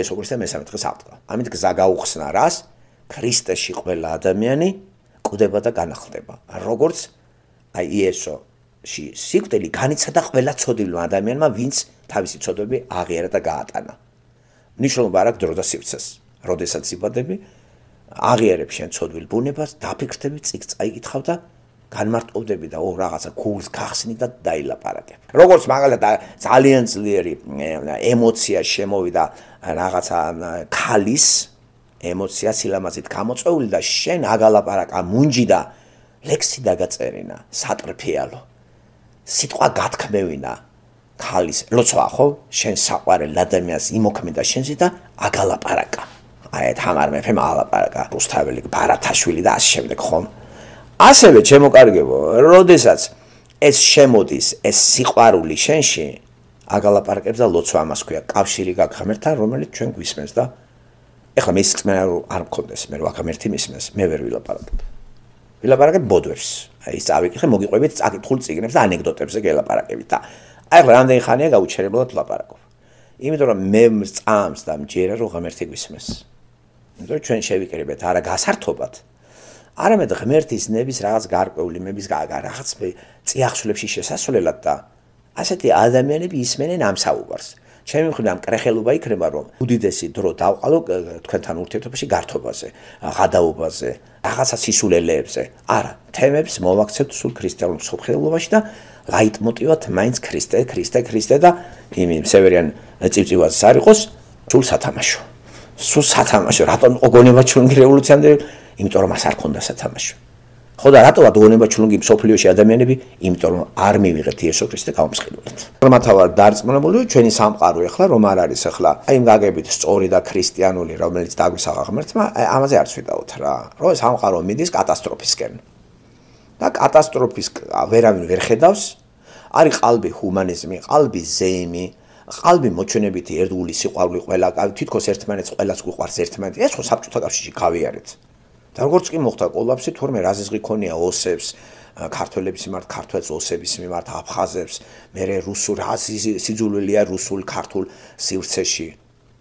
ეს როგორც მე სამეთ დღეს აღდგა ამით გზა გაუხსნა რას ქრისტეში ყველა ადამიანი კვდება და განახლდება როგორც აი ესო სიკვდილი განიცადა ყველა ცოდვილმა ადამიანმა ვინც თავისი ცოდვები აღიარა და გაატანა მნიშვნელობა არ აქვს დროზე სივცეს. როდესაც იბადები, აღიარებ შენ ცოდვილ ბუნებას, დაფიქრდები, წიგწაიკითხავ და განმარტოვდები და ო რაღაცა გულს გახსნი და დაილაპარაკებ. როგორც მაგალითად ძალიან ძლიერი ემოცია შემოვიდა რაღაცა ქალის ემოცია სილამაზით გამოწეული და შენ აგალაპარაკა მუნჯი და ლექსი დაგაწერინა, სატრფიალო. სიტყვა გათქმევინა, ხალის ლოცვა ხო შენ საყვარელ ადამიანს იმოქმედა შენზე და აგალაპარაკა აი თამარ მეფემ აალაპარაკა რუსთაველი ბარათაშვილი და ასე შემდეგ ხო ასევე შემოკარგებო როდესაც ეს შემოდის ეს სიყვარული შენში აგალაპარაკებს და ლოცვა ამას ქვია კავშირი გაქვს ღმერთთან რომელიც ჩვენ გვისმენს და ეხლა მე სიწმენა არ მქონდეს მე ვაქ ამერთი მისმენს მე ვერ ვილაპარაკებ ვილაპარაკებ ბოდვებს აი წავიკითხე მოგიყვებით წაკითხულ ციგნებს და ანეკდოტებს ეგ ელაპარაკებით და აი ახლა რამდენი ხანია გაუჩერებლად ვლაპარაკობ. იმიტომ რომ მე წამს და მჯერა რო ღმერთი გვისმის. იმიტომ ჩვენ შევიკრიბეთ არა გასართობად. არამედ ღმერთის ნების რაღაც გარკვეული მების რაღაც წიახშლებში შესასვლელად და ასეთი ადამიანები ისმენენ ამ საუბარს. ჩემი მხრიდან კრეხელობა იქნება რომ უდიდესი დრო დავყალო თქვენთან ურთიერთობაში გართობაზე, ღადაობაზე, რაღაცა სისულელეებზე. არა, თემებს მოვაქცევთ სულ ქრისტიანულ მსოფლიოში და ლაიტმოტივად მაინც ქრისტე, ქრისტე, ქრისტე და იმ სევერიან წიწივას არ იყოს სულ სათამაშო. სულ სათამაშო, რატომ ოგონება ჩვენი რევოლუციამდე, იმიტომ რომ მას არ ქონდა სათამაშო. ხო და რატოა დონება ჩლუნგი სოფლიოში ადამიანები, იმიტომ რომ არ მივიღეთ იესო ქრისტე გამოსყიდულად. მართავარ დარწმუნებული, ჩვენი სამყარო ეხლა რომ არ არის ეხლა, აი მაგებით სწორი და ქრისტიანული, რომელიც დაგვისაღა ღმერთმა, აი ამაზე არც ვიტყოდ რა. რო სამყარო მიდის კატასტროფისკენ. და კატასტროფის ვერავინ ვერ ხედავს არის ყალბი ჰუმანიზმი ყალბი ზეიმი ყალბი მოჩვენებითი ერთგული სიყვარული ყველა თითქოს ერთმანეთს ყველას გიყვარს ერთმანეთი ეს ხო საბჭოთა კავშირში გავიარეთ და როგორც კი მოხდა კოლაფსი თორმე რაზიზღი ქონია ოსებს ქართველების მიმართ ქართველს ოსების მიმართ აფხაზებს მეორე რუსულ სიძულველია რუსულ ქართულ სივრცეში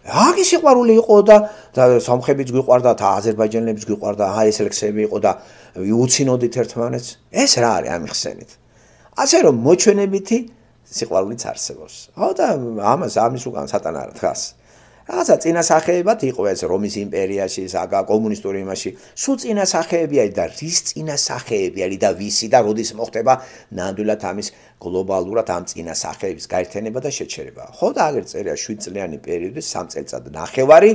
აი სიყვარული იყო და სამხებიც გიყვარდათ აზერბაიჯანელებს გიყვარდა აი ეს ლექსები იყო და უცინოდით ერთმანეთს ეს რა არის ამიხსენით ასე რომ მოჩვენებითი სიყვარულიც არსებობს ხო და ამას ამის უკან სატანა არ დგას რაღაცა წინასახეებად იყო ეს რომის იმპერიაში ზაგა კომუნისტური იმაში სუ წინასახეებია და რის წინასახეებია და ვისი და როდის მოხდება ნამდვილად ამის გლობალურად ამ წინასახეების გაერთიანება და შეჩერება ხო და აგერ წერია 7 წლიანი პერიოდი 3 წელიწად ნახევარი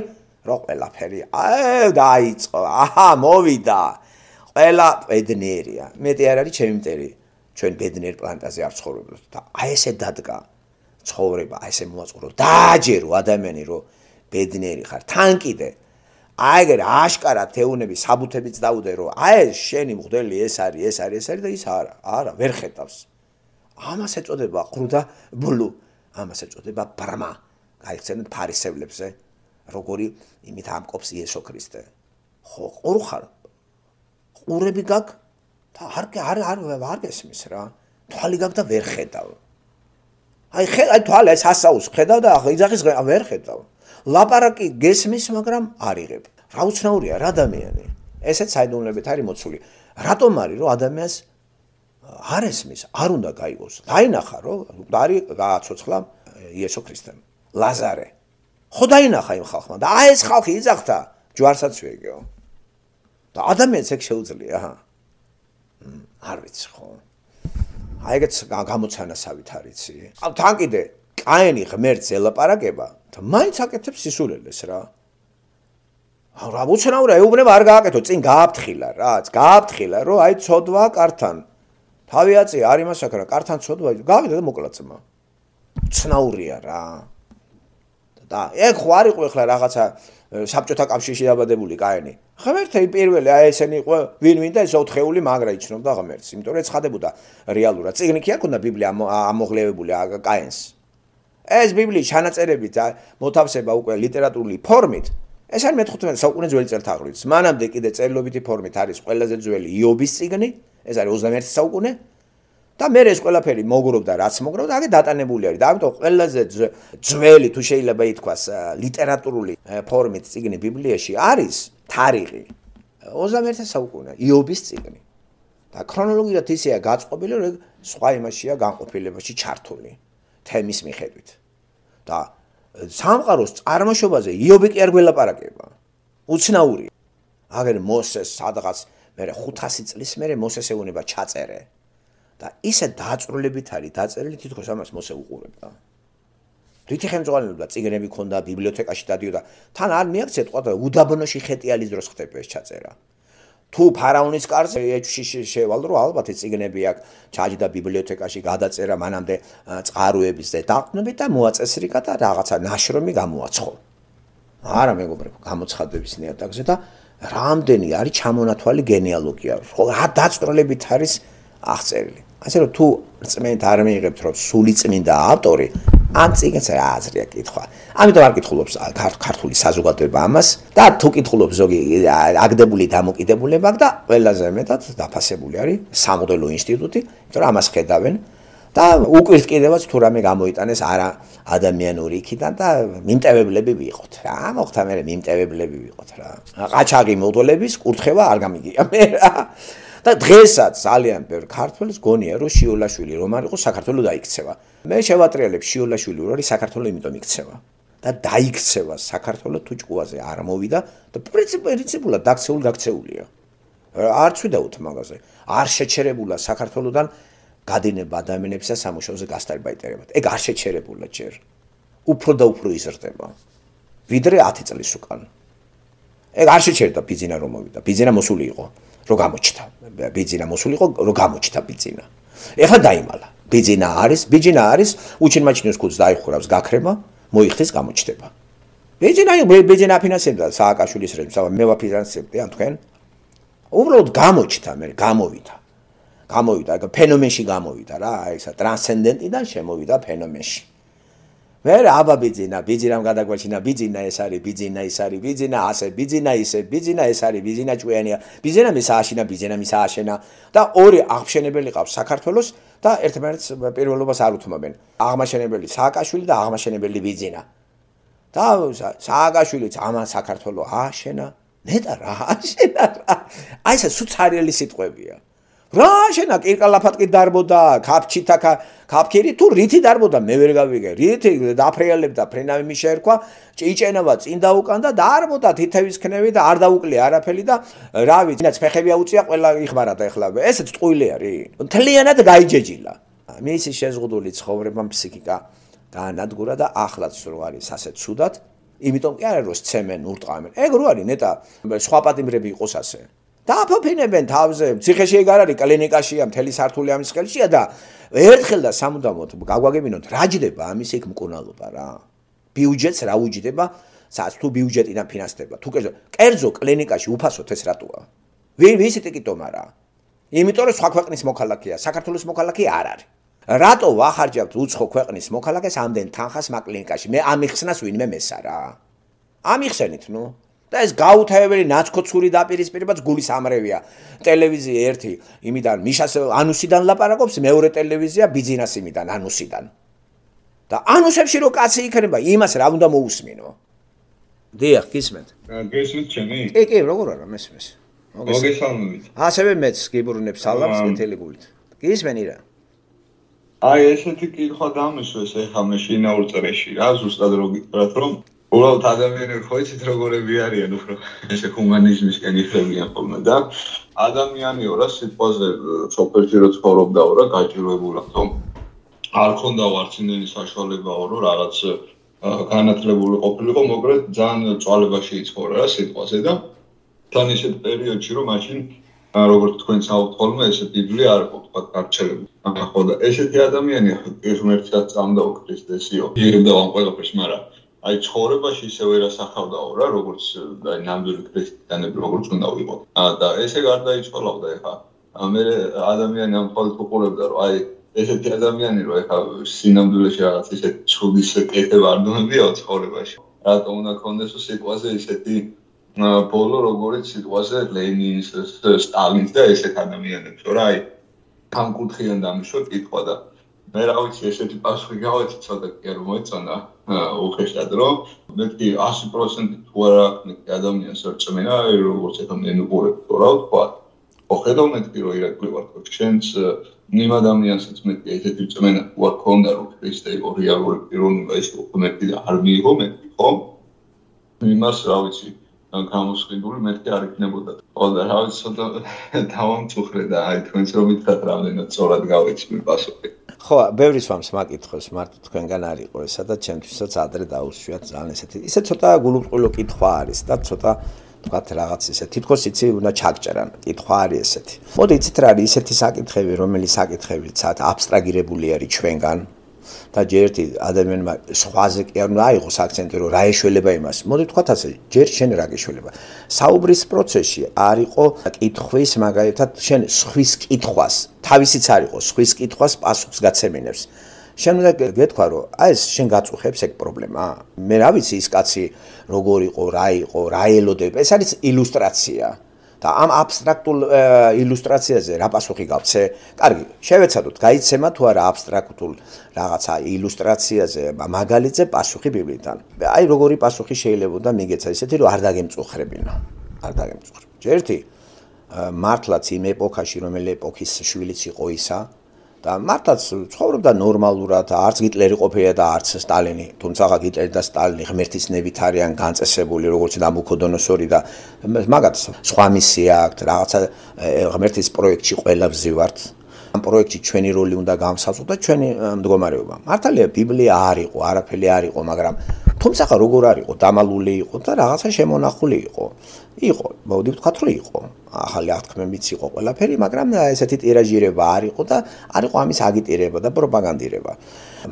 რო ყველაფერი აი დაიწყო აჰა მოვიდა ყველა ბედნიერია. მეტი არ არის ჩემი მტერი. ჩვენ ბედნიერ პლანეტაზე არ ცხოვრობთ და აი ესე დადგა ცხოვრება, აი ესე მოაწყო. დააჯერო ადამიანი რომ ბედნიერი ხარ. თან კიდე აი ეს აშკარა თეუნები საბუთებიც დაუდე რომ აი შენი მღდელი ეს არის, ეს არის, ეს არის და ის არა, არა, ვერ ხედავს. ამას ეწოდება ხრუდა ბლუ. ამას ეწოდება ბრმა. გაიხსენეთ ფარისევლებსე, როგორი იმით ამკობს იესო ქრისტე. ხო, ყურხარ, ყურები გაქვს და არ არ არ არ გესმის რა. თვალი გაქვს და ვერ ხედავ. აი ხე აი თვალი ეს ასაუს ხედავ და ახლა იძახის ვერ ხედავ. ლაპარაკი გესმის, მაგრამ არ იღებ. რა უცნაურია რა ადამიანი. ესეც საიდუმლოებით არის მოცული. რატომ არის რომ ადამიანს არ ესმის, არ უნდა გაიგოს. დაინახა რომ არის გააცოცხლა იესო ქრისტემ. ლაზარე. ხო დაინახა იმ ხალხმა და აი ეს ხალხი იძახთა ჯვარსაც ვიგეო. და ადამიანს ეგ შეუძლია ჰა არ ვიცი ხო აი ეგეც გამოცანასავით არიცი აუ თან კიდე კაენი ღმერთს ელაპარაკება და მაინც აკეთებს სისულელეს რა აუ რა უცნაურა ეუბნება არ გააკეთო წინ გააფთხილა რა გააფთხილა რომ აი ცოდვა კართან თავი აწი არ იმას აქ რა კართან ცოდვა გავიდა და მოკლა ძმა უცნაურია რა და ეგ ხო არ იყო ეხლა რაღაცა საბჭოთა კავშირში დაბადებული კაენი. ღმერთი პირველი აი ესენი იყო ვინ-ვინდა ეს ოთხეული მაგრა იცნობდა ღმერთს, იმიტომ რომ ეცხადებოდა რეალურად. წიგნი კი აქვს და ბიბლია ამოღლევებული კაენს. ეს ბიბლიის ჩანაწერები და მოთავსება უკვე ლიტერატურული ფორმით ეს არ მე-15 საუკუნე ძველი წელთაღრიც. მანამდე კიდე წერილობითი ფორმით არის ყველაზე ძველი იობის წიგნი, ეს არის 21 საუკუნე, და მე ეს ყველაფერი მოგროვდა რაც მოგროვდა აგი დატანებული არის და ამიტომ ყველაზე ძველი თუ შეიძლება ითქვას ლიტერატურული ფორმით წიგნი ბიბლიაში არის თარიღი 21-ე საუკუნე იობის წიგნი და ქრონოლოგიურად ისეა გაწყობილი რომ სხვა იმაშია განყოფილებაში ჩართული თემის მიხედვით და სამყაროს წარმოშობაზე იობი კი არ გველაპარაკება უცნაური აგერ მოსეს სადღაც მე 500 წლის მერე მოსეს ეუნება ჩაწერე და ისე დაწრულებით არის დაწერილი თითქოს ამას მოსე უყურებდა. რითი ხელმძღვანელობდა წიგნები ქონდა ბიბლიოთეკაში დადიოდა. თან არ მიაქცია თქვა და უდაბნოში ხეტიალის დროს ხდება ეს ჩაწერა. თუ ფარაონის კარზე ეჩში შევალდრო ალბათ ეს წიგნები აქ ჩაჯდა ბიბლიოთეკაში გადაწერა მანამდე წყაროების და დაყნობით და მოაწესრიგა და რაღაცა ნაშრომი გამოაცხო. არა მეგობრებო, გამოცხადების ნიადაგზე და რამდენი არის ჩამონათვალი გენეალოგია. რა დაწვრილებით არის აღწერილი. ასე რომ თუ წმენთ არ მიიღებთ რომ სული წმინდა ავტორი ან წიგნს რა აზრია კითხვა ამიტომ არ კითხულობს ქართული საზოგადოება ამას და თუ კითხულობს ზოგი აგდებული დამოკიდებულება და ყველაზე მეტად დაფასებული არის სამოდელო ინსტიტუტი იმიტომ რომ ამას ხედავენ და უკვირს კიდევაც თუ რამე გამოიტანეს არა ადამიანური იქიდან და მიმტევებლები ვიყოთ რა მოხთა მე მიმტევებლები ვიყოთ რა ყაჩაღი მოდელების კურთხევა არ გამიგია მე რა და დღესაც ძალიან ბევრი ქართველს გონია რომ შიოლაშვილი რომ არ იყოს საქართველოს დაიქცევა. მე შევატრიალებ შიოლაშვილი რომ არის საქართველოს იმიტომ იქცევა. და დაიქცევა საქართველოს თუჭყუაზე არ მოვიდა და პრინციპულად დაქცეულ გაქცეულია. არც ვიდაოთ მაღაზე. არ შეჩერებულა საქართველოსთან გადინება ადამიანებსა სამუშაოზე გასტარბაიტერებად. ეგ არ შეჩერებულა ჯერ. უფრო და უფრო იზრდება. ვიდრე 10 წლის უკან. ეგ არ შეჩერდა ბიზინა რომ მოვიდა. ბიზინა მოსული იყო. რომ გამოჩნდა. ბიძინა მოსულიყო, რომ გამოჩნდა ბიძინა. ეხლა დაიმალა. ბიძინა არის, ბიძინა არის, უჩინმაჩინოს ქუც დაიხურავს გაქრება, მოიხდეს გამოჩნდება. ბიძინა ბიძინა ფინანსებდა სააკაშვილის რემს, მე ვაფინანსებდი ან თქვენ? უბრალოდ გამოჩნდა, მე გამოვიდა. გამოვიდა, ეგ ფენომენში გამოვიდა რა, აი ესა ტრანსცენდენტიდან შემოვიდა ფენომენში. მე აბა ბიძინა ბიძინამ გადაგვაჩინა ბიძინა ეს არის ბიძინა ის არის ბიძინა ასე ბიძინა ისე ბიძინა ეს არის ბიძინა ჭუენია ბიძინა მის ააშენა ბიძინა მის ააშენა და ორი აღმშენებელი ყავს საქართველოს და ერთმანეთს პირველობას არ უთმობენ აღმშენებელი სააკაშვილი და აღმშენებელი ბიძინა და სააკაშვილიც ამა საქართველოს ააშენა მე და რა ააშენა აი ეს სუცარიელი სიტყვებია რა შენა კირკალაფატკი დარბოდა ქაფჩითა ქაფქირი თუ რითი დარბოდა მე ვერ გავიგე რითი დაფრიალებდა ფრენავი მიშერქვა ჭიჭენავა წინ დაუკან და დაარბოდა თითევის ქნევი და არ დაუკლია არაფერი და რა ვიცი ძინაც ფეხები აუწია ყველა იხმარა და ეხლა ესეც წყვილი არის მთლიანად გაიჯეჯილა მისი შეზღუდული ცხოვრება ფსიქიკა დაანადგურა და ახლაც რო არის ასე ცუდად იმიტომ კი არა რომ სცემენ ურტყამენ ეგ რო არის ნეტა სხვა პატიმრები იყოს ასე დააფოფინებენ თავზე ციხეში ეგ არ არის კლინიკაშია მთელი სართული ამის ხელშია და ერთხელ და სამუდამოდ გაგვაგებინოთ რა ჯდება ამის ეგ მკურნალობა რა ბიუჯეტს რა უჯდება სას თუ ბიუჯეტიდან ფინანსდება თუ კერძო კერძო კლინიკაში უფასოთ ეს რატოა ვინ ვისი ტიკიტომ არა იმიტომ რომ სხვა ქვეყნის მოქალაქეა საქართველოს მოქალაქე არ არის რატო ვახარჯავთ უცხო ქვეყნის მოქალაქეს ამდენ თანხას მაგ კლინიკაში მე ამიხსნას ვინმე მესა რა ამიხსენით ნუ და ეს გაუთავებელი ნაცკოცური დაპირისპირებაც გულის ამრევია. ტელევიზია ერთი იმიდან მიშას ანუსიდან ლაპარაკობს, მეორე ტელევიზია ბიზნეს იმიდან ანუსიდან. და ანუსებში რო კაცი იქნება, იმას რა უნდა მოусმინო? დიახ, გისმენთ. გისმენთ ჩემი? კი, კი, როგორ არა, მესმის. მოგესალმებით. ასევე მეც გიბრუნებს ალაპს კეთილი გულით. გისმენი რა? აი, ესეთი კითხვა დამისვეს ახლა მე შინაურ წრეში რა ზუსტად როგიტყვით რომ უბრალოდ ადამიანები ხო იცით როგორები არიან უფრო ესე ჰუმანიზმისკენ იწევიან ხოლმე და ადამიანიო რა სიტყვაზე სოფელში რო ცხოვრობდაო რა გაჭირვებულიო არ ხონდა ვარცინენი საშუალებაო რო რაღაც განათლებული ყოფილიყო მოკლედ ძალიან წვალებაში იცხოვრა რა სიტყვაზე და თან ისეთ პერიოდში რომ მაშინ როგორც თქვენ საუბრთ ხოლმე ესე ბიბლია არ ყო თქვა გარჩერებული ახლა ესეთი ადამიანი ხო ერთმერთად წამდაო ქრისტესიო იერდა ამ ყველაფერს მაგრამ აი ცხოვრებაში ისე ვერას ახავდაო რა როგორც აი ნამდვილი ქრისტიანე როგორც უნდა ვიყო და ესე გარდაიცვალავდა ეხა მე ადამიანი ამ ყოველ ფუყურებდა რომ აი ესეთი ადამიანი რომ ეხა სინამდვილეში რაღაც ისე ცუდის კეთება არ დონებიაო ცხოვრებაში რატომ უნდა კონდეს სიტყვაზე ისეთი ბოლო როგორც სიტყვაზე ლენინის სტალინის და ესეთ ადამიანებს რა აი ამ კუთხიდან დამშვა კითხვა და მე რა ვიცი ესეთი პასუხი გავეცი ცოტა კი არ მოეწონა უხეშად რომ მე 100% თუ არა მე ადამიანს არ წმენა როგორც ეთო მე ნუყურებ თუ რა ვთქვა ხედავ მე პირო ირაკლი ვარ თქო შენს იმ ადამიანსაც მე ესეთი წმენა ვა ქონდა რომ ქრისტე იყო რეალური პიროვნება ის უკმე არ მიიღო მე ხო იმას რა ვიცი გამოსყიდული მეთქი არ იქნებოდა. ხო და რა ვიცი ცოტა დავამწუხრე და აი თქვენს რომ ითქვათ რამდენად სწორად გავიჩვენე პასუხი. ხო, ბევრი სვამს მაკითხოს მარტო თქვენგან არ იყო ესა და ჩემთვისაც ადრე დაუსვიათ ძალიან ესეთი. ისე ცოტა გულუბრყვილო კითხვა არის და ცოტა ვთქვათ რაღაც ესე თითქოს იცი უნდა ჩაგჭერან კითხვა არის ესეთი. მოდი იცით რა არის ესეთი საკითხები, რომელი საკითხებიცაც აბსტრაგირებული არის ჩვენგან, და ჯერ ერთი ადამიანმა სხვაზე კი არ აიღოს აქცენტი რომ რა ეშველება იმას მოდი თქვა თასე ჯერ შენ რა გეშველება საუბრის პროცესში არ იყო კითხვის მაგალითად შენ სხვის კითხვას თავისიც არ იყო სხვის კითხვას პასუხს გაცემინებს შენ უნდა გეთქვა რომ აი ეს შენ გაწუხებს ეგ პრობლემა მე რა ვიცი ის კაცი როგორ იყო რა იყო რა ელოდებ ეს არის ილუსტრაცია და ამ აბსტრაქტულ э, ილუსტრაციაზე რა პასუხი გავცე? კარგი, შევეცადოთ, გაიცემა თუ არა აბსტრაქტულ რაღაცა ილუსტრაციაზე მაგალითზე პასუხი ბიბლიიდან. აი როგორი პასუხი შეიძლება უნდა მიგეცა ისეთი, რომ არ დაგემწუხრებინო. არ დაგემწუხრებინო. ერთი э, მართლაც იმ ეპოქაში, რომელი ეპოქის შვილიც იყო ისა, და მართაც ცხოვრობდა ნორმალურად, არც ჰიტლერი ყოფილა და არც სტალინი, თუმცა ჰიტლერი და სტალინი ღმერთის ნებით არიან განწესებული, როგორც ნაბუქოდონოსორი და მაგათ სხვა მისია აქვს, რაღაცა ღმერთის პროექტში ყველა ვზივართ. ამ პროექტში ჩვენი როლი უნდა გამსაზღვრო და ჩვენი მდგომარეობა. მართალია ბიბლია არ იყო, არაფერი არ იყო, მაგრამ თუმცა ხა როგორ არისო დამალული იყო და რაღაცა შემონახული იყო. იყო, მოდი ვთქვათ რომ იყო. ახალი აღთქმებიც იყო ყველაფერი, მაგრამ ესეთი ტირაჟირება არისო და არისო ამის აგიტირება და პროპაგანდირება.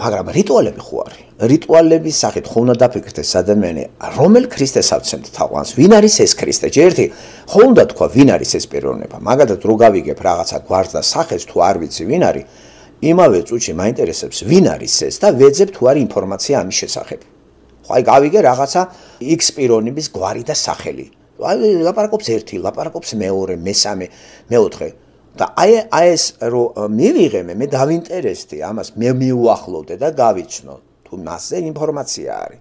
მაგრამ რიტუალები ხო არის? რიტუალების სახით ხო უნდა დაფიქრდეს ადამიანი, რომელ ქრისტეს ავცემთ თავანს? ვინ არის ეს ქრისტე? ჯერთი ხო უნდა თქვა ვინ არის ეს პიროვნება? მაგათაც რო გავიგებ რაღაცა გვარს და სახეს თუ არ ვიცი ვინ არის, იმავე წუთში მაინტერესებს ვინ არის ეს და ვეძებ თუ არის ინფორმაცია ამის შესახებ. აი გავიგე რაღაცა X პიროვნების გვარი და სახელი. აი ლაპარაკობს ერთი, ლაპარაკობს მეორე, მესამე, მეოთხე. და აი აი ეს რო მივიღე მე მე დავინტერესდი ამას მე მიუახლოვდე და გავიჩნო თუ მასზე ინფორმაცია არის.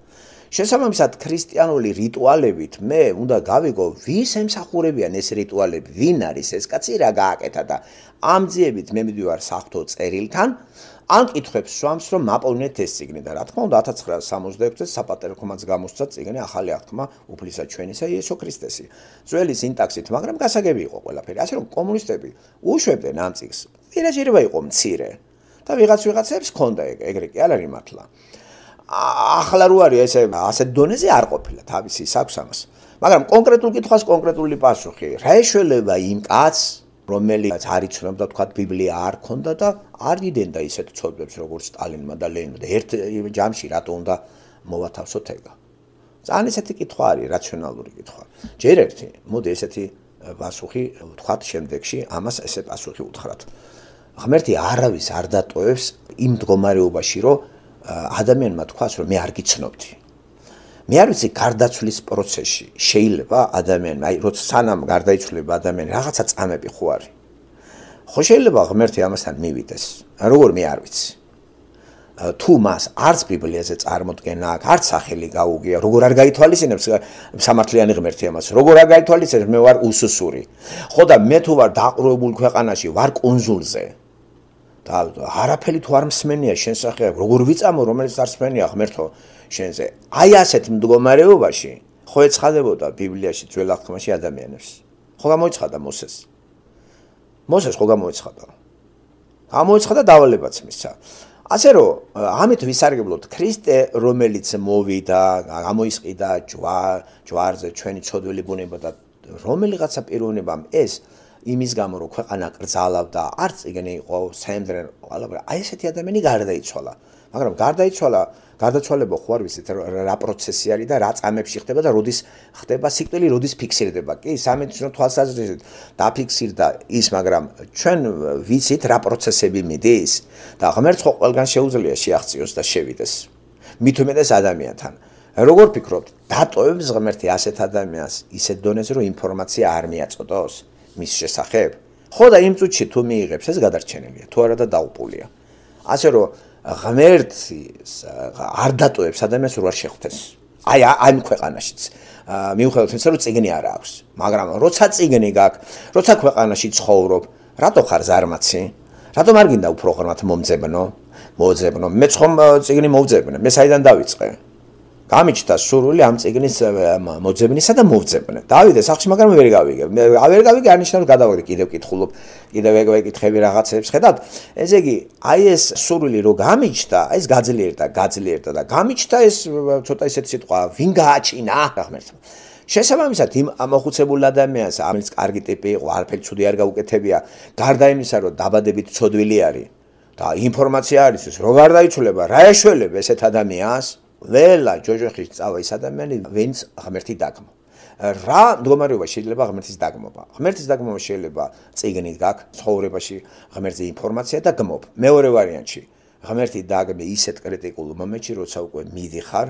შესაბამისად ქრისტიანული რიტუალებით მე უნდა გავიგო ვის ემსახურებიან ეს რიტუალები, ვინ არის ეს კაცი რა გააკეთა და ამძიებით მე მივიდივარ საღთო წერილთან ან კითხვებს სვამს რომ მაპოვნეთ ეს ციგნი და რა თქმა უნდა 1966 წელს საპატერ კომაც გამოსცა ციგნი ახალი აღთქმა უფლისა ჩვენისა იესო ქრისტესი ძველი სინტაქსით მაგრამ გასაგები იყო ყველაფერი ასე რომ კომუნისტები უშვებდნენ ამ ციგს ვირა შეიძლება იყო მცირე და ვიღაც ვიღაცებს ხონდა ეგ ეგრე კი არ არის მართლა ახლა რო არის ესე ასეთ დონეზე არ ყოფილა თავისი საქმს ამას მაგრამ კონკრეტულ კითხვას კონკრეტული პასუხი რა შეიძლება იმ კაცს რომელიც არ იცნობდა თქვა ბიბლია არ ქონდა და არ იდენდა ისეთ ცოდვებს როგორც სტალინმა და ლენინმა და ერთ ჯამში რატო უნდა მოვათავსოთ ეგა ძალიან ესეთი კითხვა არის რაციონალური კითხვა ჯერ ერთი მოდი ესეთი პასუხი თქვა შემდეგში ამას ესე პასუხი უთხრათ ღმერთი არავის არ დატოვებს იმ მდგომარეობაში რომ ადამიანმა თქვა რომ მე არ გიცნობდი მე არ ვიცი გარდაცვლის პროცესში შეიძლება ადამიანმა აი როცა სანამ გარდაიცვლება ადამიანი რაღაცა წამები ხო არის ხო შეიძლება ღმერთი ამასთან მივიდეს როგორ მე არ ვიცი თუ მას არც ბიბლიაზე წარმოდგენა აქვს არც სახელი გაუგია როგორ არ გაითვალისწინებს სამართლიანი ღმერთი ამას როგორ არ გაითვალისწინებს მე ვარ უსუსური ხო და მე თუ ვარ დაყრუებულ ქვეყანაში ვარ კონსულზე და არაფერი თუ არ მსმენია შენ სახე როგორ ვიწამო რომელიც არ მსმენია ღმერთო შენზე. აი ასეთ მდგომარეობაში ხო ეცხადებოდა ბიბლიაში ძველახთმაში ადამიანებს. ხო გამოიცხადა მოსეს. მოსეს ხო გამოიცხადა. გამოიცხადა დავალებაც მისცა. ასე რომ ამით ვისარგებლოთ ქრისტე რომელიც მოვიდა, გამოისყიდა ჯვა, ჯვარზე ჩვენი ცოდვილი ბუნება და რომელიღაცა პიროვნებამ ეს იმის გამო რომ ქვეყანა გრძალავდა, არც იგი იყო სემდრენ, ყველაფერი. აი ესეთი ადამიანი გარდაიცვალა. მაგრამ გარდაიცვალა გარდაცვალება ხო არ ვიცით რა პროცესი არის და რა წამებში ხდება და როდის ხდება სიკვდილი როდის ფიქსირდება კი სამედიცინო თვალსაზრისით დაფიქსირდა ის მაგრამ ჩვენ ვიცით რა პროცესები მიდის და ღმერთს ხო ყველგან შეუძლია შეაღწიოს და შევიდეს მithumedes ადამიანთან როგორ ფიქრობთ დატოვებს ღმერთი ასეთ ადამიანს ისეთ დონეზე რომ ინფორმაცია არ მიაწოდოს მის შესახებ ხო და იმ წუთში თუ მიიღებს ეს გადარჩენილია თუ არა და დაუპულია ასე რომ ღმერთი არ დატოებს ადამიანს რო არ შეხვდეს. აი აი ქვეყანაშიც მიუხედავად იმისა, რომ ციგნი არ აქვს, მაგრამ როცა ციგნი გაქვს, როცა ქვეყანაში ცხოვრობ, რატო ხარ ზარმაცი? რატომ არ გინდა უფრო ღრმად მომძებნო? მოძებნო. მე ხომ ციგნი მოძებნე. მე საიდან დავიწყე? გამიჩნდა სურვილი ამ ციგნის მოძებნისა და მოძებნა. დავიდე სახლში, მაგრამ ვერ გავიგე. ვერ გავიგე, არნიშნავს გადავაგდი, კიდევ ეკითხულობ, კიდევ ეგ ეკითხები რაღაცებს ხედავთ. ესე იგი, აი ეს სურვილი რო გამიჩნდა, ეს გაძლიერდა, გაძლიერდა და გამიჩნდა ეს ცოტა ისეთი სიტყვა, ვინ გააჩინა? ახმერთო. შესაბამისად იმ ამოხუცებულ ადამიანს, ამის კარგი ტიპი იყო, არაფერი ცუდი არ გაუკეთებია, გარდა იმისა, რომ დაბადებით ცოდვილი არის და ინფორმაცია არის ის, რომ არ დაიცულება, რა ეშველება ესეთ ადამიანს? ყველა ჯოჯოხის წავა ის ადამიანი, ვინც ღმერთი დაგმო. რა მდგომარეობა შეიძლება ღმერთის დაგმობა? ღმერთის დაგმობა შეიძლება წიგნით გაქვს, ცხოვრებაში ღმერთზე ინფორმაცია და გმობ. მეორე ვარიანტი, ღმერთი დაგმე ისეთ კრიტიკულ მომენტში, როცა უკვე მიდიხარ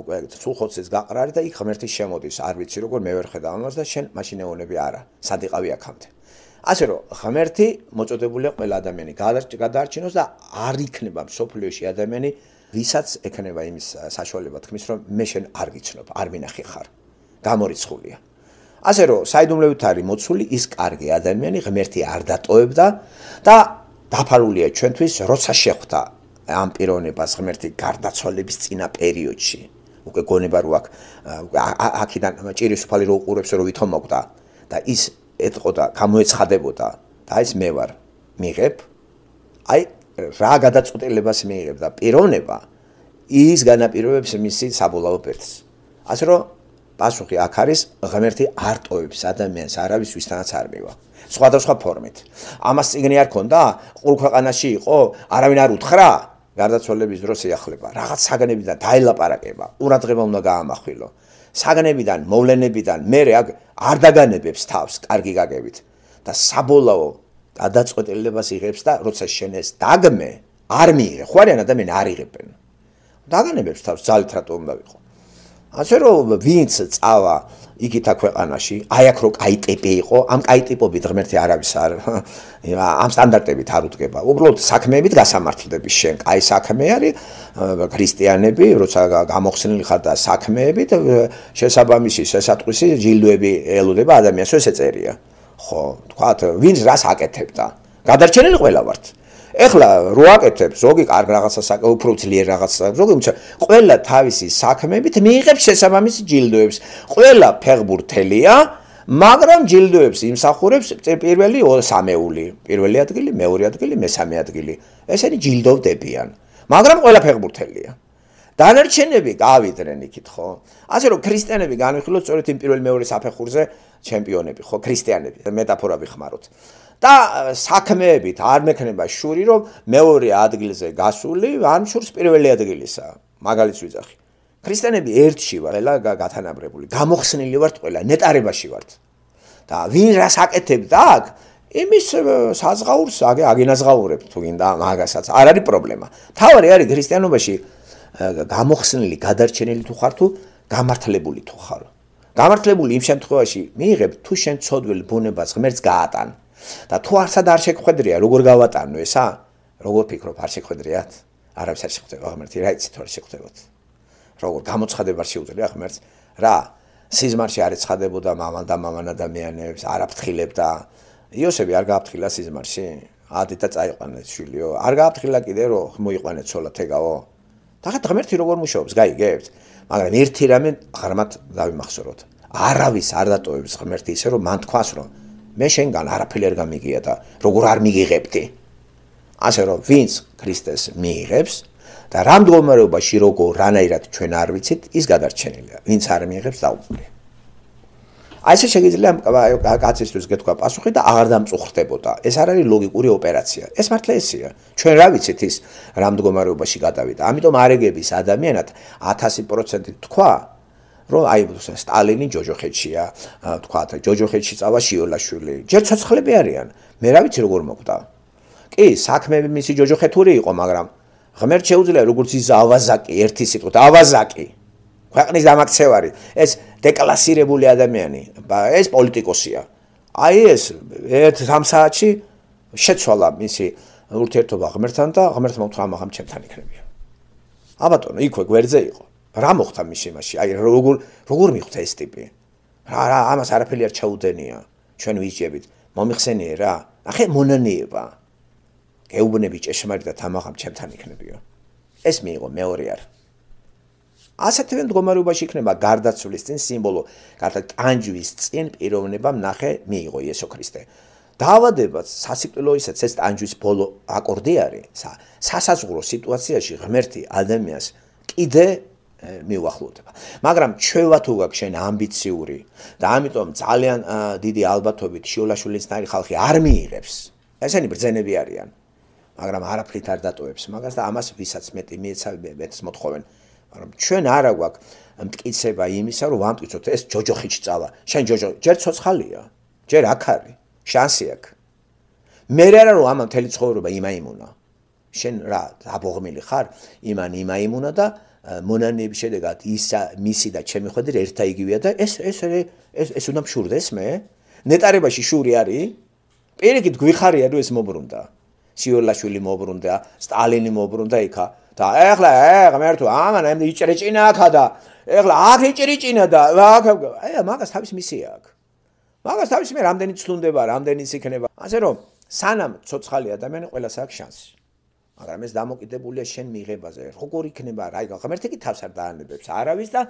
უკვე ცუხოცეს გაყრარი და იქ ღმერთი შემოდის. არ ვიცი როგორ მე ვერ ხედავ ამას და შენ მაშინეონები არა. სადიყავი აქამდე. ასე რომ ღმერთი მოწოდებულია ყველა ადამიანი გადარჩინოს და არ იქნება სოფლიოში ადამიანი ვისაც ექნება იმის საშუალება თქმის, რომ მე შენ არ გიცნობ, არ მინახე ხარ. გამორიცხულია. ასე რომ, საიდუმლოებით არის მოცული ის კარგი ადამიანი, ღმერთი არ დატოებდა და დაფარულია ჩვენთვის, როცა შეხვდა ამ პიროვნებას ღმერთი გარდაცვალების წინა პერიოდში. უკვე გონება რო აქ აქიდან ჭირის უფალი რო უყურებს, რო ვითომავდა და ის ეტყოდა, გამოეცხადებოდა და ის მე ვარ მიღებ. აი რა გადაწყვეტილებას მიიღებდა პიროვნება ის განაპირობებს მისი საბოლოო ფერს ასე რომ პასუხი აქ არის ღმერთი არტოებს ადამიანს არავის ვისთანაც არ მივა სხვადასხვა ფორმით ამას წიგნი არ ქონდა ყურ ქვეყანაში იყო არავინ არ უთხრა გარდაცვალების დროს ეახლება რაღაც საგნებიდან დაელაპარაკება ყურადღება უნდა გაამახვილო საგნებიდან მოვლენებიდან მე აქ არ დაგანებებს თავს კარგი გაგებით და საბოლოო გადაწყვეტილებას იღებს და როცა შენ ეს დაგმე არ მიიღე, ხო არიან ადამიანები არ იღებენ. დაგანებებს თავს ძალით რატო უნდა ვიყო. ასე რომ ვინც წავა იგი თა ქვეყანაში, აი აქ რო კაი ტიპი იყო, ამ კაი ტიპობით ღმერთი არავის არ ამ სტანდარტებით არ უდგება. უბრალოდ საქმეებით გასამართლდების შენ. აი საქმე არის ქრისტიანები, როცა გამოხსნილი ხარ და საქმეებით შესაბამისი შესატყვისი ჯილდოები ელოდება ადამიანს, ეს ეწერია. ხო, თქვათ, ვინც რას აკეთებდა. გადარჩენილი ყველა ვართ. ეხლა რო აკეთებს, ზოგი კარგ რაღაცას აკეთებს, უფრო ძლიერ რაღაცას, ზოგი თუმცა ყველა თავისი საქმებით მიიღებს შესაბამის ჯილდოებს. ყველა ფეხბურთელია, მაგრამ ჯილდოებს იმსახურებს პირველი 3-ეული, პირველი ადგილი, მეორე ადგილი, მესამე ადგილი. ესენი ჯილდოვდებიან. მაგრამ ყველა ფეხბურთელია. დანარჩენები გავიდნენ იქით, ხო? ასე რომ ქრისტიანები განვიხილოთ სწორედ იმ პირველ მეორე საფეხურზე ჩემპიონები, ხო, ქრისტიანები. მეტაფორები ხმაროთ. და საქმეებით არ მექნება შური, რომ მეორე ადგილზე გასული, ან შურს პირველი ადგილისა. მაგალითს ვიძახი. ქრისტიანები ერთში ვარ, ყველა გათანაბრებული, გამოხსნილი ვართ ყველა, ნეტარებაში ვართ. და ვინ რას აკეთებს აქ? იმის საზღაურს აგენაზღაურებ თუ გინდა მაგასაც. არ არის პრობლემა. თავი არის ქრისტიანობაში გამოხსნილი, გადარჩენილი თუ ხარ თუ გამართლებული თუ ხარ. გამართლებული იმ შემთხვევაში მიიღებ თუ შენ ცოდვილ ბუნებას ღმერთს გაატან. და თუ არსად არ შეგხვედრია, როგორ გავატანო ესა? როგორ ფიქრობ, არ შეგხვედრიათ? არავის არ შეგხვდება ღმერთი, რა იცით თუ არ შეგხვდებათ? როგორ გამოცხადება შეუძლია ღმერთს? რა? სიზმარში არ ეცხადებოდა მამალ და მამან ადამიანებს, არ აფრთხილებდა. იოსები არ გააფრთხილა სიზმარში? ა დედა წაიყვანეს შვილიო. არ გააფრთხილა კიდე რომ მოიყვანეს ცოლა თეგავო? დაღარ ღმერთი როგორ მუშაობს, გაიგებთ? მაგრამ ერთი რამე ღრმად დავიმახსოვროთ. არავის არ დატოვებს ღმერთი ისე რომ მან თქვას რომ მე შენგან არაფერი არ გამიგია და როგორ არ მიიღებდი. ასე რომ ვინც ქრისტეს მიიღებს და რამდ მდგომარეობაში როგორ რანაირად ჩვენ არ ვიცით, ის გადარჩენილია. ვინც არ მიიღებს დაუბრუნდება. აი ესე შეიძლება კაცისთვის გეთქვა პასუხი და აღარ დამწუხრდებოდა. ეს არ არის ლოგიკური ოპერაცია. ეს მართლა ესეა. ჩვენ რა ვიცით ის რამ მდგომარეობაში გადავიდა. ამიტომ არეგების ადამიანად 1000% თქვა რო აი სტალინი ჯოჯოხეთშია, თქვა და ჯოჯოხეთში წავა შიოლაშვილი. ჯერ ცოცხლები არიან. მე რა ვიცი როგორ მოკვდა. კი, საქმეები მისი ჯოჯოხეთური იყო, მაგრამ ღმერთ შეუძლია როგორც ის ავაზაკი ერთი სიტყვით ავაზაკი ქვეყნის დამაქცევარი ეს დეკლასირებული ადამიანი ეს პოლიტიკოსია აი ეს ერთ სამ საათში შეცვალა მისი ურთიერთობა ღმერთთან და ღმერთმა თქვა ამ ამ ჩემთან იქნებია ა ბატონო იქვე გვერდზე იყო რა მოხდა მის შემაში აი როგორ როგორ მიხვდა ეს ტიპი რა რა ამას არაფერი არ ჩაუდენია ჩვენ ვიჯებით მომიხსენიე რა ახე მონანიება გეუბნები ჭეშმარიტად ამ ამ ჩემთან იქნებია ეს მეიყო მეორე არის ასეთვე მდგომარეობაში იქნება გარდაცვლის წინ სიმბოლო, გარდა ტანჯვის წინ პიროვნება ნახე მიიღო იესო ქრისტე. დაავადებაც სასიკვდილო ისეც ეს ტანჯვის ბოლო აკორდი არის. სასაზღვრო სიტუაციაში ღმერთი ადამიანს კიდე მიუახლოვდება. მაგრამ ჩვევა თუ გაქვს შენ ამბიციური და ამიტომ ძალიან დიდი ალბათობით შიოლაშვილის თარი ხალხი არ მიიღებს. ესენი ბრძენები არიან. მაგრამ არაფრით არ დატოვებს მაგას და ამას ვისაც მეტი მეცავებს მოთხოვენ. მაგრამ ჩვენ არა გვაქვს მტკიცება იმისა, რომ ვამტკიცოთ ეს ჯოჯოხი ჭწავა. შენ ჯოჯო, ჯერ ცოცხალია, ჯერ აქ არის, შანსი აქვს. მე არა რომ ამა მთელი ცხოვრება იმაიმუნა. შენ რა, აბოღმილი ხარ, იმან იმაიმუნა და მონანიების შედეგად ისა მისი და ჩემი ხედი ერთა იგივეა და ეს ეს ეს ეს უნდა მშურდეს მე. ნეტარებაში შური არის. პირიქით გვიხარია რომ ეს მომბრუნდა. სიოლაშვილი მომბრუნდა, სტალინი მომბრუნდა იქა. და ეხლა ღმერთო ამან ამდე იჭრიჭინა ახა და ეხლა აქ იჭრიჭინა და აქ აი მაგას თავის მისია აქ მაგას თავის მე რამდენი ცუნდება რამდენი იქნება ასე რომ სანამ ცოცხალი ადამიანი ყოველას აქვს შანსი მაგრამ ეს დამოკიდებულია შენ მიღებაზე როგორ იქნება რა იქნება ღმერთი კი თავს არ დაანებებს არავის და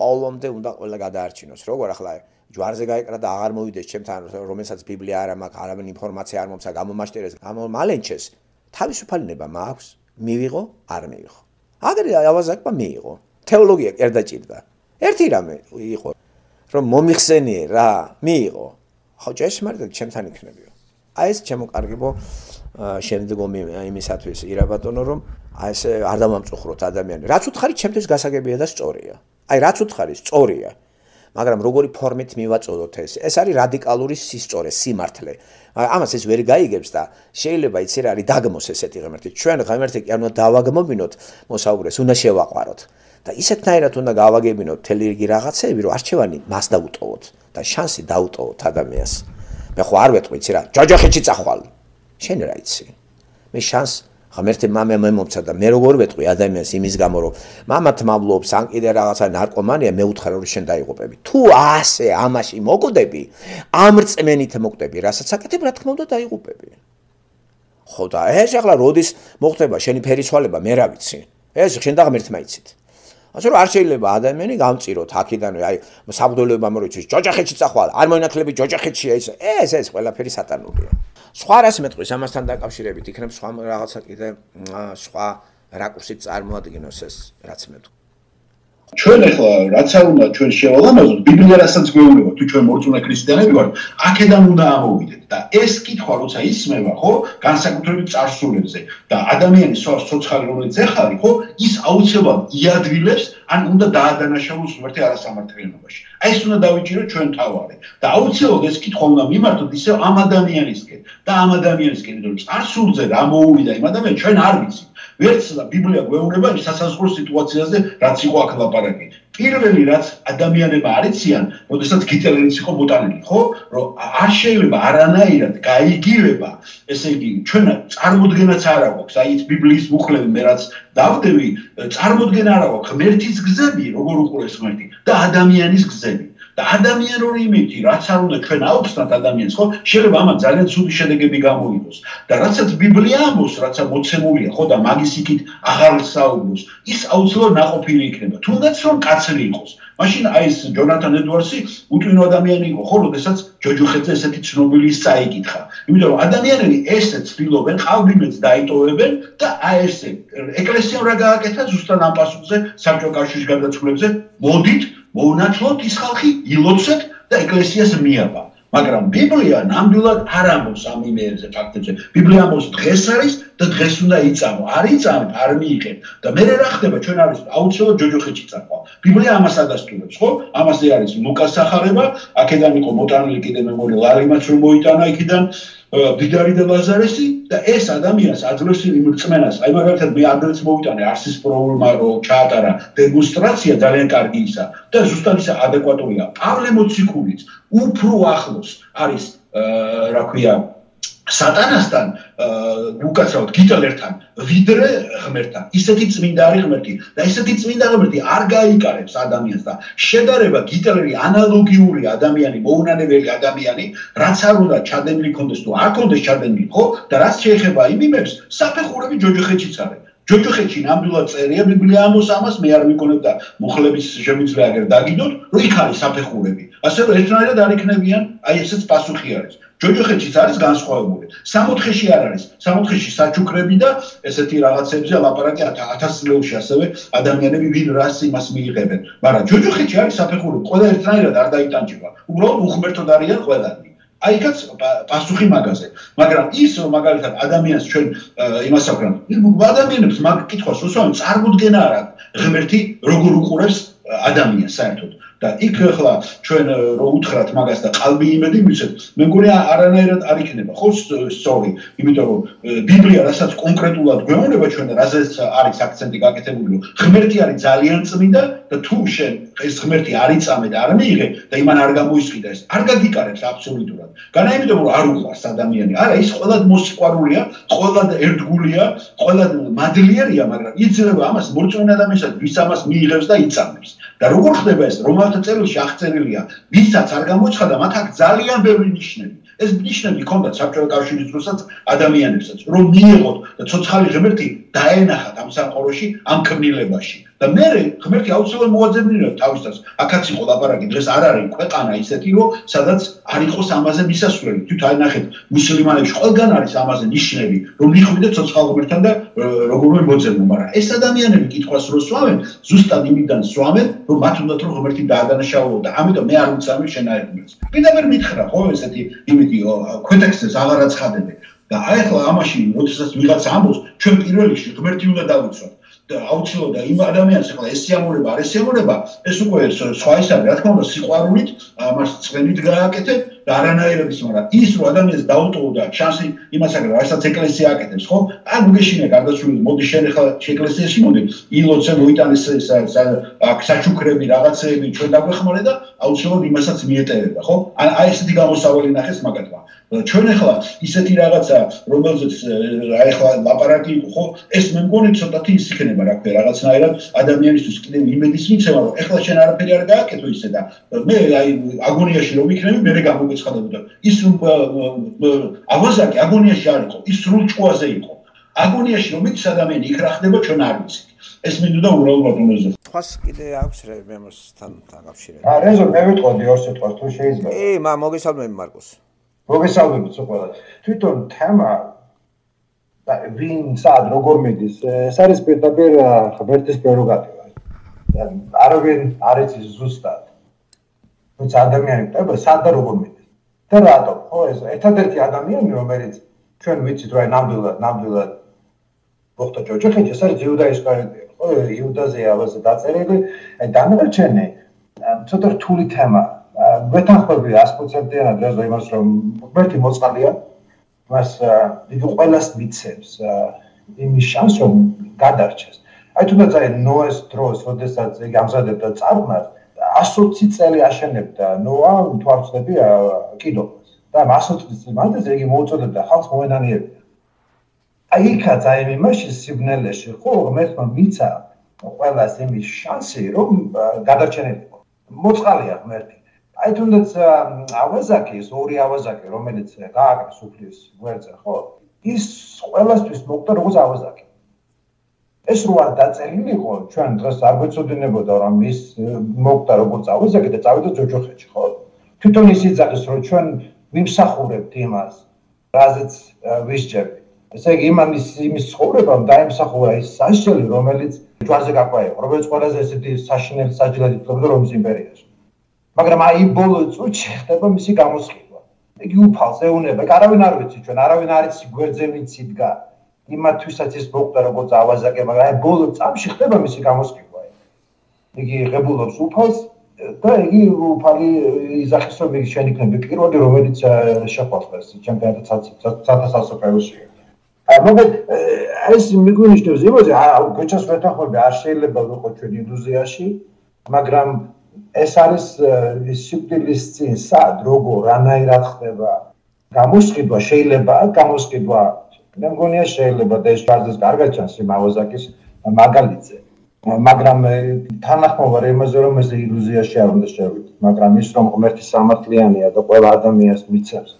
პავლომდე უნდა ყველა გადაარჩინოს როგორ ახლა ჯვარზე გაეკრა და აღარ მოვიდეს ჩემთან რომელსაც ბიბლია არა მაქვს არავინ ინფორმაცია არ მომცა გამომაშტერეს გამომალენჩეს თავისუფალი ნება მაქვს მივიღო არ მივიღო აგრე ავაზაკმა მიიღო თეოლოგია კერდაჭირდა ერთი რამე იყო რომ მომიხსენიე რა მიიღო ხო ჯეშმარდა ჩემთან იქნებიო აი ეს ჩემო კარგებო შემდგომი იმისათვის ირაბატონო რომ აი ეს არ დამამწუხროთ ადამიანები რაც უთხარი ჩემთვის გასაგებია და სწორია აი რაც უთხარი სწორია მაგრამ როგორი ფორმით მივაწოდოთ ეს? ეს არის რადიკალური სისწორე, სიმართლე. ამას ეს ვერ გაიგებს და შეიძლება იცი რა არის დაგმოს ესეთი ღმერთი. ჩვენ ღმერთი კი არ უნდა დავაგმობინოთ მოსაუბრეს, უნდა შევაყაროთ. და ისეთნაირად უნდა გავაგებინოთ თელი რიგი რაღაცები, რომ არჩევანი მას დაუტოვოთ და შანსი დაუტოვოთ ადამიანს. მე ხო არ ვეთქვი, იცი რა, ჯოჯოხეთში წახვალ. შენ რა იცი? მე შანსი ხომ ერთი მამა მე მომცა და მე როგორ ვეტყვი ადამიანს იმის გამო რომ мама თმავლობს ან კიდე რაღაცა ნარკომანია მე უთხარო რომ შენ დაიღუპები თუ ასე ამაში მოკვდები ამ რწმენით მოკვდები რასაც აკეთებ რა თქმა უნდა დაიღუპები ხო და ეს ახლა როდის მოხდება შენი ფერისვალება მე რა ვიცი ეს შენ და ღმერთმა იცით ასე რომ არ შეიძლება ადამიანი გამწიროთ აქედანვე აი საბდოლეობა მოიწვის ჯოჯახეთში წახვალ არ მოინათლები ჯოჯახეთში ეს ეს ეს ყველაფერი სატანულია სხვა რას მეტყვის ამასთან დაკავშირებით იქნებ სხვა რაღაცა კიდე სხვა რაკურსი წარმოადგენოს ეს რაც მეტყვი ჩვენ ახლა რაც არ უნდა ჩვენ შევალანოთ ბიბლია რასაც გვეუბნება თუ ჩვენ მოწმე ქრისტიანები ვართ აქედან უნდა ამოვიდეთ და ეს კითხვა როცა ისმება ხო განსაკუთრებით წარსულებზე და ადამიანის სოციალური რომელიც ეხარი ხო ის აუცილებლად იადვილებს ან უნდა დაადანაშაულოს ღმერთი არასამართლიანობაში აი ეს უნდა დავიჭიროთ ჩვენ თავარი და აუცილებლად ეს კითხვა უნდა მიმართოთ ისე ამ ადამიანისკენ და ამ ადამიანისკენ რომ წარსულზე რა მოუვიდა იმ ადამიანს ჩვენ არ ვიცით ვერცლა ბიბლია გვეუბნება იმ სასაზღვრო სიტუაციაზე, რაც იყო აქ ლაპარაკი. პირველი რაც ადამიანებმა არიციან, მოდესაც გიტელენიც იყო ბოტანელი, ხო? რომ არ შეიძლება არანაირად გაიგივება, ესე იგი, ჩვენ წარმოდგენაც არ აქვს, აი ეს ბიბლიის მუხლები მე რაც დავდები, წარმოდგენა არ აქვს ღმერთის გზები, როგორ უყურეს ღმერთი და ადამიანის გზები. და ადამიანური იმედი, რაც არ უნდა ჩვენ აუხსნათ ადამიანს, ხო? შეიძლება ამან ძალიან ცუდი შედეგები გამოიღოს. და რაცაც ბიბლია ამბობს, რაცა მოცემულია, ხო და მაგის იქით აღარსაუბროს, ის აუცილებლად ნაყოფილი იქნება, თუნდაც რომ კაცრი იყოს. მაშინ აი ეს ჯონათან ედვარსი უტვინო ადამიანი იყო, ხო, როდესაც ჯოჯოხეთზე ესეთი ცნობილი საიკითხა. იმიტომ რომ ადამიანები ესე ცდილობენ, ყავდიმებს დაიტოვებენ და აი ესე ეკლესიამ რა გააკეთა ზუსტად ამ პასუხზე საბჭო კავშირის გადაწყვეტებზე, მოდით მოუნათლოთ ის ხალხი ილოცეთ და ეკლესიას მიაბა მაგრამ ბიბლია ნამდვილად არ ამბობს ამ იმეებზე ფაქტებზე ბიბლია ამბობს დღეს არის და დღეს უნდა იწამო არ იწამთ არ მიიღებთ და მე რა ხდება ჩვენ არის აუცილებლად ჯოჯოხეთში წაყვა ბიბლია ამას ადასტურებს ხო ამაზე არის მოკასახარება აქედან იყო მოტანილი კიდე მეორე ლარიმაც რომ მოიტანა იქიდან ბიდარი და ბაზარესი და ეს ადამიანს აძლევსი მწმენას აი მაგალითად მე ადრეს მოვიტანე არსის პრობლემა რო ჩაატარა დეგუსტრაცია ძალიან კარგი ისა და ზუსტად ისა ადეკვატურია პავლემოციკულიც უფრო ახლოს არის რა ქვია აა სატანასთან უკაცრავად გიტლერთან ვიდრე ღმერთთან ისეთი წმინდარი ღმერთი და ისეთი წმინდარი ღმერთი არ გაიკარებს ადამიანს და შედარება გიტლერი ანალოგიური ადამიანი მოუნანებელი ადამიანი რაც არ უნდა ჩადენილი კონდეს თუ არ კონდეს ჩადენილი ხო და რაც შეიძლება იმიმებს საფეხურები ჯოჯოხეთშიც არის ჯოჯოხეთში ნამდვილად წერია ბიბლია ამოს ამას მე არ მიკონებ და მუხლების შემიძლია აგერ დაგიდოთ რო იქ არის საფეხურები ასე რომ ერთნაირად არ იქნებიან აი ესეც პასუხი არის ჯოჯოხეთშიც არის განსხვავებული. 60-ში არ არის. 60-ში საჩუქრები და ესეთი რაღაცებზე ლაპარაკი 1000-ლეულში ასევე ადამიანები ვინ რას იმას მიიღებენ. მაგრამ ჯოჯოხეთში არის საფეხური, ყველა ერთნაირად არ დაიტანჯება. უბრალოდ უხმერთოდ არიან ყველანი. აი კაც პასუხი მაგაზე. მაგრამ ის მაგალითად ადამიანს ჩვენ იმას აკრან. ადამიანებს მაგ კითხვას უსვამს, წარმოქმნენ არა ღმერთი როგორ უყურებს ადამიანს საერთოდ. და იქ ახლა ჩვენ э, რო უთხრათ მაგას და ყალბი იმედი მიცეთ, მე მგონია არანაირად არ იქნება, ხო, სწორი, იმიტომ რომ э, ბიბლია რასაც კონკრეტულად გვეუბნება ჩვენ რაზეც არის აქცენტი გაკეთებული, ღმერთი არის ძალიან წმინდა და თუ შენ ეს ღმერთი არ იწამე და არ მიიღე და იმან არ გამოისყიდა ეს, არ გაგიკარებს აბსოლუტურად. განაიმედო რომ არ უყარს ადამიანი, არა, ის ყველა მოსიყვარულია, ყველა ერთგულია, ყველა მადლიერია, მაგრამ იძლევა ამას მორწმუნე ადამიანს, ვის ამას მიიღებს და იწამებს. და როგორ ხდება ეს რომელთა წერილში აღწერილია ვისაც არ გამოჩხადა მათ აქ ძალიან ბევრი ნიშნები ეს ნიშნები ქონდა საბჭოთა კავშირის დროსაც ადამიანებსაც რომ მიიღოთ და ცოცხალი ღმერთი დაენახათ ამ სამყაროში ამ კნილებაში და მე ღმერთი აუცილებლად მოაძებნინა თავისთავად. აქაც იყო ლაპარაკი, დღეს არ არის ქვეყანა ისეთი, რომ სადაც არ იყოს ამაზე მისასვლელი. თვითონ აი ნახეთ, მუსლიმანებში ყველგან არის ამაზე ნიშნები, რომ მიხვიდეთ ცოცხალობერთან და როგორმე მოძებნო, მაგრამ ეს ადამიანები კითხავს რო სვამენ, ზუსტად იმიდან სვამენ, რომ მათ უნდა რომ ღმერთი დაადანაშაულო და ამიტომ მე არ უცხარი შენაერთებს. პირდაპირ მითხრა ხო ესეთი იმედი კონტექსტზე აღარაცხადები და აი ახლა ამაში როდესაც ვიღაც ამბობს, ჩვენ პირველში ღმერთი უნდა დავიცვათ. და აუჩილოდა იმ ადამიანს ახლა ეს სიამოვნება არის სიამოვნება ეს უკვე სხვა ის არის რა თქმა უნდა სიყვარულით ამას წვენით გააკეთე და არანაირებს მაგრამ ის რომ ადამიანს დაუტოვდა შანსი იმასაგან რასაც ეკლესია აკეთებს ხო ან გეშინა გარდაცვლილი მოდი შენ ახლა ეკლესიაში მოდი ილოცე მოიტანეს ეს საჩუქრები რაღაცეები ჩვენ დაგვეხმარე და აუჩილოდ იმასაც მიეტევება ხო ან აი ესეთი გამოსავალი ნახეს მაგათმა ჩვენ ახლა ისეთი რაღაცა რომელზეც აი ახლა ლაპარაკი ხო ეს მე მგონი ცოტათი ის იქნება რა ქვია რაღაცნაირად ადამიანისთვის კიდე იმედის მიცემა რომ ახლა შენ არაფერი არ გააკეთო ისე და მე აი აგონიაში რომ ვიქნები მე მე გამოგეცხადებოდა ის აბაზაკი აგონიაში არ იყო ის სრულ ჭუაზე იყო აგონიაში რომ იქ ადამიანი იქ რა ხდება ჩვენ არ ვიცი ეს მე უნდა უბრალოდ მომეზო ფას კიდე აქვს რა მემოსთან დაკავშირებით არა ზო მე ვიტყოდი ორ სიტყვას თუ შეიძლება კი მაგ მოგესალმები მარკოსი მოგესალმებით უყურებთ თვითონ თემა და ვინ სად როგორ მიდის ეს არის პირდაპირ ღმერთის პროგატივა არავინ არ იცის ზუსტად ეს ადამიანი ხება სად და როგორ მიდის და რატო ხო ეს ერთადერთი ადამიანი რომელიც ჩვენ ვიცით რა ნამდვილად ნამდვილად ხოთა ჯოჯოხეთი ეს არის იუდაის პარტია ხო იუდაზე ავაზე დაწერილი აი დანარჩენი ცოტა რთული თემაა მეთანხმები 100%-იანად რა იმას რომ მოკმეთი მოწყალია მას დიდი ყოველას მიცემს იმის შანს რომ გადარჩეს აი თუნდაც აი ნოეს დროს როდესაც ეგ ამზადებდა წარმართ 120 წელი აშენებდა ნოა თვარწები კიდო და 120 წელი მანდ ეს ეგ მოუწოდებდა ხალხს მოედანიებდა აი იქაც აი იმაში სიგნალეში ხო მეთმა მიცა ყოველას იმის შანსი რომ გადარჩენილიყო მოწყალია ღმერთი აი თუნდაც ავაზაკის ორი ავაზაკი რომელიც გააკეთეს უფლის გვერდზე ხო ის ყველასთვის მოხდა როგორც ავაზაკი ეს რო არ დაწერილი იყო ჩვენ დღეს არ გვეცოდინებოდა რომ ის მოხდა როგორც ავაზაკი და წავიდა ჯოჯოხეთში ხო თვითონ ის იძახეს რომ ჩვენ ვიმსახურებთ იმას რაზეც ვისჯერდი ესე იგი იმ ამის იმის ცხოვრებამ დაემსახურა ის საშელი რომელიც ჯვარზე გაყვა იყო როგორც ყველაზე ესეთი საშინელი საჯილადი თქვა რომის იმპერიაში მაგრამ აი ბოლო წუთში ხდება მისი გამოსყიდვა. იგი უფალს ეუნება, კარავინ არ ვიცი ჩვენ, არავინ არ იცი გვერდზე ვინც იდგა. იმათვისაც ეს მოხდა როგორც ავაზაკე, მაგრამ აი ბოლო წამში ხდება მისი გამოსყიდვა. იგი ღებულობს უფალს და იგი უფალი იზახის რომ იგი შენ იქნები პირველი რომელიც შეხვალს ჩემპიონატსაც სათასასოპეოში. აი მოგეთ ეს მიგვინიშნებს იმას, რომ ქეჩას მეტახმები არ შეიძლება ვიყო ჩვენ ინდუზიაში, მაგრამ ეს არის სიკვდილის წინ სად როგორ ანაირად ხდება გამოსყიდვა შეიძლება გამოსყიდვა მე მგონია შეიძლება და ეს ბარდეს კარგად ჩანს იმ ავაზაკის მაგალითზე მაგრამ თანახმობა რემაზე რომ ეს ილუზია შეარუნდეს შევით მაგრამ ის რომ ღმერთი სამართლიანია და ყველა ადამიანს მიცემს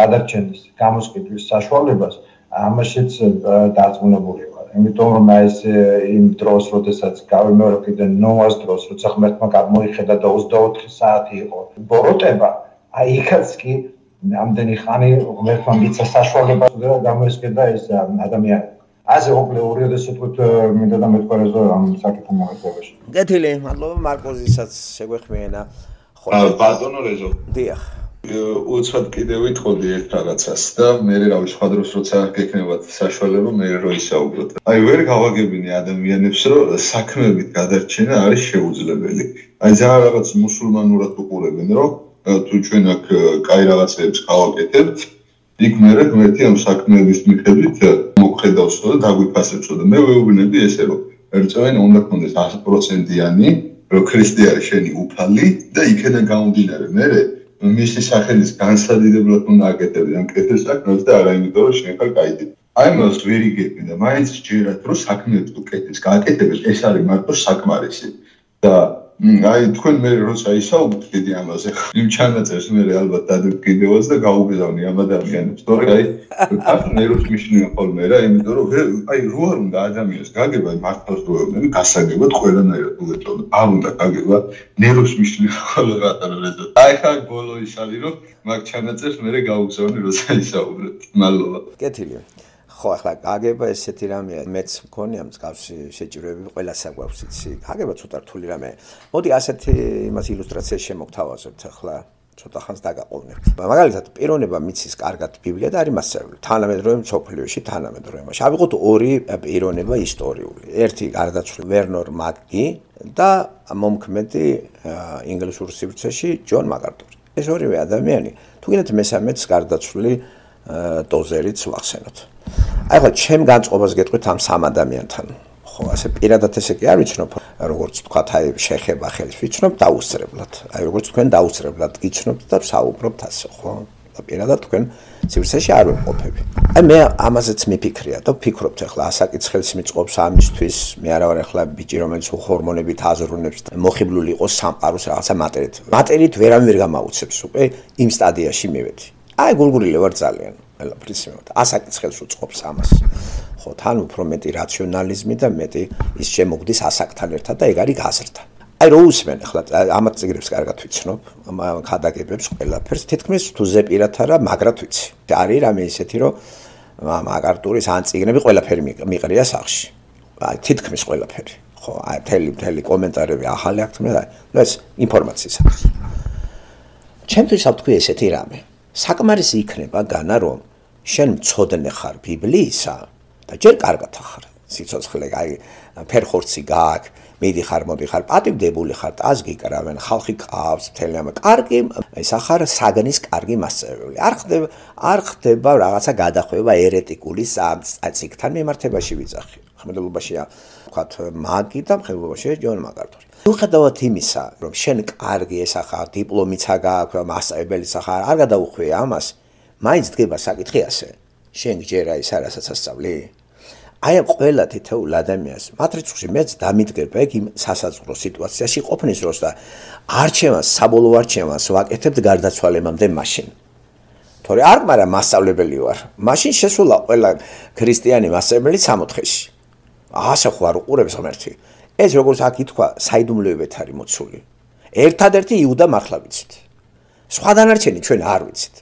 გადარჩენის გამოსყიდვის საშუალებას ამაშიც დაძმნებულია იმიტომ რომ აი ეს იმ დროს, როდესაც გავიმეორე კიდე ნოვას დროს, როცა ღმერთმა გამოიხედა და 24 საათი იყო. ბოროტება, აი იქაც კი ამდენი ხანი ღმერთმა მიცა საშუალება და გამოესწრა ეს ადამიანი. ასე უბრალოდ ეს უკეთ მინდა და მეყარე ზო ამ საკითხთან მოგესწრებაში. კეთილი, მადლობა მარკოზისაც შეგვეხმიანა. ხო, ბატონო რეზო. დიახ. უცოდ კიდე ვიტყოდი ერთ რაღაცას და მე რა ვიცი სხვა დროს როცა გეკნებათ საშუალება მე რო ისაუბროთ. აი ვერ გავაგებინე ადამიანებს რომ საქმეებით გადარჩენა არის შეუძლებელი. აი ძალიან რაღაც მუსულმანურად უყურებენ რომ თუ ჩვენ აქ კაი რაღაცებს გავაკეთებთ იქ მე რა გმეთი ამ საქმეების მიხედვით მოხედავსო და დაგვიფასებსო და მე ვეუბნები ესე რომ ერთწვენ უნდა კონდეს 100%-იანი რო ქრისტე არის შენი უფალი და იქიდან გამომდინარე მე მისი სახელის განსადიდებლად უნდა აკეთებდი ან კეთებს საქმეს და არა იმიტომ რომ შენხარ кайდი. აი მას ვერიგები და მაინც შეიძლება რომ საქმეს უკეთებს, გააკეთებს, ეს არის მარტო საკმარისი და აი თქვენ მე როცა ისაუბრეთ დიდი ამაზე იმ ჩანაწერს მე ალბათ დაგიდევას და გაუგზავნი ამ ადამიანებს თორე აი პარტნიორს მიშნია ხოლმე რა იმიტომ რომ აი რო არ უნდა ადამიანს გაგება მართლაც როებენ გასაგებად ყველანაირად უეტონ არ უნდა გაგება ნეროს მიშნია ხოლმე რატომ რეზო აი ხა ბოლო ის არის რომ მაგ ჩანაწერს მე გაუგზავნი როცა ისაუბრეთ მადლობა კეთილია ხო ახლა გაგება ესეთი რამეა მეც მქონია მსგავსი შეჭრები ყველა საკვაქვს იცი გაგება ცოტა რთული რამე მოდი ასეთი იმას ილუსტრაცია შემოგთავაზოთ ახლა ცოტა ხანს დაგაყოვნებ მაგალითად პიროვნება მიცის კარგად ბიბლია და არის მასწავლებელი თანამედროვე მსოფლიოში თანამედროვე მასში ავიღოთ ორი პიროვნება ისტორიული ერთი გარდაცვლილი ვერნორ მაკგი და მომქმედი ინგლისურ სივრცეში ჯონ მაკარტური ეს ორივე ადამიანი თუ გინდათ მესამეც გარდაცვლილი ტოზერიც ვახსენოთ აი ხო ჩემ განწყობას გეტყვით ამ სამ ადამიანთან ხო ასე პირადად ესე კი არ ვიცნობ როგორც თქვათ აი შეხება ხელს ვიცნობ დაუსრებლად აი როგორც თქვენ დაუსრებლად გიცნობთ და საუბრობთ ასე ხო და პირადად თქვენ სივრცეში არ ვიმყოფები აი მე ამაზეც მიფიქრია და ფიქრობთ ახლა ასაკიც ხელს მიწყობს ამისთვის მე არავარ ახლა ბიჭი რომელიც ჰორმონებით აზრუნებს მოხიბლული იყოს სამყაროს რაღაცა მატერით მატერით ვერავინ ვერ გამაოცებს უკვე იმ სტადიაში მივედი აი გულგულილე ვარ ძალიან ყველაფრის მიმართ. ასაკიც ხელს უწყობს ამას. ხო, თან უფრო მეტი რაციონალიზმი და მეტი ის შემოგდის ასაკთან ერთად და ეგ არის გაზრდა. აი რო უსმენ ახლა ამ წიგნებს კარგად ვიცნობ, ამ ხადაგებებს ყველაფერს თითქმის თუ ზეპირათ არა, მაგრამ ვიცი. და არის რამე ისეთი, რომ მაგარტურის ან წიგნები ყველაფერი მიყრია სახში. აი თითქმის ყველაფერი. ხო, აი თელი თელი კომენტარები ახალი აქვს მე და ნუ ეს ინფორმაციის სახში. ჩემთვის ავთქვი ესეთი რამე. საკმარისი იქნება განა რომ შენ მწოდნე ხარ ბიბლიისა და ჯერ კარგად ხარ სიცოცხლე აი ფერხორცი გააკ მიდი ხარ მოდი ხარ პატივდებული ხარ ტას გიკრავენ ხალხი ყავს მთელი ამ კარგი ეს ახარ საგნის კარგი მასწავლებელი არ ხდება არ ხდება რაღაცა გადახვევა ერეტიკული საციკთან მიმართებაში ვიძახი ხმელობაშია თქვა მაგი და ხმელობაში ჯონ მაკარტური უხედავად იმისა რომ შენ კარგი ეს ახარ დიპლომიცა გააკვა მასწავლებელი ახარ არ გადაუხვია ამას მაინც დგება საკითხი ასე შენ ჯერა ის არასაც ასწავლი აი ყველა თითოეულ ადამიანს მათ რიცხვში მეც დამიდგება ეგ იმ სასაზღვრო სიტუაციაში ყოფნის დროს და არჩევანს საბოლოო არჩევანს ვაკეთებ გარდაცვალებამდე მაშინ თორე არ მარა მასშტაბებელი ვარ მაშინ შესულა ყველა ქრისტიანი მასშტაბებელი სამოთხეში ასე ხო არ უყურებს ღმერთი ეს როგორც აქ ითქვა საიდუმლოებით არის მოცული ერთადერთი იუდა მართლავიცით სხვა დანარჩენი ჩვენ არ ვიცით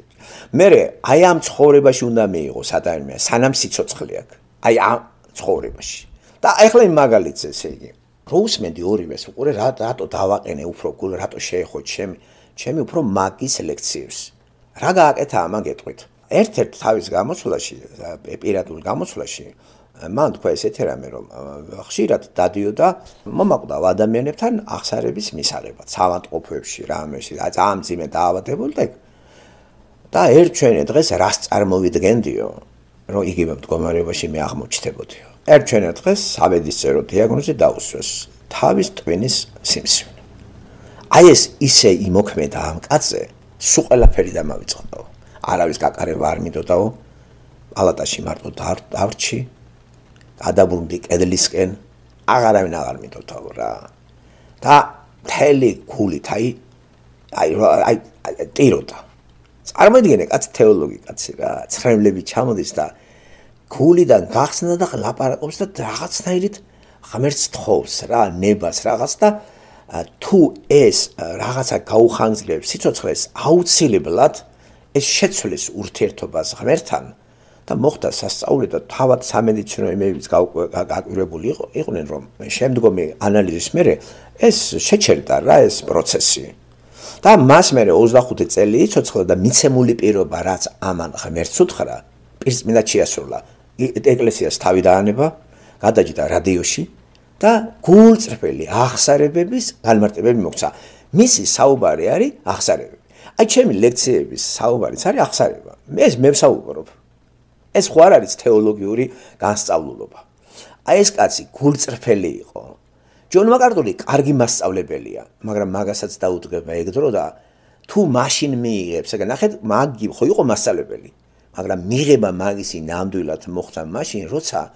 მე აი ამ ცხოვრებაში უნდა მეიღო სატარმია სანამ სიცოცხლე აქვს აი ამ ცხოვრებაში და ახლა იმ მაგალითს ესე იგი როუსმენდი ორივეს უყურე რა რატო დავაყენე უფრო გულ რატო შეეხო ჩემი ჩემი უფრო მაგის ლექციებს რა გააკეთა ამან გეტყვით ერთ-ერთ თავის გამოცვლაში პირადულ გამოცვლაში მან თქვა ესეთი რამე რომ ხშირად დადიოდა მომაკვდავ ადამიანებთან აღსარების მისაღებად სამათყოფებში რამეში ძალიან ძიმე დაავადებული და და ერთჩვენე დღეს რას წარმოვიდგენდიო რომ იგივე მდგომარეობაში მე აღმოჩნდებოდიო ერთჩვენე დღეს სამედიცინო დიაგნოზი დაუსვეს თავის ტვინის სიმსივნე აი ეს ისე იმოქმედა ამ კაცზე სუ ყველაფერი დამავიწყდაო არავის გაკარება არ მიდოდაო პალატაში მარტო დარჩი ადაბრუნდი კედლისკენ აღარავინ აღარ მიდოდაო რა და თელი გულით აი აი აი ტიროდა წარმოიდგინე კაც თეოლოგი კაცი რა ცხრემლები ჩამოდის და გულიდან გახსნა და ლაპარაკობს და რაღაცნაირად ღმერთს თხოვს რა ნებას რაღაც და თუ ეს რაღაცა გაუხანძლებს სიცოცხლეს აუცილებლად ეს შეცვლის ურთიერთობას ღმერთთან და მოხდა სასწაულე და თავად სამედიცინო იმებიც გაკვირებული იყო იყვნენ რომ შემდგომი ანალიზის მერე ეს შეჩერდა რა ეს პროცესი და მას მე 25 წელი ცოცხლა და მიცემული პირობა რაც ამან ხა მერც უთხრა პირწმინდა შეასრულა ეკლესიას თავი დაანება გადაჭიდა რადიოში და გულწრფელი აღსარებების გამარტებები მოქცა მისი საუბარი არის აღსარებები აი ჩემი ლექციების საუბარიც არის აღსარება მე ეს მევსაუბრობ ეს ხო არ არის თეოლოგიური განსწავლულობა აი ეს კაცი გულწრფელი იყო ჯონ მაკარტური კარგი მასწავლებელია, მაგრამ მაგასაც დაუძგება ეგ დრო და თუ მაშინ მიიღებს, ეგ ნახეთ, მაგი ხო იყო მასწავლებელი, მაგრამ მიიღება მაგისი ნამდვილად მოხდა მაშინ, როცა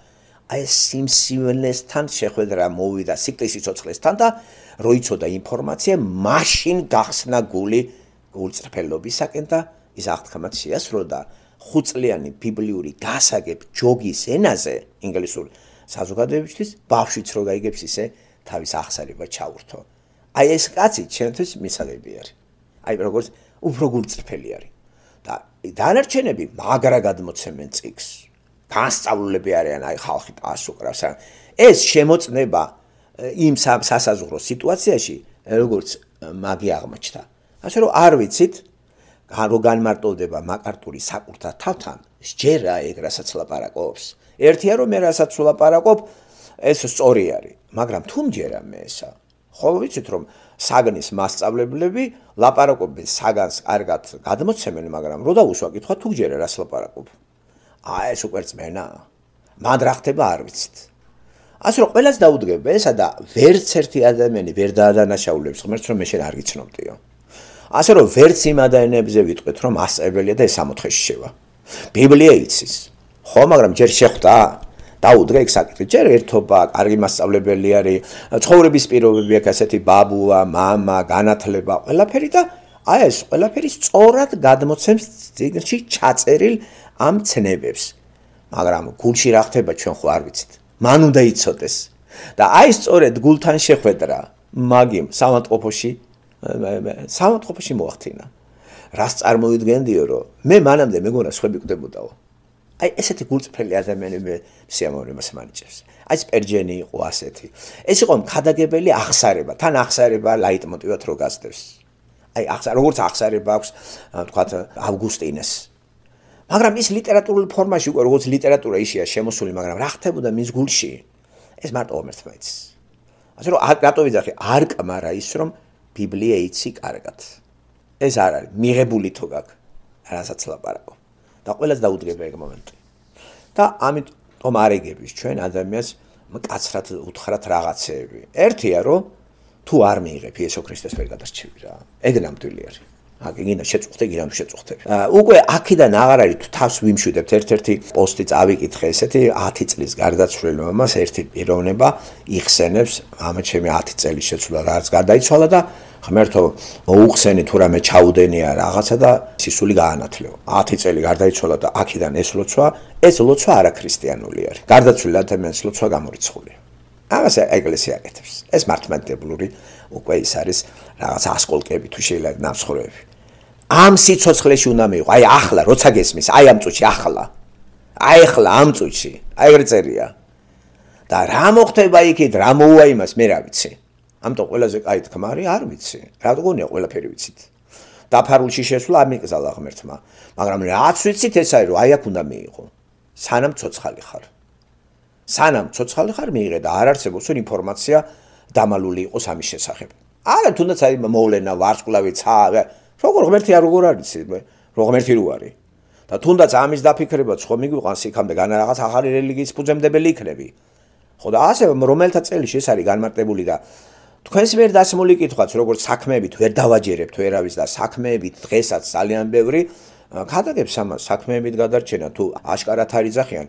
აი სიმსივნესთან შეხვედრა მოვიდა სიკლის სიცოცხლესთან და როიწოდა ინფორმაცია, მაშინ გახსნა გული გულწრფელობისაკენ და ის აღთქმაც შეასრულდა ხუწლიანი ბიბლიური გასაგებ ჯოგის ენაზე ინგლისურ საზოგადოებისთვის ბავშვიც რო გაიგებს ისე თავის ახსარება ჩაურთო. აი ეს კაცი ჩემთვის მისაღები არის. აი როგორც უფრო გულწრფელი არის. და დანარჩენები მაგრა გადმოცემენ წიგს. გასწავლულები არიან აი ხალხი პასუხრავს. ეს შემოწნება იმ სასაზღრო სიტუაციაში, როგორც მაგი აღმოჩნდა. ასე რომ არ ვიცით რო განმარტოვდება მაკარტური საკურთა თავთან, სჯერა ეგ რასაც ლაპარაკობს. ერთია რომ მე რასაც ლაპარაკობ, ეს სწორი არის, მაგრამ თუმჯერა მე ესა. ხო ვიცით რომ საგნის მასწავლებლები ლაპარაკობენ საგანს კარგად გადმოცემენ, მაგრამ როდა უსვაკითხო თუმჯერა რას ლაპარაკობ? აი ეს უკვე წმენა. მადრა ხდება არ ვიცით. ასე რომ ყველას დაუდგება ესა და ვერც ერთი ადამიანი ვერ დაადანაშაულებს ღმერთს რომ მე შენ არ გიცნობდიო. ასე რომ ვერც იმ ადამიანებზე ვიტყვით რომ ასწებელია და ეს ამოთხეში შევა. ბიბლია იცის. ხო, მაგრამ ჯერ შეხვდა? დაუდგა ეგ საკითხი. ჯერ ერთობა, კარგი მასწავლებელი არის, ცხოვრების პირობები აქვს ასეთი ბაბუა, мама, განათლება, ყველაფერი და აი ეს ყველაფერი სწორად გადმოცემს ძიგნში ჩაწერილ ამ ცნებებს. მაგრამ გულში რა ხდება ჩვენ ხო არ ვიცით. მან უნდა იცოდეს. და აი სწორედ გულთან შეხვედრა მაგიმ სამათყოფოში სამათყოფოში მოახდინა. რას წარმოვიდგენდიო რომ მე მანამდე მეგონა შეხვიკდებოდაო. აი ესეთი გულწრფელი ადამიანები სიამოვნებას მანიჭებს. აი სპერჯენი იყო ასეთი. ეს იყო მხადაგებელი აღსარება, თან აღსარება ლაიტმოტივად რო გასდევს. აი აღსარება, როგორც აღსარება აქვს, თქვათ, ავგუსტინეს. მაგრამ ის ლიტერატურული ფორმაში უკვე როგორც ლიტერატურა ისია შემოსული, მაგრამ რა ხდებოდა მის გულში? ეს მარტო ომერთმაიც. ასე რომ რატო ვიძახი, არ კმარა ის რომ ბიბლია იცი კარგად. ეს არ არის მიღებული თოგაკ, რასაც ლაპარაკო. და ყველას დაუდგება ეგ მომენტი. და ამიტომ არიგებს ჩვენ ადამიანს მკაცრად უთხრათ რაღაცეები. ერთია რომ თუ არ მიიღებ იესო ქრისტეს ვერ გადარჩები რა. ეგ ნამდვილი არის. აი, გინდა შეწუხდე, გინდა შეწუხდები. აა უკვე აქედან აღარ არის თავს ვიმშვიდებთ. ერთ-ერთი პოსტი წავიკითხე, ესეთი 10 წლის გარდაცვლილი მომას ერთი პიროვნება იხსენებს ამა ჩემი 10 წელი შეცვლა რაც გარდაიცვალა და ღმერთო მოუხსენი თუ რამე ჩაუდენია რაღაცა და სისული გაანათლიო 10 წელი გარდაიცვალა და აქედან ეს ლოცვა ეს ლოცვა არაქრისტიანული არის გარდაცვლილ ადამიანს ლოცვა გამორიცხული რაღაცა ეკლესია ეკეთებს ეს მართმადებლური უკვე ის არის რაღაც ასკოლკები თუ შეიძლება ნამცხრევები ამ სიცოცხლეში უნდა მეიყო აი ახლა როცა გესმის აი ამ წუთში ახლა აი ახლა ამ წუთში აი ეგრე წერია და რა მოხდება იქით რა მოუვა იმას მე რა ვიცი ამიტომ ყველაზე კაი თქმარი არ ვიცი. რა თქონია ყველაფერი ვიცით. დაფარულში შესვლა ამიკზალა ღმერთმა, მაგრამ რაც ვიცით ესაირო, აი აქ უნდა მიიღო. სანამ ცოცხალი ხარ. სანამ ცოცხალი ხარ მიიღე და არ არსებობს ვინ ინფორმაცია დამალული იყოს ამის შესახებ. არა თუნდაც აი მოვლენა ვარსკვლავი ცა, როგორ ღმერთი არ როგორ არის მე? როგორ ღმერთი რო არის? და თუნდაც ამის დაფიქრებაც ხომ მიგვიყანს იქამდე განა რაღაც ახალი რელიგიის ფუძემდებელი იქნები. ხო და ასე რომელთა წელი შეიძლება არის განმარტებული და თქვენს მიერ დასმული კითხვაც, როგორც საქმეებით ვერ დავაჯერებთ, ვერავის და საქმეებით დღესაც ძალიან ბევრი ხადაგებს ამას საქმეებით გადარჩენა თუ აშკარად არიძახიან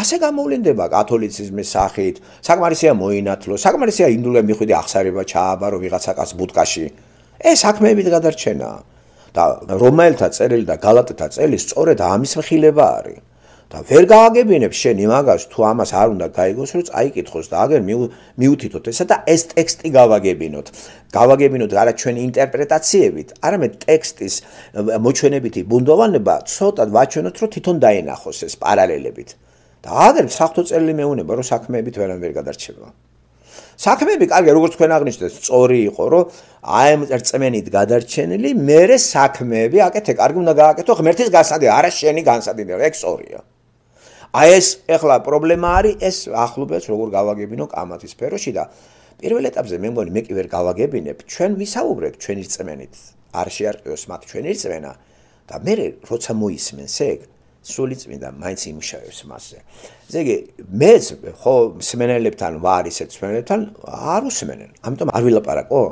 ასე გამოვლენდება კათოლიციზმის სახით საკმარისია მოინათლო საკმარისია ინდულა მიხვიდე ახსარება ჩააბარო ვიღაცაკას ბუტკაში ეს საქმეებით გადარჩენა და რომელთა წერილი და გალატთა წელი სწორედ ამის მხილება არის და ვერ გააგებინებ შენ იმაგას თუ ამას არ უნდა გაიგოს რომ წაიკითხოს და აგერ მიუთითოთ ესა და ეს ტექსტი გავაგებინოთ გავაგებინოთ არა ჩვენი ინტერპრეტაციებით არამედ ტექსტის მოჩვენებითი ბუნდოვანება ცოტად ვაჩვენოთ რომ თვითონ დაენახოს ეს პარალელებით და აგერ საფთო წელი მეუნება რომ საქმეებით ვერან ვერ გადარჩება საქმეები კარგია როგორც თქვენ აღნიშნეთ სწორი იყო რომ აი ამ წმენით გადარჩენილი მეორე საქმეები აკეთე კარგი უნდა გააკეთო ღმერთის განსადე არა შენი განსადე ეგ სწორია აი ეს ახლა პრობლემა არის ეს ახლობელს როგორ გავაგებინო კამათის სფეროში და პირველ ეტაპზე მე მგონი მე კი ვერ გავაგებინებ ჩვენ ვისაუბრებთ ჩვენი წმენით არ შეარყიოს მათ ჩვენი წმენა და მე როცა მოისმენს ეგ სული წმინდა მაინც იმუშავებს მასზე ზეგი მე ხო სმენელებთან ვარ ისე სმენელებთან არ უსმენენ ამიტომ არ ვილაპარაკო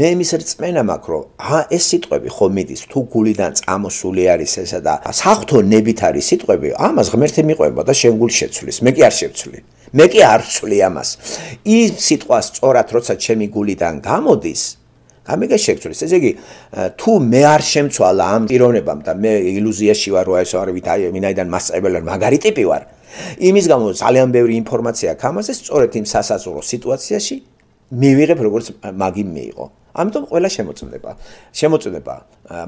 მე იმის რწმენა მაქვს რომ აა ეს სიტყვები ხო მიდის თუ გულიდან წამოსული არის ესა და საღთო ნებით არის სიტყვები ამას ღმერთი მიყვება და შენ გული შეცვლის მე კი არ შეცვლი მე კი არ ვცვლი ამას ის სიტყვას სწორად როცა ჩემი გულიდან გამოდის გამიგე შეცვლის ესე იგი თუ მე არ შემცვალა ამ პიროვნებამ და მე ილუზიაში ვარ რომ ეს არ ვიტ აი მინაიდან მასწავლებელი მაგარი ტიპი ვარ იმის გამო ძალიან ბევრი ინფორმაცია გამაზეს სწორედ იმ სასაზღვრო სიტუაციაში მივიღებ როგორც მაგი მეიყო. ამიტომ ყველა შემოწმება, შემოწმება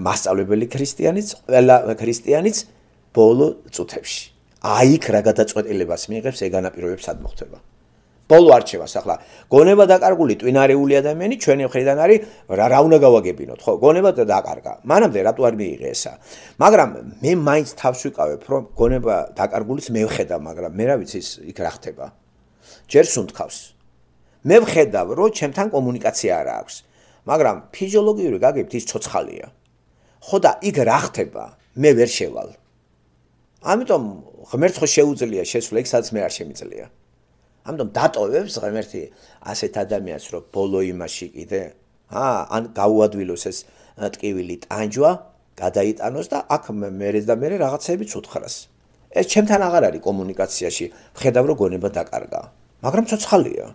მასწავლებელი ქრისტიანიც, ყველა ქრისტიანიც ბოლო წუთებში. აიქ რა გადაწყვეტილებას მიიღებს, ეგანაპირობებს ადმოხდება. ბოლო არჩევას ახლა გონება დაკარგული ტვინარეული ადამიანი ჩვენი მხრიდან არის რა რა უნდა გავაგებინოთ ხო გონება დაკარგა მანამდე რატო არ მიიღე ესა მაგრამ მე მაინც თავს ვიკავებ რომ გონება დაკარგულიც მე ვხედავ მაგრამ მე რა ვიცი ის იქ რა ხდება ჯერ სუნთქავს მე ვხედავ, რომ ჩემთან კომუნიკაცია არ აქვს, მაგრამ ფიზიოლოგიური გაგებით ის ცოცხალია. ხო და იქ რა ხდება? მე ვერ შევალ. ამიტომ ღმერთს ხო შეუძლია შესვლა იქ სადაც მე არ შემიძლია. ამიტომ დატოვებს ღმერთი ასეთ ადამიანს, რომ ბოლო იმაში კიდე, აა, ან გაუადვილოს ეს ტკივილი ტანჯვა, გადაიტანოს და აქ მერეს და მერე რაღაცები ცოცხრას. ეს ჩემთან აღარ არის კომუნიკაციაში, ხედავ რომ გონება დაკარგა. მაგრამ ცოცხალია.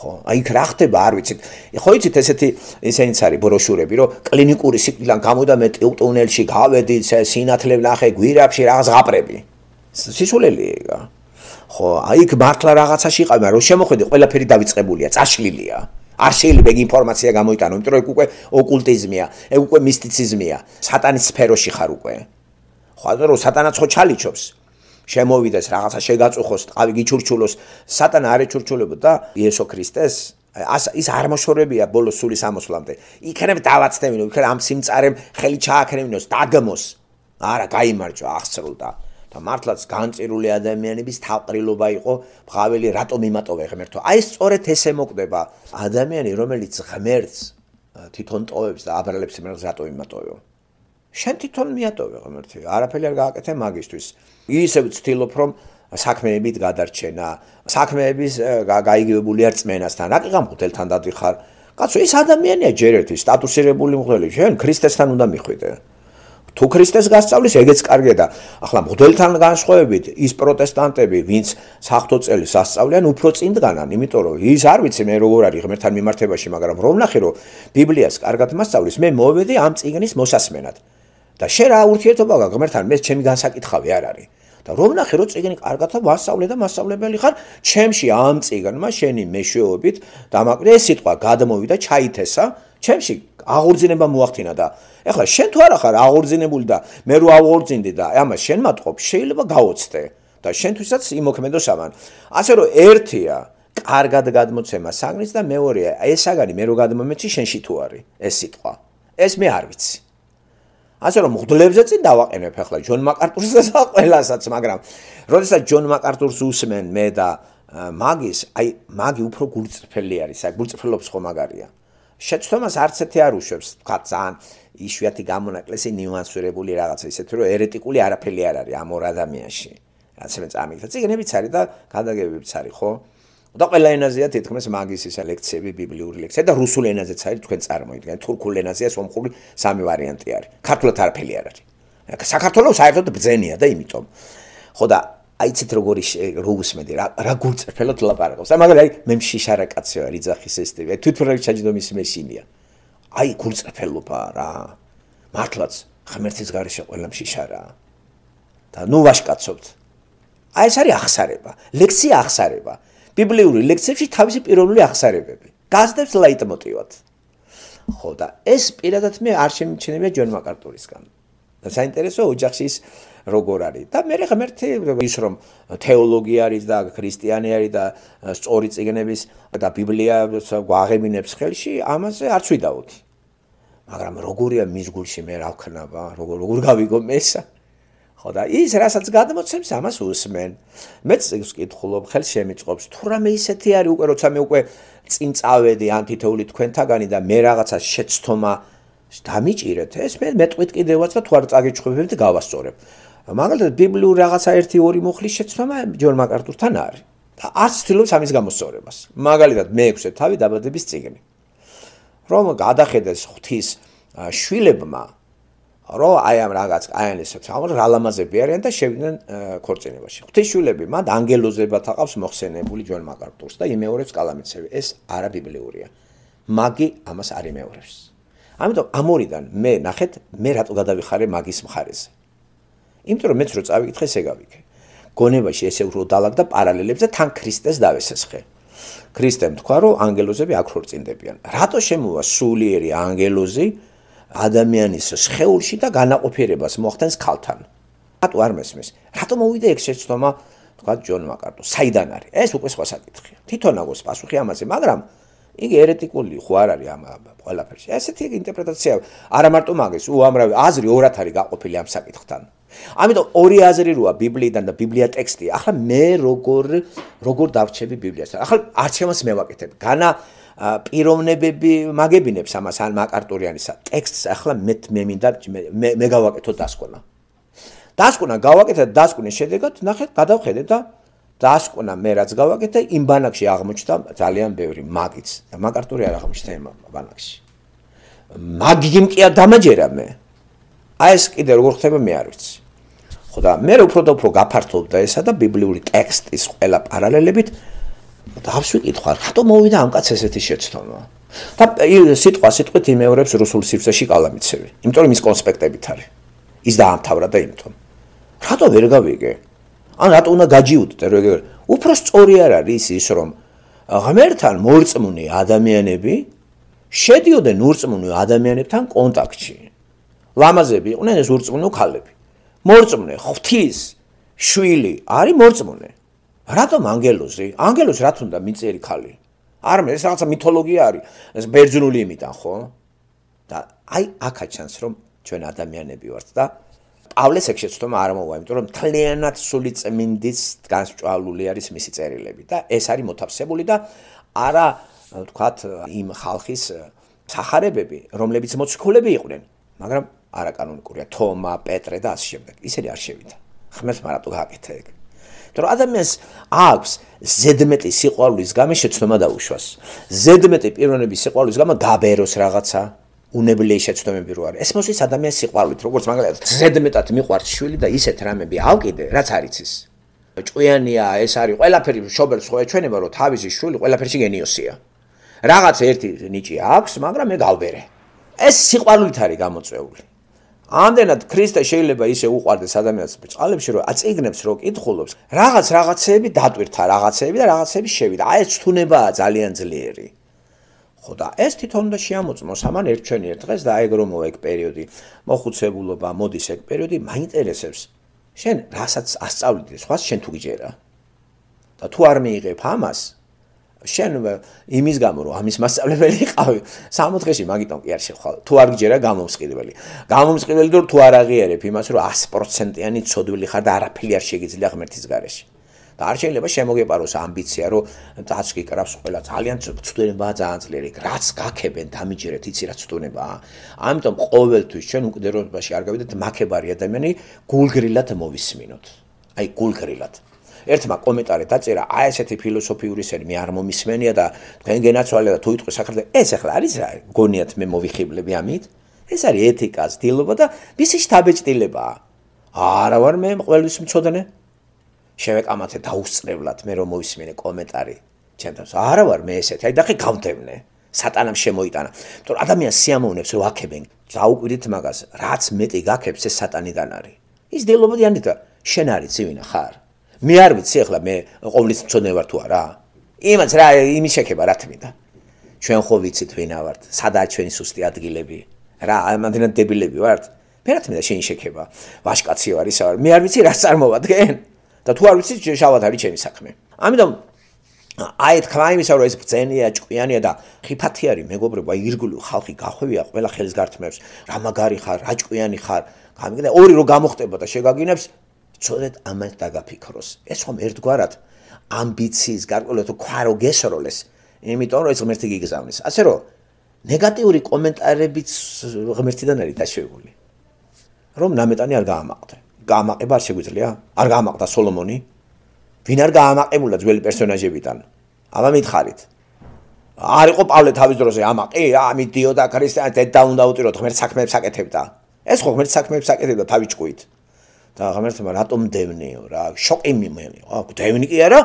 ხო, აი იქ რა ხდება, არ ვიცით. ხო იცით ესეთი ესენიც არის ბროშურები, რომ კლინიკური სიკვდილიდან გამოდა მე ტიუტუნელში გავედი, სინათლე ვნახე, გვირაბში რაღაც ღაპრები. სიშულელია ეგა. ხო, აი იქ მართლა რაღაცაში იყავ, მაგრამ რო შემოხედი, ყველაფერი დაიწყებულია, წაშლილია. არ შეიძლება ინფორმაცია გამოიტანო, იმიტომ რომ ეგ უკვე ოკულტიზმია, ეგ უკვე მისტიციზმია. სატანის სფეროში ხარ უკვე. ხო, ანუ რო სატანაც ხო ჩალიჩობს, შემოვიდეს რაღაცა შეგაწუხოს ყავი გიჩურჩულოს სატანა არ ეჩურჩულებოდა იესო ქრისტეს ას ის არმოშორებია ბოლოს სული სამოსვლამდე იქნებ დავაცდევინო იქნებ ამ სიმწარემ ხელი ჩააქრევინოს დაგმოს არა გამოიმარჯვა აღსრულდა და მართლაც განწირული ადამიანების თაყრილობა იყო ბღაველი რატომ იმატოვე ღმერთო აი სწორედ ესე მოკდება ადამიანი რომელიც ღმერთს თვითონ ტოვებს და აბრალებს იმერ რატომ იმატოვეო შენ თვითონ მიატოვე ღმერთი, არაფერი არ გააკეთე მაგისთვის. ისევ ვცდილობ რომ საქმეებით გადარჩენა, საქმეების გაიგებული არ წმენასთან, რა კი გამხდელთან დადიხარ. კაცო, ეს ადამიანია ჯერ ერთი სტატუსირებული მხლელი, შენ ქრისტესთან უნდა მიხვიდე. თუ ქრისტეს გასწავლის, ეგეც კარგია და ახლა მღვდელთან განსხვავებით ის პროტესტანტები, ვინც საფთოწელს ასწავლიან, უფრო წინ დგანან, იმიტომ რომ ის არ ვიცი მე როგორ არის ღმერთთან მიმართებაში, მაგრამ რომ ნახე რომ ბიბლიას კარგად მასწავლის, მე მოვედი ამ წიგნის მოსასმენად. და შე რა ურთიერთობა გაქვს ღმერთთან? მე ჩემი განსაკითხავი არ არის. და რომ ნახე რომ წიგნი კარგათა მასავლე და მასავლებელი ხარ, ჩემში ამ წიგნმა შენი მეშვეობით დამაკრე ეს სიტყვა გადმოვიდა ჩაითესა, ჩემში აღორძინება მოახდინა და ეხლა შენ თუ არ ხარ აღორძინებული და მე რო აღორძინდი და ამას შენ მათყობ, შეიძლება გაოცდე და შენთვისაც იმოქმედოს ამან. ასე რომ ერთია კარგად გადმოცემა საგნის და მეორეა ეს საგანი მე რო გადმომეცი შენში თუ არის ეს სიტყვა. ეს მე არ ვიცი. ასე რომ მღვდლებზე წინ დავაყენებ ახლა ჯონ მაკარტურსაც და ყველასაც, მაგრამ როდესაც ჯონ მაკარტურს უსმენ მე და მაგის, აი მაგი უფრო გულწრფელი არის, აი გულწრფელობს ხო მაგარია. შეცდომას არც ერთი არ უშვებს, თქვა ძალიან იშვიათი გამონაკლისი ნიუანსურებული რაღაცა ისეთი რომ ერეტიკული არაფერი არ არის ამ ორ ადამიანში. რაც მე წამიგდა, ციგნებიც არის და გადაგებებიც არის, ხო? და ყველა ენაზეა თითქმის მაგის ისა ლექციები, ბიბლიური ლექცია და რუსულ ენაზეც არის თქვენ წარმოიდგენ. თურქულ ენაზეა სომხური სამი ვარიანტი არის. ქართულად არაფერი არ არის. საქართველოს საერთოდ ბძენია და იმიტომ. ხო და აიცით როგორი რო უსმედი რა რა გულწრფელად ლაპარაკობს. აი მაგალითად მე მშიშარა კაცია რიძახის ესტევია. თვითფრენი საჯდომის მესინია. აი გულწრფელობა რა. მართლაც ღმერთის გარშე ყველა მშიშარაა. და ნუ ვაშკაცობთ. აი ეს არის ახსარება. ლექცია ახსარება. ბიბლიური ლექსებში თავისი პიროვნული აღსარებები. გაზდებს ლაიტმოტივად. ხო და ეს პირადად მე არ შემიჩნევია ჯონ მაკარტურისგან. და საინტერესო ოჯახში ის როგორ არის და მე რა მერთე ის რომ თეოლოგი არის და ქრისტიანი არის და სწორი წიგნების და ბიბლია გვაღებინებს ხელში ამაზე არც ვიდაოთ მაგრამ როგორია მის გულში მე რა ვქნა რა როგორ გავიგო მე ეს ხო და ის რასაც გადმოცემს ამას უსმენ მეც ის კითხულობ ხელ შემიწყობს თუ რამე ისეთი არის უკვე როცა მე უკვე წინ წავედი ანტითეული თქვენთაგანი და მე რაღაცა შეცთომა დამიჭირეთ ეს მე მეტყვით კიდევაც და თუ არ წაგიჩხუბებ და გავასწორებ მაგალითად ბიბლიურ რაღაცა ერთი ორი მოხლის შეცთომა ჯონ მაკარტურთან არის და არ ცდილობს ამის გამოსწორებას მაგალითად მე ექვსე თავი დაბადების წიგნი რომ გადახედეს ღვთის შვილებმა რომ აი ამ რაღაც აინესებს ამას რალამაზები არიან და შევიდნენ ქორწინებაში. ღვთისშულები მათ ანგელოზებად აყავს მოხსენებული ჯონ მაკარტურს და იმეორებს კალამიცები. ეს არა ბიბლიურია. მაგი ამას არ იმეორებს. ამიტომ ამ ორიდან მე ნახეთ, მე რატო გადავიხარე მაგის მხარეზე. იმიტომ რომ მეც რო წავიკითხე სეგავიკე. გონებაში ესე უფრო დაალაგდა პარალელებზე თან ქრისტეს დავესეს ხე. ქრისტემ თქვა რომ ანგელოზები აქ ხორწინდებიან. რატო შემოვა სულიერი ანგელოზი ადამიანის შეეულში და განაყოფიერებას მოახდენს ქალთან. რატო არ მესმის? რატო მოვიდა ეგ შეცდომა, თქვა ჯონ მაკარტო, საიდან არის? ეს უკვე სხვა საკითხია. თვითონ აგოს პასუხი ამაზე, მაგრამ იგი ერეტიკული ხო არ არის ამ ყველაფერში. ესეთი ინტერპრეტაცია არა მარტო მაგის უამრავი აზრი ორად არის გაყოფილი ამ საკითხთან. ამიტომ ორი აზრი როა ბიბლიიდან და ბიბლია ტექსტია. ახლა მე როგორ როგორ დავრჩები ბიბლიას? ახლა არჩევანს მე ვაკეთებ. განა პიროვნებები მაგებინებს ამას ან მაკარტურიანისა ტექსტს ახლა მე მე მინდა მე გავაკეთო დასკვნა დასკვნა გავაკეთე დასკვნის შედეგად ნახეთ გადავხედე და დასკვნა მე რაც გავაკეთე იმ ბანაკში აღმოჩნდა ძალიან ბევრი მაგიც და მაკარტური არ აღმოჩნდა იმ ბანაკში მაგიმ კი არ დამაჯერა მე აი ეს კიდე როგორ ხდება მე არ ვიცი ხო და მე უფრო და უფრო გაფართოვდა ესა და ბიბლიური ტექსტის ყველა პარალელებით დავს ვიკითხარ, რატო მოვიდა ამ კაც ესეთი შეცდომა? და სიტყვა სიტყვით იმეორებს რუსულ სიფსაში კალამიცევი, იმიტომ რომ ის კონსპექტებით არის. ის დაამთავრა და იმიტომ. რატო ვერ გავიგე? ან რატო უნდა გაჯიუტე როგორ? უფრო სწორი არ არის ის რომ ღმერთთან მოწმუნე ადამიანები შედიოდნენ ურწმუნო ადამიანებთან კონტაქტში. ლამაზები იყვნენ ეს ურწმუნო ქალები. მოწმუნე ღვთის შვილი არის მოწმუნე. რატომ ანგელოზი? ანგელოს რა თქმა უნდა მიწერი ხალი. არმე ეს რაღაცა მითოლოგია არის. ეს ბერძნული იმიტან ხო? და აი აქა ჩანს რომ ჩვენ ადამიანები ვართ და პავლეს ექსეცტომა არ მოვა, იმიტომ რომ თლიანად სული წმინდის გასწვალული არის მისი წერილები და ეს არის მოთავსებული და არა ვთქვათ იმ ხალხის сахарებები, რომლებიც მოციქულები იყვნენ, მაგრამ არაკანონიკურია თომა, პეტრე და ასე შემდეგ. ისე არ შევიდა. ხმელს მარატო გააკეთე ეგ. იმიტომ რომ ადამიანს აქვს ზედმეტი სიყვარულის გამო შეცნობა დაუშვას. ზედმეტი პიროვნების სიყვარულის გამო დაბეროს რაღაცა უნებლიე შეცნობები როარი. ეს მოსის ადამიანს სიყვარულით, როგორც მაგალითად ზედმეტად მიყვარს შვილი და ისეთ რამები ავკიდე, რაც არის ის. ჭუიანია ეს არის ყველაფერი შობელს ხო ეჩვენება რომ თავისი შვილი ყველაფერში გენიოსია. რაღაც ერთი ნიჭი აქვს, მაგრამ მე გავბერე. ეს სიყვარულით არის გამოწეული. ამდენად ქრისტე შეიძლება ისე უყარდეს ადამიანს ბრწყალებში რომ აწიგნებს რომ კითხულობს რაღაც რაღაცეები დატვირთა რაღაცეები და რაღაცეები შევიდა აი ეს თუნებაა ძალიან ძლიერი ხო და ეს თვითონ და შეამოწმოს ამან ერთჩვენიერ დღეს და აი ეგრო მოა ეგ პერიოდი მოხუცებულობა მოდის ეგ პერიოდი მაინტერესებს შენ რასაც ასწავლიდი სხვას შენ თუ გიჯერა და თუ არ მიიღებ ამას შენ იმის გამო რომ ამის მასწავლებელი იყავი 60 დღეში მაგიტომ კი არ შეხვალ თუ არ გჯერა გამომსყიდველი გამომსყიდველი თუ არ აღიარებ იმას რომ 100%-იანი ცოდვილი ხარ და არაფერი არ შეგიძლია ღმერთის გარეშე და არ შეიძლება შემოგეპაროს ამბიცია რომ დაჩკი კრავს ყველა ძალიან ცუდება ძალიან ძლიერი რაც გაქებენ დამიჯერეთ იცი რა ცუდნებაა ამიტომ ყოველთვის ჩვენ უკდერობაში არ გავიდეთ მაქებარი ადამიანი გულგრილად მოვისმინოთ აი გულგრილად ერთმა კომენტარი დაწერა, აი ესეთი ფილოსოფიური სერი მე არ მომისმენია და თქვენ генაცვალე და თუ იყვი საქართველოს ეს ახლა არის რა გონიათ მე მოвихიბლები ამით? ეს არის ეთიკა, ძდილობა და მისი შთაბეჭდილებაა. არა ვარ მე ყოველთვის მწოდნე. შევეკამათე დაუსწრებლად მე რომ მოვისმენე კომენტარი ჩემთანაც. არა ვარ მე ესეთი. აი დახე გავდევნე. სატანამ შემოიტანა. იმიტომ რომ ადამიანს სიამოვნებს რომ აქებენ. დაუკვირდით მაგას, რაც მეტი გაქებს ეს სატანიდან არის. ის ძდილობა დიანდა შენ არის ცივინა ხარ. მე არ ვიცი ახლა მე ყოვლის მწონე ვარ თუ არა იმაც რა იმის შექება რა თქმა უნდა ჩვენ ხო ვიცით ვინა ვართ სადაა ჩვენი სუსტი ადგილები რა ამანდინად დებილები ვართ რა თქმა უნდა შენ შექება ვაშკაცი ვარ ისა ვარ მე არ ვიცი რა წარმოვადგენ და თუ არ ვიცი შავად არის ჩემი საქმე ამიტომ აი თქმა იმისა რომ ეს ბწენია ჭკვიანია და ხიფათი არის მეგობრებო ირგული ხალხი გახვევია ყველა ხელს გართმევს რა მაგარი ხარ რა ჭკვიანი ხარ გამიგდა ორი რო გამოხტება და შეგაგინებს სწორედ ამას დაგაფიქროს. ეს ხომ ერთგვარად ამბიციის გარკვეულად ხარო გესროლეს, იმიტომ რომ ეს ღმერთი გიგზავნის. ასე რომ ნეგატიური კომენტარებიც ღმერთიდან არის დაშვებული. რომ ნამეტანი არ გაამაყდა. გაამაყება არ შეგვიძლია? არ გაამაყდა სოლომონი? ვინ არ გაამაყებულა ძველი პერსონაჟებიდან? ამა მითხარით. არ იყო პავლე თავის დროზე ამაყი, ამიდიოდა ქრისტიანად და უნდა უტიროთ ღმერთ საქმეებს აკეთებდა. ეს ხო ღმერთ საქმეებს აკეთებდა თავი ჭკუით. და ღმერთმა რატომ დევნიო რა შოკი მიმელი ხო დევნი კი არა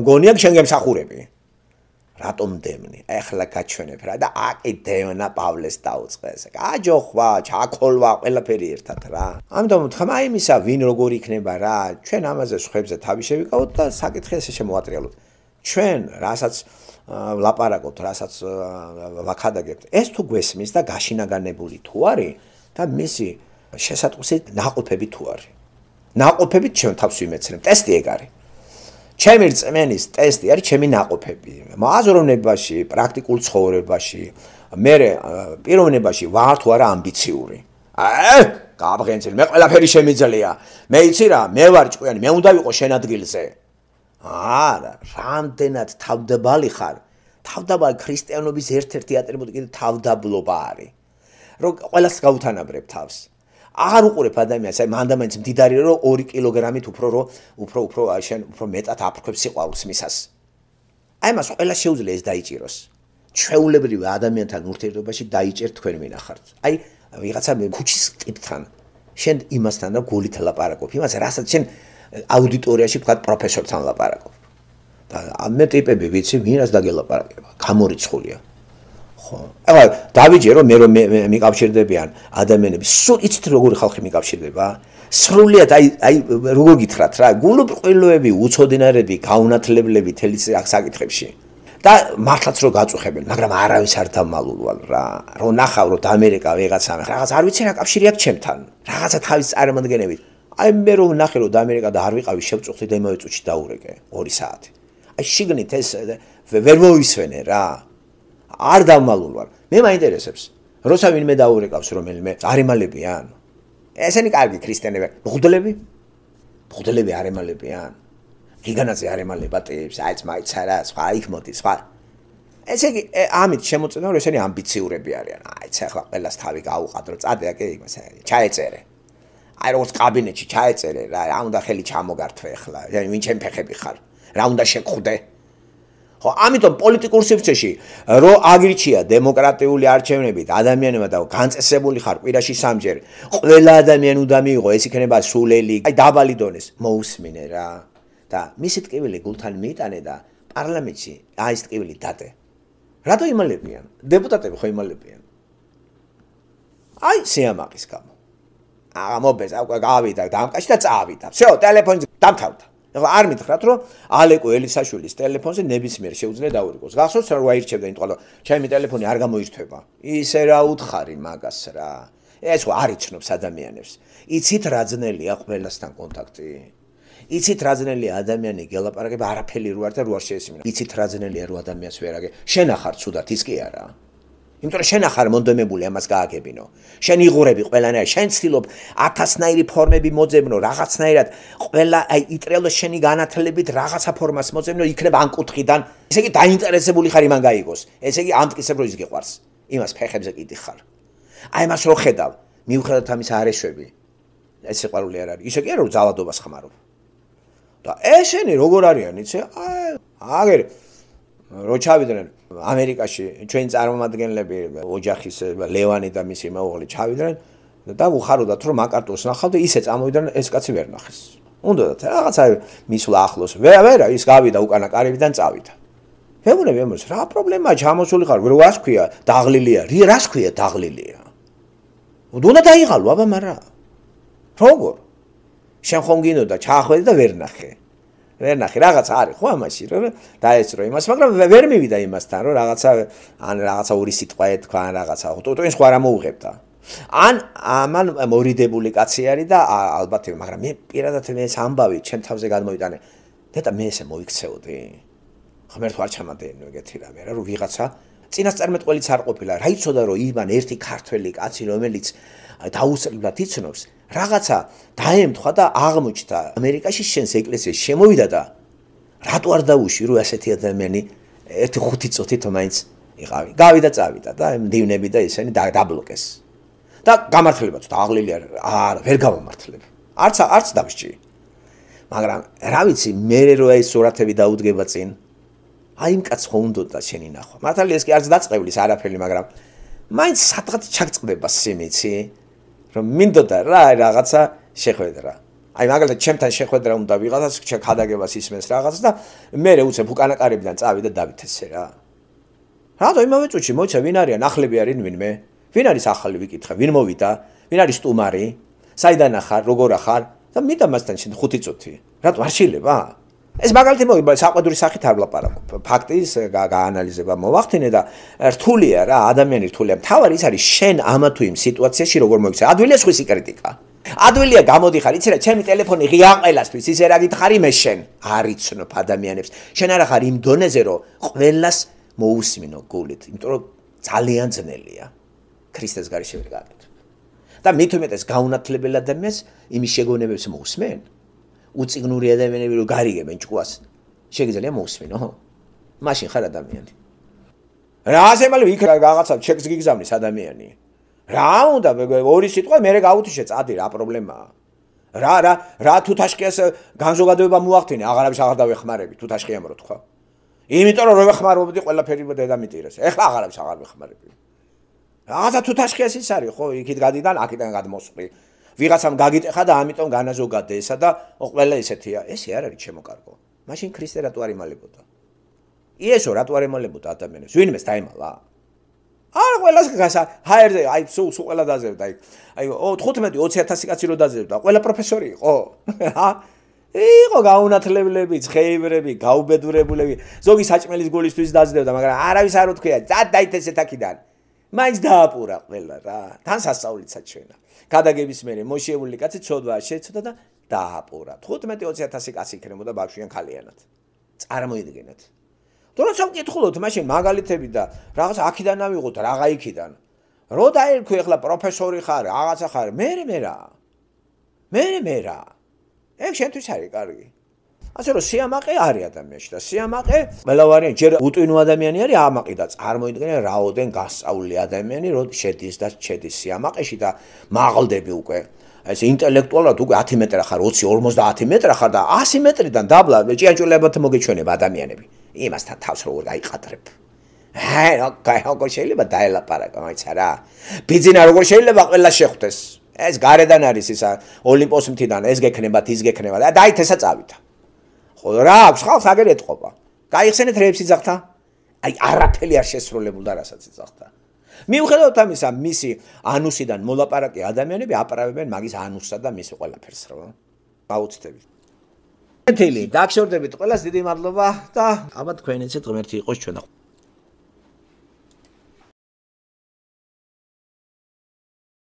მგონია შენგემ სახურები რატომ დევნი ახლა გაჩვენებ რა და აკი დევნა პავლეს დაუწყე ესე გაჯოხვა ჩაკოლვა ყველაფერი ერთად რა ამიტომ თქმა იმისა ვინ როგორ იქნება რა ჩვენ ამაზე ხებზე თავი შევიკავოთ და საკითხი ესე შემოატრიალოთ ჩვენ რასაც ლაპარაკობთ რასაც ვაკადაგებთ ეს თუ გვესმის და გაშინაგანებული თუ არის და მისი შესატყვისი ნაყოფები თუ არის ნაყოფებით ჩვენ თავს ვიმეცნებ. ტესტი ეგ არის. ჩემი რწმენის ტესტი არის ჩემი ნაყოფები. მაზრონებაში, პრაქტიკულ ცხოვრებაში, მე პიროვნებაში ვარ თუ არა ამბიციური. აა, გააბღენცი, მე ყველაფერი შემიძლია. მე იცი რა, მე ვარ ჭკვიანი, მე უნდა ვიყო შენ ადგილზე. აა, რამდენად თავდაბალი ხარ? თავდაბალი ქრისტიანობის ერთ-ერთი ატრიბუტი კიდე თავდაბლობა არის. რომ ყველას გაუთანაბრებ თავს. არ უყურებ ადამიანს, აი მანდამენც მდიდარია, რომ 2 კილოგრამით უფრო რო უფრო უფრო აი შენ უფრო მეტად აფრქვევს სიყვარულს მისას. აი მას ყველა შეუძლია ეს დაიჭიროს. ჩვეულებრივ ადამიანთან ურთიერთობაში დაიჭერ თქვენ მინახართ. აი ვიღაცა ქუჩის ტიპთან შენ იმასთან და გულით ლაპარაკობ, იმას რასაც შენ აუდიტორიაში ვთქვათ პროფესორთან ლაპარაკობ. და ამ მე ტიპები ვიცი, მინას დაგელაპარაკება, გამორიცხულია. ხო აა დავიჯე რომ მე რომ მიკავშირდებიან ადამიანები სულ იცით როგორი ხალხი მიკავშირდება სრულიად აი აი როგორ გითხრათ რა გულუბრყვილოები უწოდინარები გაუნათლებლები თელის საკითხებში და მართლაც რომ გაწუხებენ მაგრამ არავის არ დამალულვალ რა რომ ნახავ რომ ამერიკა ვეღაცა რაღაც არ ვიცი რა კავშირი აქვს ჩემთან რაღაცა თავის წარმოადგენებით აი მე რომ ნახე რომ ამერიკა და არ ვიყავი შევწუხდი და იმავე წუთში დაურეკე 2 საათი აი შიგნით ეს ვერ მოვისვენე რა არ დამალულ ვარ. მე მაინტერესებს, როცა ვინმე დაურეკავს რომელიმე არემალებიან. ესენი კარგი ქრისტიანები, მღვდლები? მღვდლები არემალებიან. გიგანაზე არემალება ტიპს, აიც მაიც არა, სხვა იქ მოდის, სხვა. ესე იგი, ამით შემოწმდა, რომ ესენი ამბიციურები არიან. აიც ახლა ყველას თავი გაუყადრო, წადია კი იმას აი, ჩაეწერე. აი როგორც კაბინეტში ჩაეწერე რა, რა უნდა ხელი ჩამოგართვე ახლა, ვინ ჩემ ფეხები ხარ? რა უნდა შეგხვდე? ხო ამიტომ პოლიტიკურ სივრცეში რო აგირჩია დემოკრატიული არჩევნები და ადამიანებმა და განწესებული ხარ კვირაში სამჯერ ყველა ადამიანი უნდა მიიღო ეს იქნება სულელი აი დაბალი დონეს მოусმინე რა და მისი ტკივილი გულთან მიიტანე და პარლამენტში აი ეს ტკივილი დადე რატო იმალებიან დეპუტატები ხო იმალებიან აი სიამაყის გამო აღმობეს აკვა გავიდა დამკაში და წავიდა ვсё ტელეფონი დამთავრდა ახლა არ მითხრათ რომ ალეკო ელისაშვილის ტელეფონზე ნებისმიერ შეუძლია დაურიგოს გახსოვს რა ვაირჩევდა იმიტომ რომ ჩემი ტელეფონი არ გამოირჩევა ისე რა უთხარი მაგას რა ეს ხო არ იცნობს ადამიანებს იცით რა ძნელია ყველასთან კონტაქტი იცით რა ძნელია ადამიანი გელაპარაკება არაფერი რო არ და რო არ შეესმინა იცით რა ძნელია რო ადამიანს ვერაგე შენახარ თუდათ ის კი არაა იმიტომ რომ შენ ახარ მონდომებული ამას გააგებინო. შენ იღურები ყველანაირ, შენ ცდილობ ათასნაირი ფორმები მოძებნო, რაღაცნაირად ყველა აი იტრელო შენი განათლებით რაღაცა ფორმას მოძებნო, იქნება ან კუთხიდან, ესე იგი დაინტერესებული ხარ იმან გაიგოს. ესე იგი ამტკიცებ რომ ის გიყვარს. იმას ფეხებზე კიდი ხარ. აი მას რო ხედავ, მიუხედავთ ამის არეშები. ეს სიყვარული არ არის. ისე კი არა რომ ზალადობას ხმარო. და ესენი როგორ არიან, იცი? აი აგერ რო ჩავიდნენ ამერიკაში ჩვენი წარმომადგენლები ოჯახის ლევანი და მისი მეუღლე ჩავიდნენ და უხაროდათ რომ მაკარტოს ნახავთ ისე წამოვიდნენ ეს კაცი ვერ ნახეს. უნდათ რაღაცა მისვლა ახლოს. ვერა ვერა ის გავიდა უკანა კარებიდან წავიდა. მეუბნები ამას რა პრობლემაა ჩამოსული ხარ? რას ქვია? დაღლილია. რას ქვია დაღლილია? უნდა დაიღალო აბა მარა. როგორ? შენ ხომ გინდოდა ჩახვედი და ვერ ნახე. ვერ ნახე რაღაც არის ხო ამაში რომ დაეცრო იმას მაგრამ ვერ მივიდა იმასთან რომ რაღაცა ან რაღაცა ორი სიტყვა ეთქვა ან რაღაცა ტუტუინ სხვა რა მოუღებდა ან ამან მორიდებული კაცი არის და ალბათ მაგრამ მე პირადად მე სამბავი ჩემ თავზე გადმოიტანე ნეტა მე ესე მოიქცეოდი ღმერთო არ ჩამადენ ეგეთი რამე რა რომ ვიღაცა წინასწარმეტყველიც არ ყოფილა რა იცოდა რომ იმან ერთი ქართველი კაცი რომელიც დაუსრულად იცნობს, რაღაცა დაემთხვა და აღმოჩნდა ამერიკაში შენს ეკლესიაში შემოვიდა და რატო არ დაუშვირო ასეთი ადამიანი ერთი ხუთი წუთი თმაინც იყავი. გავიდა წავიდა და მდივნები და ისინი დაბლოკეს. და გამართლებაც და აღლილი არ არ ვერ გამომართლებ. არც არც დამსჭი. მაგრამ რა ვიცი, მე როა ის სურათები დაუდგება წინ. აი იმ კაც ხო უნდა შენი ნახვა. მართალია ეს კი არც დაწყევლის არაფერი, მაგრამ მაინც სადღაც ჩაგწყდება სიმიცი. რომ მინდოდა რა რაღაცა შეხვედრა. აი მაგალითად ჩემთან შეხვედრა უნდა ვიღაცას ჩაქადაგებას ისმენს რაღაცას და მე უცებ უკანაკარებიდან წავიდა და დავითესე რა. რატო იმავე წუთში მოიცა ვინ არის ახლები არის ვინმე? ვინ არის ახალი ვიკითხე? ვინ მოვიდა? ვინ არის სტუმარი? საიდან ახარ? როგორ ახარ? და მე და მასთან შე 5 წუთი. რატო არ შეიძლება? ეს მაგალითი მოიბა საყვედური სახით არ ვლაპარაკო. ფაქტის გაანალიზება მოვახდინე და რთულია რა, ადამიანი რთულია. თავარი ის არის შენ ამა თუ იმ სიტუაციაში როგორ მოიქცე. ადვილია სხვისი კრიტიკა. ადვილია გამოდიხარ, იცი რა, ჩემი ტელეფონი ღია ყელასთვის, ისე რა გითხარი მე შენ? არიცნობ ადამიანებს. შენ არ ახარ იმ დონეზე, რომ ყველას მოусმინო გულით, იმიტომ რომ ძალიან ძნელია. ქრისტეს გარშემო გაკეთებ. და მე თვითონ ეს გაუნათლებელ ადამიანს იმის შეგონებებს მოусმენ. უციგნური ადამიანები რომ გარიგებენ ჭკუას შეიძლება მოусმინო მაშინ ხარ ადამიანი რა ასე მალე იქ რაღაცა ჩექს გიგზავნის ადამიანი რა უნდა ორი სიტყვა მე გავუთიშე წადი რა პრობლემაა რა რა რა თუთაშკეს განზოგადება მოახდინე აღარავის აღარ დავეხმარები თუთაშკი ამრო თქვა იმიტომ რომ რო ვეხმარობდი ყველაფერი დედამიტირეს ეხლა აღარავის აღარ ვეხმარები რაღაცა თუთაშკეს ის არის ხო იქით გადიდან აქიდან გადმოსვლი ვიღაცამ გაგიტეხა და ამიტომ განაზოგადე ესა და ყველა ესეთია. ესე არ არის ჩემო კარგო. მაშინ ქრისტე რატო არ იმალებოდა? იესო რატო არ იმალებოდა ადამიანებს? ვინმეს დაიმალა? არ ყველას გასა, ჰაერზე, აი სუ სუ ყველა დაზევდა, აი აი 15-20000 კაცი რო დაზევდა, ყველა პროფესორი იყო. ჰა? იყო გაუნათლებლები, ხეიბრები, გაუბედურებულები. ზოგი საჭმელის გულისთვის დაძლევდა, მაგრამ არავის არ უთქია, დაიდეთ ესეთ აქიდან. მაინც დააპურა ყველა რა. თან სასწაულიც აჩვენა. გადაგების მერე მოშეებული კაცი ცოდვაა შეცოდა და დააპორა 15-20000 კაცი იქნებოდა ბავშვიან ქალიანად წარმოიდგინეთ თუნდაც ამ კითხულოთ მაშინ მაგალითები და რაღაც აქედან ავიღოთ რაღა იქიდან რო დაერქვი ახლა პროფესორი ხარ რაღაცა ხარ მერე მერა მერე მერა ეგ შენთვის არის კარგი ასე რომ სიამაყე არის ადამიანში და სიამაყე მელავარია ჯერ უტვინო ადამიანი არის ამაყი და წარმოიდგინე რაოდენ გასწაული ადამიანი რომ შედის და შედის სიამაყეში და მაღლდები უკვე ეს ინტელექტუალურად უკვე 10 მეტრი ხარ 20 50 მეტრი ხარ და 100 მეტრიდან დაბლა ჭიანჭველებად მოგეჩვენება ადამიანები იმასთან თავს როგორ გაიყატრებ აი რა кай როგორ შეიძლება დაელაპარაკო მაიც არა ბიზინა როგორ შეიძლება ყველა შეხვდეს ეს გარედან არის ისა ოლიმპოს მთიდან ეს გექნება ის გექნება და დაითესა წავითა ხოლო რა აქვს ხალხს აგერ ეთყობა. გაიხსენეთ რეებს იძახთა? აი არაფერი არ შესრულებულა რასაც იძახთა. მიუხედავად ამისა, მისი ანუსიდან მოლაპარაკე ადამიანები აპრავებენ მაგის ანუსსა და მის ყველაფერს რა. გაუწდები. თეთილი, დაგშორდებით ყველას დიდი მადლობა და ალბათ თქვენ ისეთ ღმერთი იყოს ჩვენო.